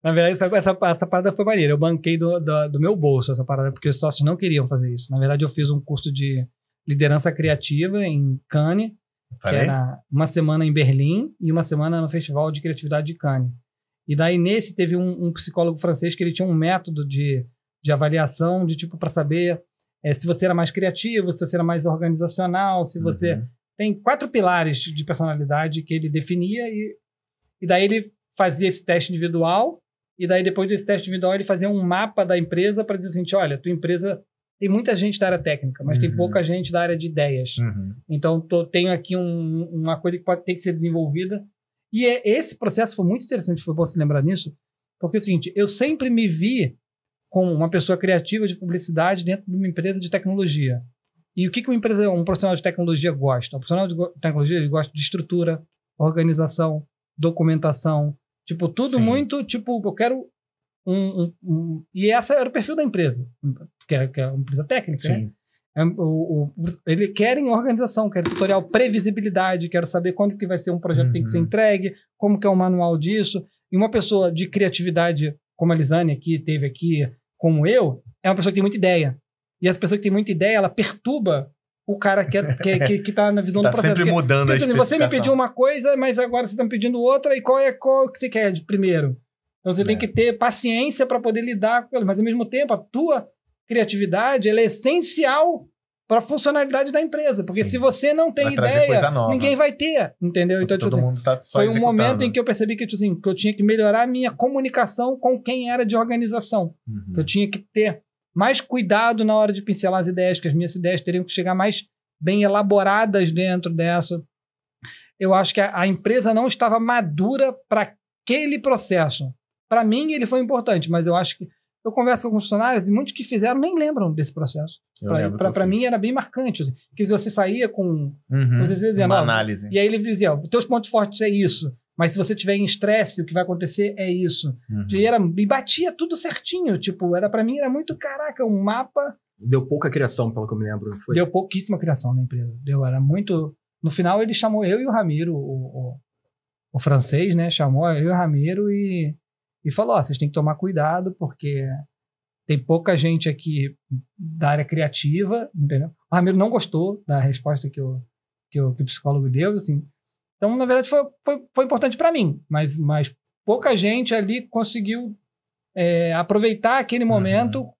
na verdade, essa, essa, essa, parada foi maneira. Eu banquei do, do, do meu bolso essa parada, porque os sócios não queriam fazer isso. Na verdade, eu fiz um curso de liderança criativa em Cannes, Falei? que era uma semana em Berlim e uma semana no Festival de Criatividade de Cannes. E daí nesse teve um, um psicólogo francês que ele tinha um método de, de avaliação de tipo para saber é, se você era mais criativo, se você era mais organizacional, se você uhum. tem quatro pilares de personalidade que ele definia e, e daí ele fazia esse teste individual e daí depois desse teste individual ele fazia um mapa da empresa para dizer assim, olha, tua empresa tem muita gente da área técnica, mas uhum. tem pouca gente da área de ideias. Uhum. Então, tô, tenho aqui um, uma coisa que pode ter que ser desenvolvida. E é, esse processo foi muito interessante, foi bom se lembrar nisso, porque é o seguinte, eu sempre me vi como uma pessoa criativa de publicidade dentro de uma empresa de tecnologia. E o que, que uma empresa, um profissional de tecnologia gosta? Um profissional de tecnologia ele gosta de estrutura, organização, documentação, tipo, tudo Sim. muito, tipo, eu quero um, um, um, E esse era o perfil da empresa. É, que é, uma empresa técnica, né? Sim. né? É, o, o, ele querem organização, quer tutorial, previsibilidade, quer saber quando que vai ser um projeto uhum. tem que ser uhum. entregue, como que é o manual disso. E uma pessoa de criatividade, como a Lisane aqui teve aqui, como eu, é uma pessoa que tem muita ideia. E essa pessoa que tem muita ideia, ela perturba o cara que, está é, que, que, que tá na visão tá do processo. sempre mudando porque, porque, assim, Você me pediu uma coisa, mas agora você está me pedindo outra, e qual é qual que você quer de primeiro? Então você é. tem que ter paciência para poder lidar com ele, mas ao mesmo tempo a tua criatividade ela é essencial para a funcionalidade da empresa. Porque Sim. se você não tem vai ideia, ninguém vai ter, entendeu? então, tipo todo tipo, mundo tá só foi executando. um momento em que eu percebi que, tipo assim, que eu tinha que melhorar a minha comunicação com quem era de organização. Uhum. Que eu tinha que ter mais cuidado na hora de pincelar as ideias, que as minhas ideias teriam que chegar mais bem elaboradas dentro dessa. Eu acho que a, a empresa não estava madura para aquele processo. Para mim, ele foi importante, mas eu acho que eu converso com funcionários e muitos que fizeram nem lembram desse processo. Para mim era bem marcante. Assim, que você saía com uhum, os 19, uma análise. E aí ele dizia: os teus pontos fortes é isso. Mas se você tiver em estresse, o que vai acontecer é isso. Uhum. E, era, e batia tudo certinho. Tipo, era para mim era muito caraca, um mapa. Deu pouca criação, pelo que eu me lembro. Foi? Deu pouquíssima criação na empresa. Deu, era muito. No final ele chamou eu e o Ramiro, o, o, o francês, né? Chamou eu e o Ramiro e e falou: ó, vocês têm que tomar cuidado, porque tem pouca gente aqui da área criativa, entendeu? O ah, Ramiro não gostou da resposta que, eu, que, eu, que o psicólogo deu, assim. Então, na verdade, foi, foi, foi importante para mim, mas, mas pouca gente ali conseguiu é, aproveitar aquele uhum. momento. Uhum.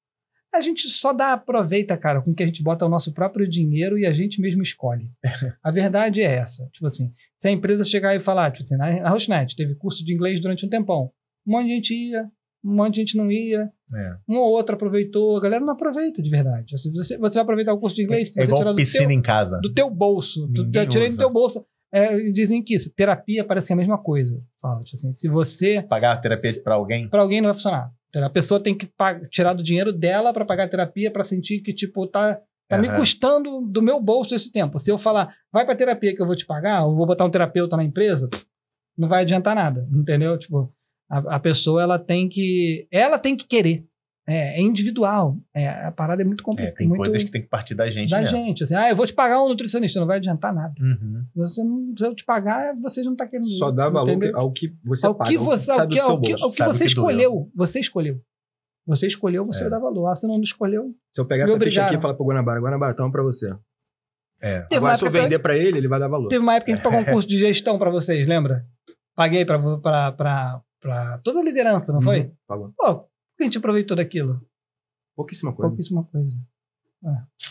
A gente só dá aproveita, cara, com que a gente bota o nosso próprio dinheiro e a gente mesmo escolhe. a verdade é essa. Tipo assim, se a empresa chegar e falar, tipo assim, na, na Rochnet teve curso de inglês durante um tempão. Um monte de gente ia, um monte de gente não ia. É. Um ou outro aproveitou, a galera não aproveita de verdade. Assim, você, você vai aproveitar o curso de inglês, é, você tirar piscina teu, em casa. Do teu bolso. Ninguém tu, tirei do teu bolso. É, dizem que isso, terapia parece que é a mesma coisa. Fala, tipo assim, se você. Se pagar terapia para alguém? Para alguém não vai funcionar. A pessoa tem que pagar, tirar do dinheiro dela para pagar a terapia, para sentir que, tipo, tá, tá uhum. me custando do meu bolso esse tempo. Se eu falar, vai para terapia que eu vou te pagar, ou vou botar um terapeuta na empresa, não vai adiantar nada, entendeu? Tipo, a, a pessoa ela tem que ela tem que querer. É, é individual. É, a parada é muito complicada. É, tem muito, coisas que tem que partir da gente. Da mesmo. gente. Assim, ah, eu vou te pagar um nutricionista, não vai adiantar nada. Uhum. Você não, se eu te pagar, você não está querendo. Só dá valor entender? ao que você ao paga. Que você, ao que, ao que, ao que você é escolheu. Doeu. Você escolheu. Você escolheu, você é. dá valor. Ah, você não escolheu. Se eu pegar essa obrigaram. ficha aqui e falar pro Guanabara, Guanabara, toma para você. É. Teve Agora, se eu vender para ele, ele vai dar valor. Teve uma época que a gente pagou um curso de gestão para vocês, lembra? Paguei para para toda a liderança, não uhum, foi? Falou. Pô, por que a gente aproveitou daquilo? Pouquíssima coisa. Pouquíssima coisa. É,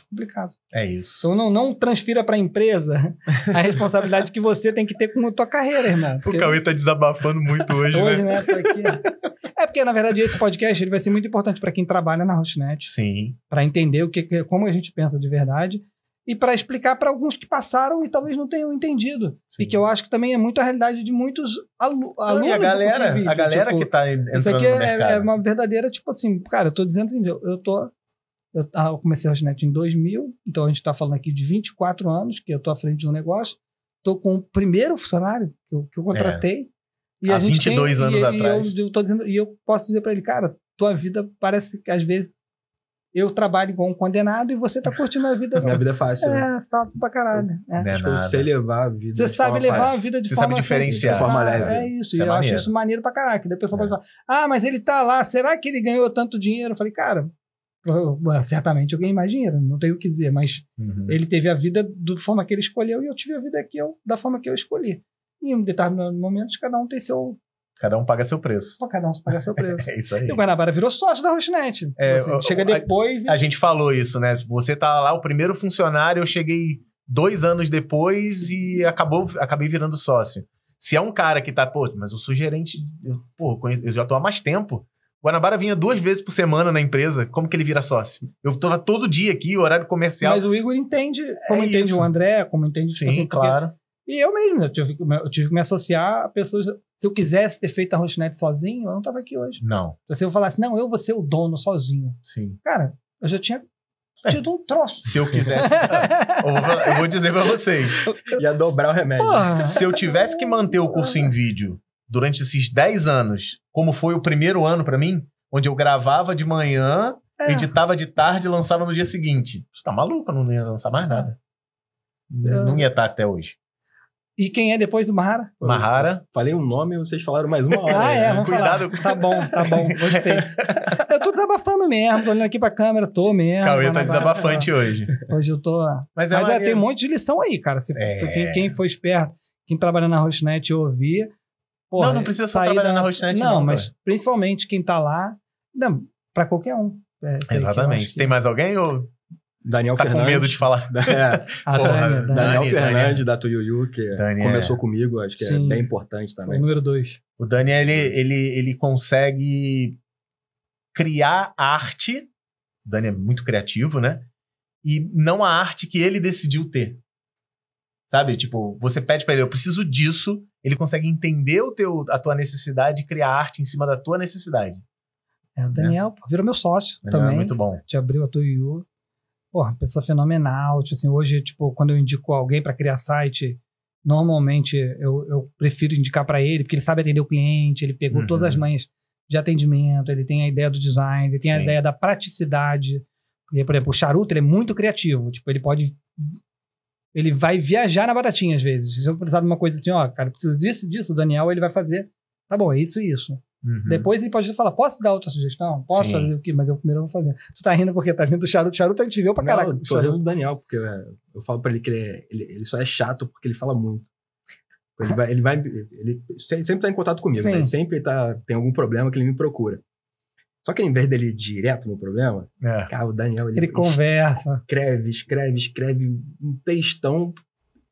complicado. É isso. Então não, não transfira para a empresa a responsabilidade que você tem que ter com a tua carreira, irmão. Porque... O Cauê tá desabafando muito hoje, né? hoje né? né? É porque, na verdade, esse podcast ele vai ser muito importante para quem trabalha na Hotnet. Sim. Para entender o que, como a gente pensa de verdade e para explicar para alguns que passaram e talvez não tenham entendido. Sim. E que eu acho que também é muito a realidade de muitos alu alunos. E a galera, do a galera tipo, que está entrando Isso aqui é, é, uma verdadeira, tipo assim, cara, eu tô dizendo assim, eu, tô. Eu, ah, eu comecei a Rosnet em 2000, então a gente está falando aqui de 24 anos que eu tô à frente de um negócio. Tô com o primeiro funcionário que eu, que eu contratei. É. E Há a gente 22 tem, anos e, atrás. E eu, eu tô dizendo, e eu posso dizer para ele, cara, tua vida parece que às vezes eu trabalho com um condenado e você tá curtindo a vida. Minha vida é fácil. É, né? fácil pra caralho. Né? É. Acho que eu sei levar a vida. Você sabe levar fácil. a vida de você forma Você sabe diferenciar. de forma leve. É isso. isso é e é eu acho isso maneiro pra caralho. Que daí o pessoal é. pode falar: ah, mas ele tá lá, será que ele ganhou tanto dinheiro? Eu falei, cara. Eu, certamente eu ganhei mais dinheiro, não tenho o que dizer, mas uhum. ele teve a vida da forma que ele escolheu e eu tive a vida que eu, da forma que eu escolhi. E em determinados momentos, cada um tem seu, Cada um paga seu preço. Pô, cada um paga seu preço. é isso aí. E o Guanabara virou sócio da Hostnet. É, tipo assim, chega depois. A, e... a, gente falou isso, né? Tipo, você tá lá, o primeiro funcionário, eu cheguei dois anos depois e acabou, acabei virando sócio. Se é um cara que tá, pô, mas o sugerente, eu, pô, eu já tô há mais tempo. O Guanabara vinha duas vezes por semana na empresa. Como que ele vira sócio? Eu tava todo dia aqui, horário comercial. Mas o Igor entende, como é entende isso. o André, como entende... Tipo Sim, assim, claro. E eu mesmo, né? eu tive, eu tive que me associar a pessoas. Se eu quisesse ter feito a Rochnet sozinho, eu não tava aqui hoje. Não. Então, se eu falasse, não, eu vou ser o dono sozinho. Sim. Cara, eu já tinha tido um troço. Se eu quisesse. eu vou dizer pra vocês. Ia dobrar o remédio. Porra. Se eu tivesse que manter o curso em vídeo durante esses 10 anos, como foi o primeiro ano para mim, onde eu gravava de manhã, é. editava de tarde e lançava no dia seguinte. Você tá maluco? Eu não ia lançar mais nada. Eu... Não ia estar tá até hoje. E quem é depois do Mahara? Mahara. Falei um nome e vocês falaram mais uma ah, hora. Ah, é, né? vamos Cuidado. falar. Tá bom, tá bom, gostei. eu tô desabafando mesmo, tô olhando aqui pra câmera, tô mesmo. Cauê tá, tá desabafante hoje. Hoje eu tô... Mas, é Mas é, tem um monte de lição aí, cara. Se, é. quem, quem foi esperto, quem trabalha na Rochnet ouvia. Porra, não, não precisa só trabalhar da... na Rochnet. Não, não mas cara. principalmente quem tá lá, não, pra qualquer um. É, Exatamente. Tem mais alguém ou... Daniel tá Fernandes. com medo de falar. É, ah, porra, Daniel, Daniel Fernandes Daniel. da Tuiuiu, que começou comigo, acho que é Sim. é bem importante também. Foi o número dois. O Daniel, ele, ele, ele consegue criar arte. O Daniel é muito criativo, né? E não a arte que ele decidiu ter. Sabe? Tipo, você pede para ele, eu preciso disso. Ele consegue entender o teu, a tua necessidade e criar arte em cima da tua necessidade. É, o Daniel é. virou meu sócio Daniel é também. É muito bom. Te abriu a Tuiuiu porra, pessoa fenomenal. Tipo assim, hoje, tipo, quando eu indico alguém para criar site, normalmente eu, eu prefiro indicar para ele, porque ele sabe atender o cliente, ele pegou uhum. todas as uhum. manhas de atendimento, ele tem a ideia do design, ele tem Sim. a ideia da praticidade. E, por exemplo, o charuto, ele é muito criativo. Tipo, ele pode... Ele vai viajar na batatinha, às vezes. Se eu precisar de uma coisa assim, ó, cara, preciso disso, disso, o Daniel, ele vai fazer. Tá bom, é isso e isso. Uhum. Depois ele pode falar, posso dar outra sugestão? Posso Sim. fazer o quê? Mas eu primeiro vou fazer. Tu tá rindo porque tá rindo do charuto. charuto a gente viu pra caraca. Não, tô rindo do Daniel, porque é, eu falo pra ele que ele, é, ele, ele só é chato porque ele fala muito. Ele vai, ele vai, ele sempre tá em contato comigo, né? Sempre tá, tem algum problema que ele me procura. Só que ao invés dele ir direto no problema, é. cara, o Daniel, ele, ele conversa. Escreve, escreve, escreve um textão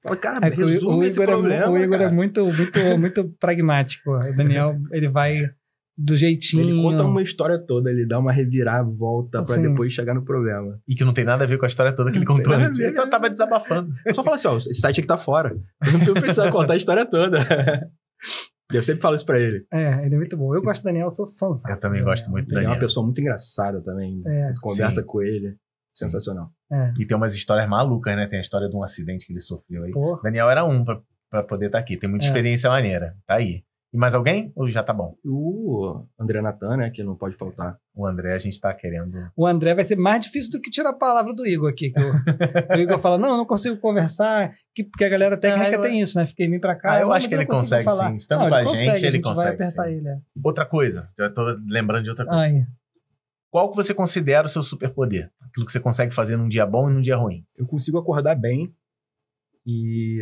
Fala, cara, é, resume o, Igor é problema, é, o Igor cara. é muito, muito, muito pragmático. O Daniel, ele vai do jeitinho. Ele conta uma história toda, ele dá uma reviravolta assim. para depois chegar no problema. E que não tem nada a ver com a história toda que não ele contou antes. Ele só né? tava desabafando. Eu só fala assim, ó, esse site aqui tá fora. Eu não preciso contar a história toda. Eu sempre falo isso pra ele. É, ele é muito bom. Eu gosto do Daniel, sou fã. Eu também Daniel. gosto muito do Daniel. Ele é uma pessoa muito engraçada também. É. Conversa Sim. com ele. Sensacional. É. E tem umas histórias malucas, né? Tem a história de um acidente que ele sofreu aí. Daniel era um pra, pra poder estar tá aqui. Tem muita é. experiência maneira. Tá aí. E mais alguém? Ou já tá bom? O André Natan, né? Que não pode faltar. O André, a gente tá querendo. O André vai ser mais difícil do que tirar a palavra do Igor aqui. o, o Igor fala: não, não consigo conversar, que, porque a galera técnica ah, tem eu... isso, né? Fiquei mim pra cá. Ah, eu, acho que ele consegue falar. sim. Estando com a gente, ele consegue. Vai apertar sim. ele. É. Outra coisa, eu tô lembrando de outra coisa. Ai. Qual que você considera o seu superpoder? Aquilo que você consegue fazer num dia bom e num dia ruim? Eu consigo acordar bem e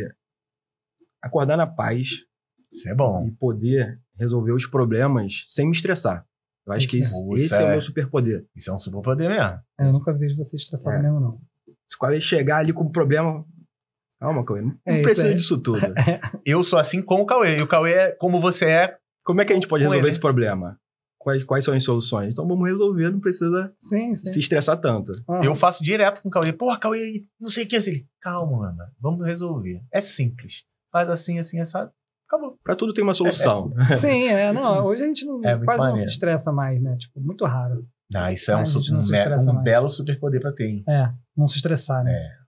acordar na paz isso é bom. E poder resolver os problemas sem me estressar. Eu acho que isso, é esse é, é o é- meu superpoder. Isso é um superpoder mesmo. É, eu nunca vejo você estressado é. mesmo, não. Se quase chegar ali com um problema. Calma, Cauê. Não, é, precisa disso tudo. eu sou assim com o Cauê. E o Cauê é como você é. Como é que a gente pode resolver ele? esse problema? Quais, quais são as soluções? Então vamos resolver, não precisa sim, sim. se estressar tanto. Uhum. Eu faço direto com o Cauê. Porra, Cauê, não sei o que. Assim, Calma, Ana. Vamos resolver. É simples. Faz assim, assim, essa. Acabou. Pra tudo tem uma solução. É, é. Sim, é. Não, hoje a gente não, é quase maneiro. não se estressa mais, né? Tipo, muito raro. Ah, isso é um, super, um, um belo superpoder pra ter, hein? É, não se estressar, né? É.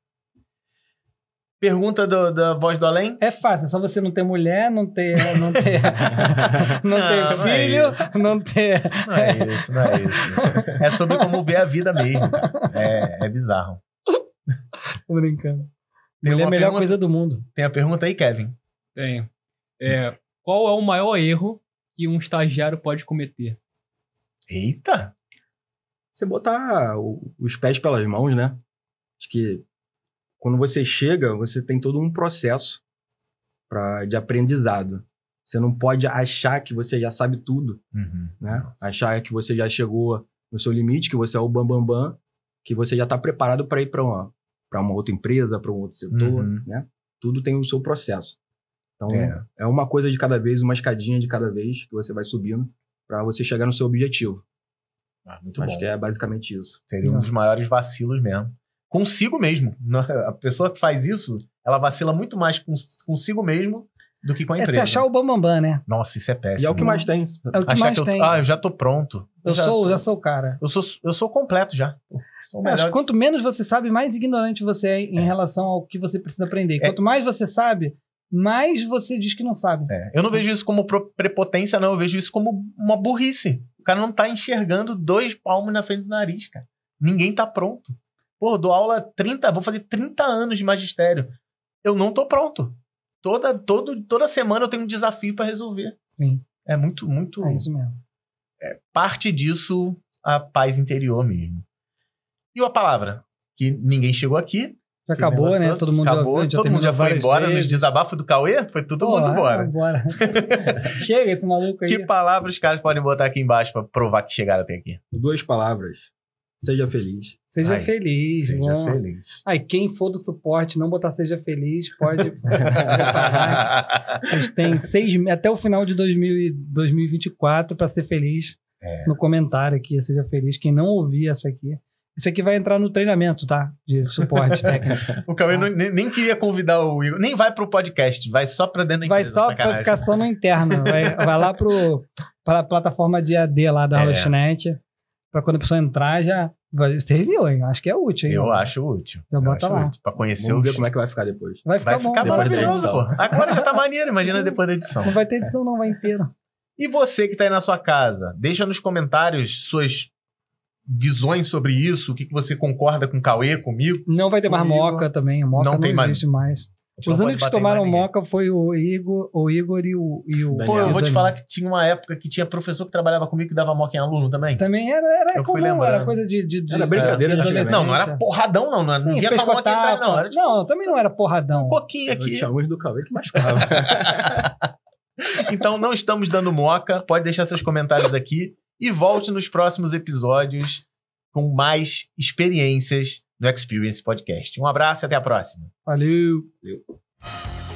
Pergunta do, da voz do além? É fácil, é só você não ter mulher, não ter. Não ter, não, não ter é filho, é não ter. Não é isso, não é isso. É sobre como ver a vida mesmo. É, é bizarro. Tô brincando. Tem mulher é a melhor pergunta, coisa do mundo. Tem a pergunta aí, Kevin? Tenho. É, qual é o maior erro que um estagiário pode cometer? Eita! Você botar os pés pelas mãos, né? Acho que quando você chega, você tem todo um processo pra, de aprendizado. Você não pode achar que você já sabe tudo, uhum. né? Nossa. Achar que você já chegou no seu limite, que você é o bambambam, bam, bam, que você já está preparado para ir para uma, uma outra empresa, para um outro setor, uhum. né? Tudo tem o seu processo. Então é. é uma coisa de cada vez, uma escadinha de cada vez que você vai subindo para você chegar no seu objetivo. Ah, muito Acho bom. que é basicamente isso. Seria um dos maiores vacilos mesmo. Consigo mesmo. Né? A pessoa que faz isso, ela vacila muito mais consigo mesmo do que com a empresa. É se achar o bambambam, bam, bam, né? Nossa, isso é péssimo. E é o que mais tem. É o que Achar mais que eu, tem. Ah, eu já tô pronto. Eu, eu já sou, tô... já sou o cara. Eu sou, eu sou completo já. Sou quanto menos você sabe, mais ignorante você é em é. relação ao que você precisa aprender. É. Quanto mais você sabe, mas você diz que não sabe. É, eu não vejo isso como prepotência, não. Eu vejo isso como uma burrice. O cara não tá enxergando dois palmos na frente do nariz, cara. Ninguém tá pronto. Pô, dou aula 30, vou fazer 30 anos de magistério. Eu não tô pronto. Toda, todo, toda semana eu tenho um desafio para resolver. Sim. É muito, muito. É isso mesmo. É, parte disso a paz interior mesmo. E a palavra? Que ninguém chegou aqui, acabou, né? Todo mundo acabou, já, já todo mundo já foi embora vezes. nos desabafos do Cauê? Foi todo mundo embora. embora. Chega esse maluco aí. Que palavras os caras podem botar aqui embaixo para provar que chegaram até aqui? Duas palavras. Seja feliz. Seja Ai, feliz, Seja bom. feliz. Aí, quem for do suporte não botar seja feliz, pode reparar. tem seis, até o final de 2000, 2024 para ser feliz é. no comentário aqui. Seja feliz. Quem não ouvir essa aqui, isso aqui vai entrar no treinamento, tá? De suporte técnico. o Cauê tá? nem, nem, queria convidar o Igor. Nem vai pro podcast, vai só pra dentro da vai empresa. Vai só pra ficar só no interno. Vai, vai lá pro, pra plataforma de AD lá da é. Para Pra quando a pessoa entrar, já você review, hein? Acho que é útil, hein? Eu acho útil. Já eu bota lá. Útil. Pra conhecer Vamos o... ver como é que vai ficar depois. Vai ficar, vai bom, ficar maravilhoso, pô. Agora já tá maneiro, imagina depois da edição. Não vai ter edição não, vai inteiro. E você que tá aí na sua casa, deixa nos comentários suas visões sobre isso? O que, que você concorda com o Cauê, comigo? Não vai ter comigo? mais Moca também. Moca não, não tem existe mais. mais. Então Os únicos que tomaram Moca foi o Igor, o Igor e o. E o Pô, eu vou te falar que tinha uma época que tinha professor que trabalhava comigo que dava moca em aluno também. Também era, era eu comum, era coisa de. de, de era brincadeira, né, Não, não era porradão, não. Não, Sim, não vinha não. Era, tipo, não, também não era porradão. Um pouquinho aqui. Tinha luz do Cauê que machucava. então, não estamos dando moca. Pode deixar seus comentários aqui e volte nos próximos episódios com mais experiências no Experience Podcast. Um abraço e até a próxima. Valeu. Valeu.